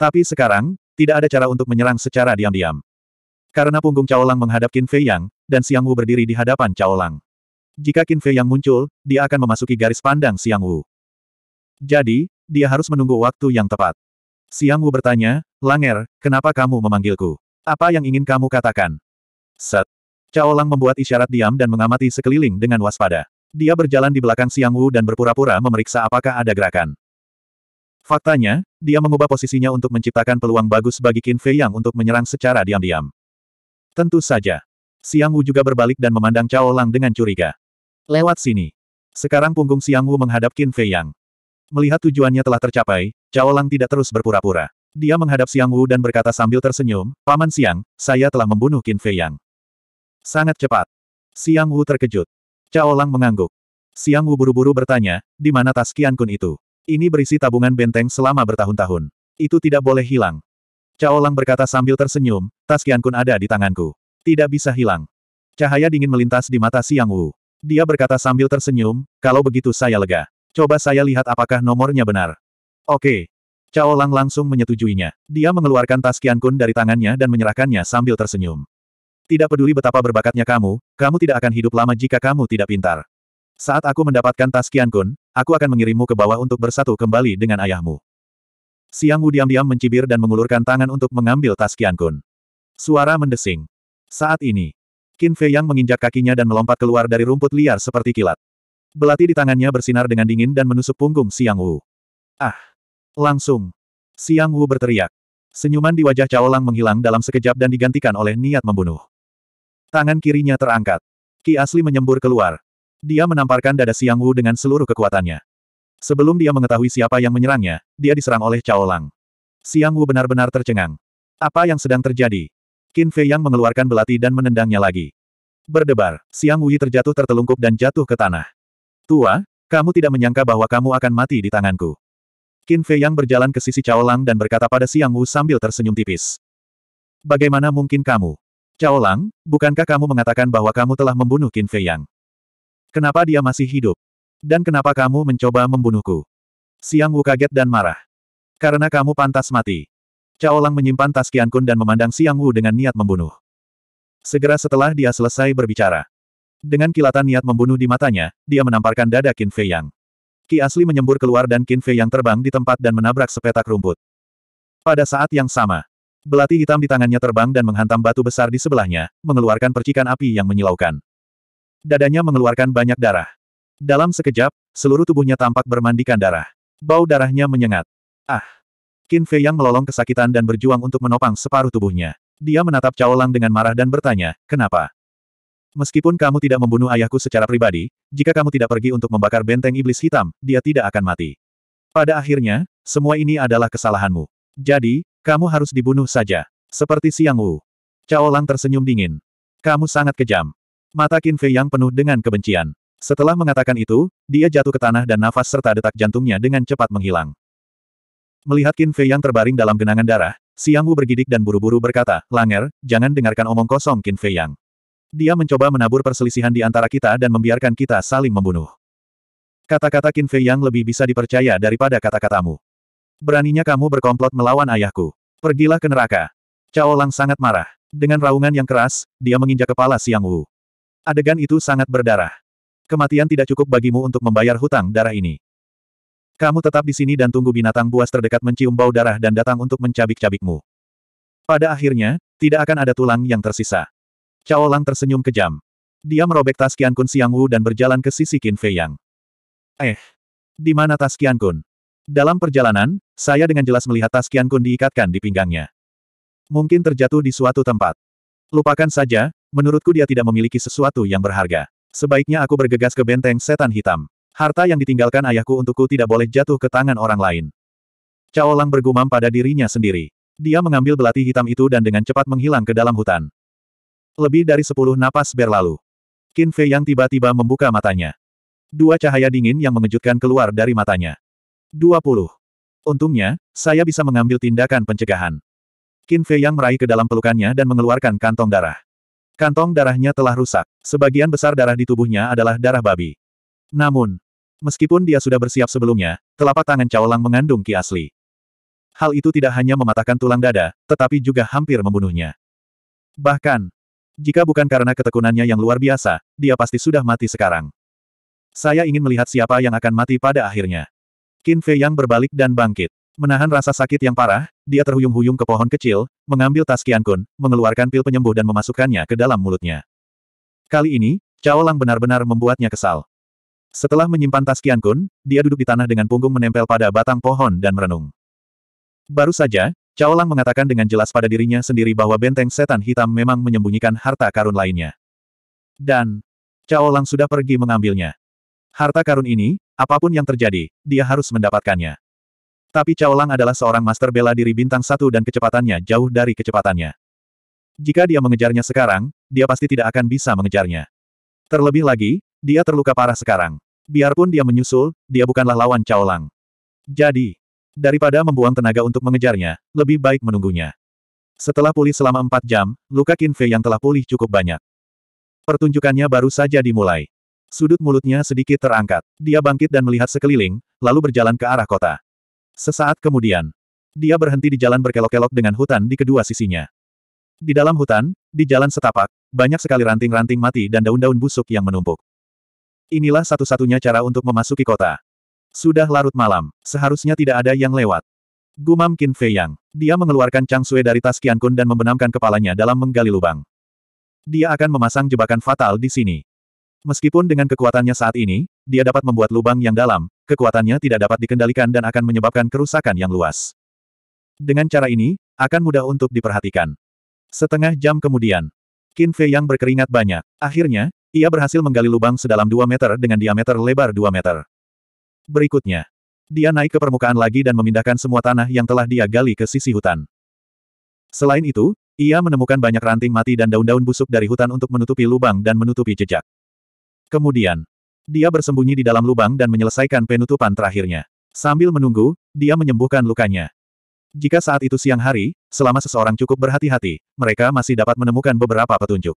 Tapi sekarang, tidak ada cara untuk menyerang secara diam-diam. Karena punggung Cao Lang menghadap Qin Fei Yang, dan Siang Wu berdiri di hadapan Cao Lang. Jika Qin Fei yang muncul, dia akan memasuki garis pandang Xiang Wu. Jadi, dia harus menunggu waktu yang tepat. Xiang Wu bertanya, Langer, kenapa kamu memanggilku? Apa yang ingin kamu katakan? Set. Cao Lang membuat isyarat diam dan mengamati sekeliling dengan waspada. Dia berjalan di belakang Xiang Wu dan berpura-pura memeriksa apakah ada gerakan. Faktanya, dia mengubah posisinya untuk menciptakan peluang bagus bagi Qin Fei Yang untuk menyerang secara diam-diam. Tentu saja. Xiang Wu juga berbalik dan memandang Cao Lang dengan curiga. Lewat sini. Sekarang punggung Xiang Wu menghadap Qin Fei Yang. Melihat tujuannya telah tercapai, Cao Lang tidak terus berpura-pura. Dia menghadap Xiang Wu dan berkata sambil tersenyum, Paman Siang, saya telah membunuh Qin Fei Yang. Sangat cepat. Xiang Wu terkejut. Cao Lang mengangguk. Xiang Wu buru-buru bertanya, di mana tas Qian Kun itu? Ini berisi tabungan benteng selama bertahun-tahun. Itu tidak boleh hilang. Cao Lang berkata sambil tersenyum, tas Qian Kun ada di tanganku. Tidak bisa hilang. Cahaya dingin melintas di mata Xiang Wu. Dia berkata sambil tersenyum, kalau begitu saya lega. Coba saya lihat apakah nomornya benar. Oke. Cao Lang langsung menyetujuinya. Dia mengeluarkan tas Kun dari tangannya dan menyerahkannya sambil tersenyum. Tidak peduli betapa berbakatnya kamu, kamu tidak akan hidup lama jika kamu tidak pintar. Saat aku mendapatkan tas Kun, aku akan mengirimmu ke bawah untuk bersatu kembali dengan ayahmu. Siang Wu diam-diam mencibir dan mengulurkan tangan untuk mengambil tas Kun. Suara mendesing. Saat ini, Qin Fei Yang menginjak kakinya dan melompat keluar dari rumput liar seperti kilat. Belati di tangannya bersinar dengan dingin dan menusuk punggung Siang Wu. Ah! Langsung! Siang Wu berteriak. Senyuman di wajah Cao Lang menghilang dalam sekejap dan digantikan oleh niat membunuh. Tangan kirinya terangkat. Ki asli menyembur keluar. Dia menamparkan dada Siang Wu dengan seluruh kekuatannya. Sebelum dia mengetahui siapa yang menyerangnya, dia diserang oleh Cao Lang. Siang Wu benar-benar tercengang. Apa yang sedang terjadi? Qin Fei Yang mengeluarkan belati dan menendangnya lagi. Berdebar, Siang Wuyi terjatuh tertelungkup dan jatuh ke tanah. Tua, kamu tidak menyangka bahwa kamu akan mati di tanganku. Qin Fei Yang berjalan ke sisi Cao Lang dan berkata pada Siang Wu sambil tersenyum tipis. Bagaimana mungkin kamu? Cao Lang, bukankah kamu mengatakan bahwa kamu telah membunuh Qin Fei Yang? Kenapa dia masih hidup? Dan kenapa kamu mencoba membunuhku? Siang Wu kaget dan marah. Karena kamu pantas mati. Cao Lang menyimpan tas kian Kun dan memandang Siang Wu dengan niat membunuh. Segera setelah dia selesai berbicara. Dengan kilatan niat membunuh di matanya, dia menamparkan dada Qin Fei Yang. Ki asli menyembur keluar dan Qin Fei Yang terbang di tempat dan menabrak sepetak rumput. Pada saat yang sama, belati hitam di tangannya terbang dan menghantam batu besar di sebelahnya, mengeluarkan percikan api yang menyilaukan. Dadanya mengeluarkan banyak darah. Dalam sekejap, seluruh tubuhnya tampak bermandikan darah. Bau darahnya menyengat. Ah! Qin Fei yang melolong kesakitan dan berjuang untuk menopang separuh tubuhnya. Dia menatap Cao Lang dengan marah dan bertanya, kenapa? Meskipun kamu tidak membunuh ayahku secara pribadi, jika kamu tidak pergi untuk membakar benteng iblis hitam, dia tidak akan mati. Pada akhirnya, semua ini adalah kesalahanmu. Jadi, kamu harus dibunuh saja. Seperti Siang Wu. Cao Lang tersenyum dingin. Kamu sangat kejam. Mata Qin Fei yang penuh dengan kebencian. Setelah mengatakan itu, dia jatuh ke tanah dan nafas serta detak jantungnya dengan cepat menghilang. Melihat Qin Fei yang terbaring dalam genangan darah, Siang Wu bergidik dan buru-buru berkata, Langer, jangan dengarkan omong kosong Qin Fei Yang. Dia mencoba menabur perselisihan di antara kita dan membiarkan kita saling membunuh. Kata-kata Qin Fei Yang lebih bisa dipercaya daripada kata-katamu. Beraninya kamu berkomplot melawan ayahku. Pergilah ke neraka. Cao Lang sangat marah. Dengan raungan yang keras, dia menginjak kepala Siang Wu. Adegan itu sangat berdarah. Kematian tidak cukup bagimu untuk membayar hutang darah ini. Kamu tetap di sini dan tunggu binatang buas terdekat mencium bau darah dan datang untuk mencabik-cabikmu. Pada akhirnya, tidak akan ada tulang yang tersisa. Cao Lang tersenyum kejam. Dia merobek tas Qian Kun Siang Wu dan berjalan ke sisi Qin Fei Yang. Eh, di mana tas Qian Kun? Dalam perjalanan, saya dengan jelas melihat tas Qian Kun diikatkan di pinggangnya. Mungkin terjatuh di suatu tempat. Lupakan saja, menurutku dia tidak memiliki sesuatu yang berharga. Sebaiknya aku bergegas ke benteng setan hitam. Harta yang ditinggalkan ayahku untukku tidak boleh jatuh ke tangan orang lain. Cao Lang bergumam pada dirinya sendiri. Dia mengambil belati hitam itu dan dengan cepat menghilang ke dalam hutan. Lebih dari sepuluh napas berlalu. Qin Fei yang tiba-tiba membuka matanya. Dua cahaya dingin yang mengejutkan keluar dari matanya. 20. Untungnya, saya bisa mengambil tindakan pencegahan. Qin Fei yang meraih ke dalam pelukannya dan mengeluarkan kantong darah. Kantong darahnya telah rusak. Sebagian besar darah di tubuhnya adalah darah babi. Namun, meskipun dia sudah bersiap sebelumnya, telapak tangan Cao Lang mengandung ki asli. Hal itu tidak hanya mematahkan tulang dada, tetapi juga hampir membunuhnya. Bahkan, jika bukan karena ketekunannya yang luar biasa, dia pasti sudah mati sekarang. Saya ingin melihat siapa yang akan mati pada akhirnya. Qin Fei Yang berbalik dan bangkit. Menahan rasa sakit yang parah, dia terhuyung-huyung ke pohon kecil, mengambil tas Qian Kun, mengeluarkan pil penyembuh dan memasukkannya ke dalam mulutnya. Kali ini, Cao Lang benar-benar membuatnya kesal. Setelah menyimpan tas Kian Kun, dia duduk di tanah dengan punggung menempel pada batang pohon dan merenung. Baru saja, Cao Lang mengatakan dengan jelas pada dirinya sendiri bahwa benteng setan hitam memang menyembunyikan harta karun lainnya. Dan, Cao Lang sudah pergi mengambilnya. Harta karun ini, apapun yang terjadi, dia harus mendapatkannya. Tapi Cao Lang adalah seorang master bela diri bintang satu dan kecepatannya jauh dari kecepatannya. Jika dia mengejarnya sekarang, dia pasti tidak akan bisa mengejarnya. Terlebih lagi, dia terluka parah sekarang. Biarpun dia menyusul, dia bukanlah lawan Cao Lang. Jadi, daripada membuang tenaga untuk mengejarnya, lebih baik menunggunya. Setelah pulih selama empat jam, luka Qin Fei yang telah pulih cukup banyak. Pertunjukannya baru saja dimulai. Sudut mulutnya sedikit terangkat. Dia bangkit dan melihat sekeliling, lalu berjalan ke arah kota. Sesaat kemudian, dia berhenti di jalan berkelok-kelok dengan hutan di kedua sisinya. Di dalam hutan, di jalan setapak, banyak sekali ranting-ranting mati dan daun-daun busuk yang menumpuk. Inilah satu-satunya cara untuk memasuki kota. Sudah larut malam, seharusnya tidak ada yang lewat. Gumam Qin Fei Yang. Dia mengeluarkan Chang Sui dari tas Qian Kun dan membenamkan kepalanya dalam menggali lubang. Dia akan memasang jebakan fatal di sini. Meskipun dengan kekuatannya saat ini, dia dapat membuat lubang yang dalam, kekuatannya tidak dapat dikendalikan dan akan menyebabkan kerusakan yang luas. Dengan cara ini, akan mudah untuk diperhatikan. Setengah jam kemudian, Qin Fei yang berkeringat banyak. Akhirnya, ia berhasil menggali lubang sedalam 2 meter dengan diameter lebar 2 meter. Berikutnya, dia naik ke permukaan lagi dan memindahkan semua tanah yang telah dia gali ke sisi hutan. Selain itu, ia menemukan banyak ranting mati dan daun-daun busuk dari hutan untuk menutupi lubang dan menutupi jejak. Kemudian, dia bersembunyi di dalam lubang dan menyelesaikan penutupan terakhirnya. Sambil menunggu, dia menyembuhkan lukanya. Jika saat itu siang hari, selama seseorang cukup berhati-hati, mereka masih dapat menemukan beberapa petunjuk.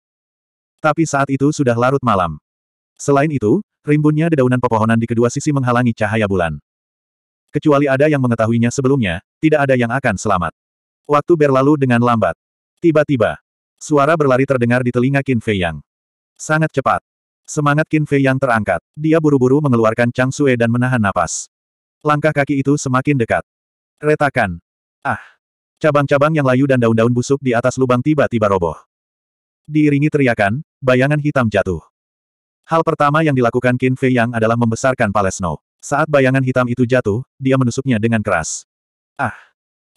Tapi saat itu sudah larut malam. Selain itu, rimbunnya dedaunan pepohonan di kedua sisi menghalangi cahaya bulan. Kecuali ada yang mengetahuinya sebelumnya, tidak ada yang akan selamat. Waktu berlalu dengan lambat. Tiba-tiba, suara berlari terdengar di telinga Qin Fei Yang. Sangat cepat. Semangat Qin Fei Yang terangkat. Dia buru-buru mengeluarkan Chang Sue dan menahan napas. Langkah kaki itu semakin dekat. Retakan. Ah. Cabang-cabang yang layu dan daun-daun busuk di atas lubang tiba-tiba roboh. Diiringi teriakan, bayangan hitam jatuh. Hal pertama yang dilakukan Qin Fei Yang adalah membesarkan Palesno. Saat bayangan hitam itu jatuh, dia menusuknya dengan keras. Ah!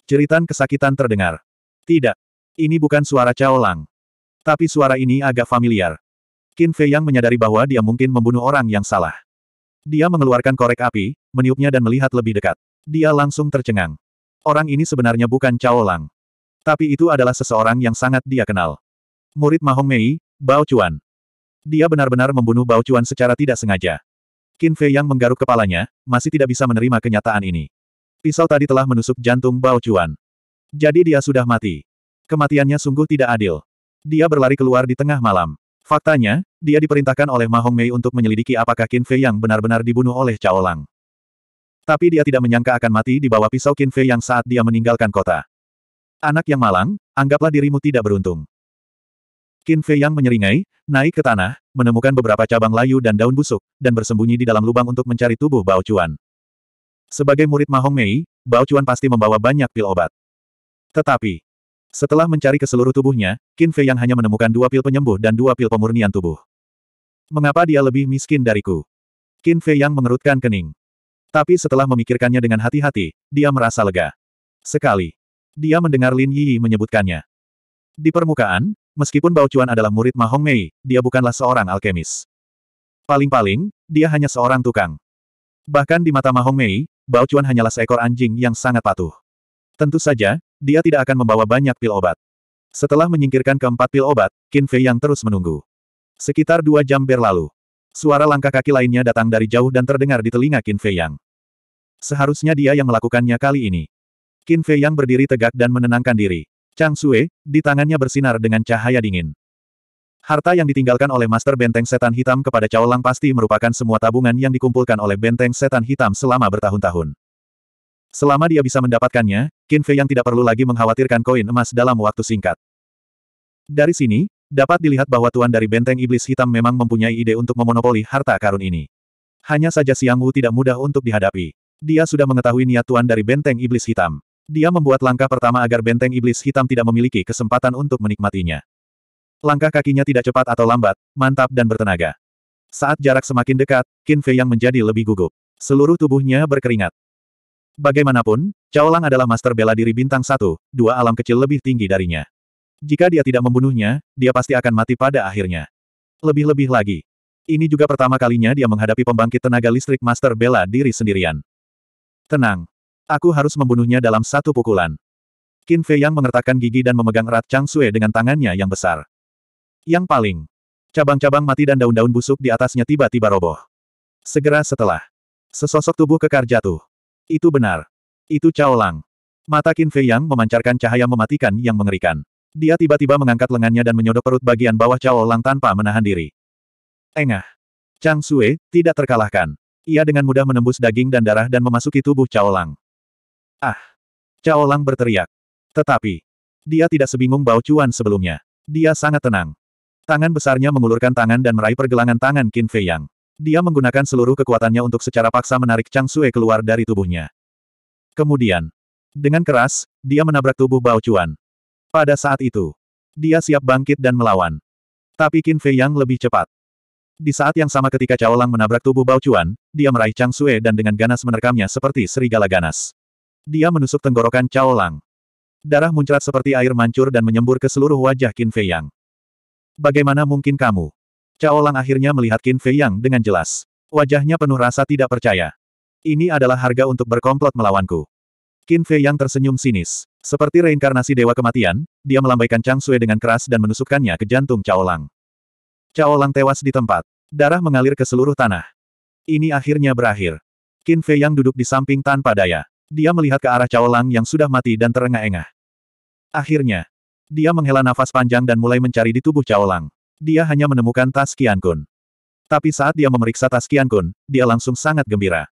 ceritan kesakitan terdengar. Tidak. Ini bukan suara Cao Lang. Tapi suara ini agak familiar. Qin Fei Yang menyadari bahwa dia mungkin membunuh orang yang salah. Dia mengeluarkan korek api, meniupnya dan melihat lebih dekat. Dia langsung tercengang. Orang ini sebenarnya bukan Cao Lang. Tapi itu adalah seseorang yang sangat dia kenal. Murid Mahong Mei, Bao Cuan. Dia benar-benar membunuh Bao Cuan secara tidak sengaja. Qin Fei yang menggaruk kepalanya, masih tidak bisa menerima kenyataan ini. Pisau tadi telah menusuk jantung Bao Cuan. Jadi dia sudah mati. Kematiannya sungguh tidak adil. Dia berlari keluar di tengah malam. Faktanya, dia diperintahkan oleh Ma Mei untuk menyelidiki apakah Qin Fei yang benar-benar dibunuh oleh Cao Lang. Tapi dia tidak menyangka akan mati di bawah pisau Qin Fei yang saat dia meninggalkan kota. Anak yang malang, anggaplah dirimu tidak beruntung. Qin Fei yang menyeringai, naik ke tanah, menemukan beberapa cabang layu dan daun busuk, dan bersembunyi di dalam lubang untuk mencari tubuh Bao Chuan. Sebagai murid Mahong Mei, Bao Chuan pasti membawa banyak pil obat. Tetapi, setelah mencari ke seluruh tubuhnya, Qin Fei yang hanya menemukan dua pil penyembuh dan dua pil pemurnian tubuh. Mengapa dia lebih miskin dariku? Qin Fei yang mengerutkan kening. Tapi setelah memikirkannya dengan hati-hati, dia merasa lega. Sekali. Dia mendengar Lin Yi menyebutkannya. Di permukaan, Meskipun Bao Chuan adalah murid Mahong Mei, dia bukanlah seorang alkemis. Paling-paling, dia hanya seorang tukang. Bahkan di mata Mahong Mei, Bao Chuan hanyalah seekor anjing yang sangat patuh. Tentu saja, dia tidak akan membawa banyak pil obat. Setelah menyingkirkan keempat pil obat, Qin Fei yang terus menunggu. Sekitar dua jam berlalu. Suara langkah kaki lainnya datang dari jauh dan terdengar di telinga Qin Fei Yang. Seharusnya dia yang melakukannya kali ini. Qin Fei Yang berdiri tegak dan menenangkan diri. Chang Sue, di tangannya bersinar dengan cahaya dingin. Harta yang ditinggalkan oleh Master Benteng Setan Hitam kepada Cao Lang pasti merupakan semua tabungan yang dikumpulkan oleh Benteng Setan Hitam selama bertahun-tahun. Selama dia bisa mendapatkannya, Qin Fei yang tidak perlu lagi mengkhawatirkan koin emas dalam waktu singkat. Dari sini, dapat dilihat bahwa tuan dari Benteng Iblis Hitam memang mempunyai ide untuk memonopoli harta karun ini. Hanya saja Siang Wu tidak mudah untuk dihadapi. Dia sudah mengetahui niat tuan dari Benteng Iblis Hitam. Dia membuat langkah pertama agar benteng iblis hitam tidak memiliki kesempatan untuk menikmatinya. Langkah kakinya tidak cepat atau lambat, mantap dan bertenaga. Saat jarak semakin dekat, Qin Fei yang menjadi lebih gugup. Seluruh tubuhnya berkeringat. Bagaimanapun, Cao Lang adalah master bela diri bintang satu, dua alam kecil lebih tinggi darinya. Jika dia tidak membunuhnya, dia pasti akan mati pada akhirnya. Lebih-lebih lagi. Ini juga pertama kalinya dia menghadapi pembangkit tenaga listrik master bela diri sendirian. Tenang, Aku harus membunuhnya dalam satu pukulan. Qin Fei Yang mengertakkan gigi dan memegang erat Chang Sue dengan tangannya yang besar. Yang paling. Cabang-cabang mati dan daun-daun busuk di atasnya tiba-tiba roboh. Segera setelah. Sesosok tubuh kekar jatuh. Itu benar. Itu Cao Lang. Mata Qin Fei Yang memancarkan cahaya mematikan yang mengerikan. Dia tiba-tiba mengangkat lengannya dan menyodok perut bagian bawah Cao Lang tanpa menahan diri. Engah. Chang Sue, tidak terkalahkan. Ia dengan mudah menembus daging dan darah dan memasuki tubuh Cao Lang. Ah! Cao Lang berteriak. Tetapi, dia tidak sebingung Bao Cuan sebelumnya. Dia sangat tenang. Tangan besarnya mengulurkan tangan dan meraih pergelangan tangan Qin Fei Yang. Dia menggunakan seluruh kekuatannya untuk secara paksa menarik Chang Sue keluar dari tubuhnya. Kemudian, dengan keras, dia menabrak tubuh Bao Cuan. Pada saat itu, dia siap bangkit dan melawan. Tapi Qin Fei Yang lebih cepat. Di saat yang sama ketika Cao Lang menabrak tubuh Bao Cuan, dia meraih Chang Sue dan dengan ganas menerkamnya seperti serigala ganas. Dia menusuk tenggorokan Cao Lang. Darah muncrat seperti air mancur dan menyembur ke seluruh wajah Qin Fei Yang. Bagaimana mungkin kamu? Cao Lang akhirnya melihat Qin Fei Yang dengan jelas. Wajahnya penuh rasa tidak percaya. Ini adalah harga untuk berkomplot melawanku. Qin Fei Yang tersenyum sinis. Seperti reinkarnasi dewa kematian, dia melambaikan Chang Sui dengan keras dan menusukkannya ke jantung Cao Lang. Cao Lang tewas di tempat. Darah mengalir ke seluruh tanah. Ini akhirnya berakhir. Qin Fei Yang duduk di samping tanpa daya. Dia melihat ke arah Cao Lang yang sudah mati dan terengah-engah. Akhirnya, dia menghela nafas panjang dan mulai mencari di tubuh Cao Lang. Dia hanya menemukan tas Qian Kun. Tapi saat dia memeriksa tas Qian Kun, dia langsung sangat gembira.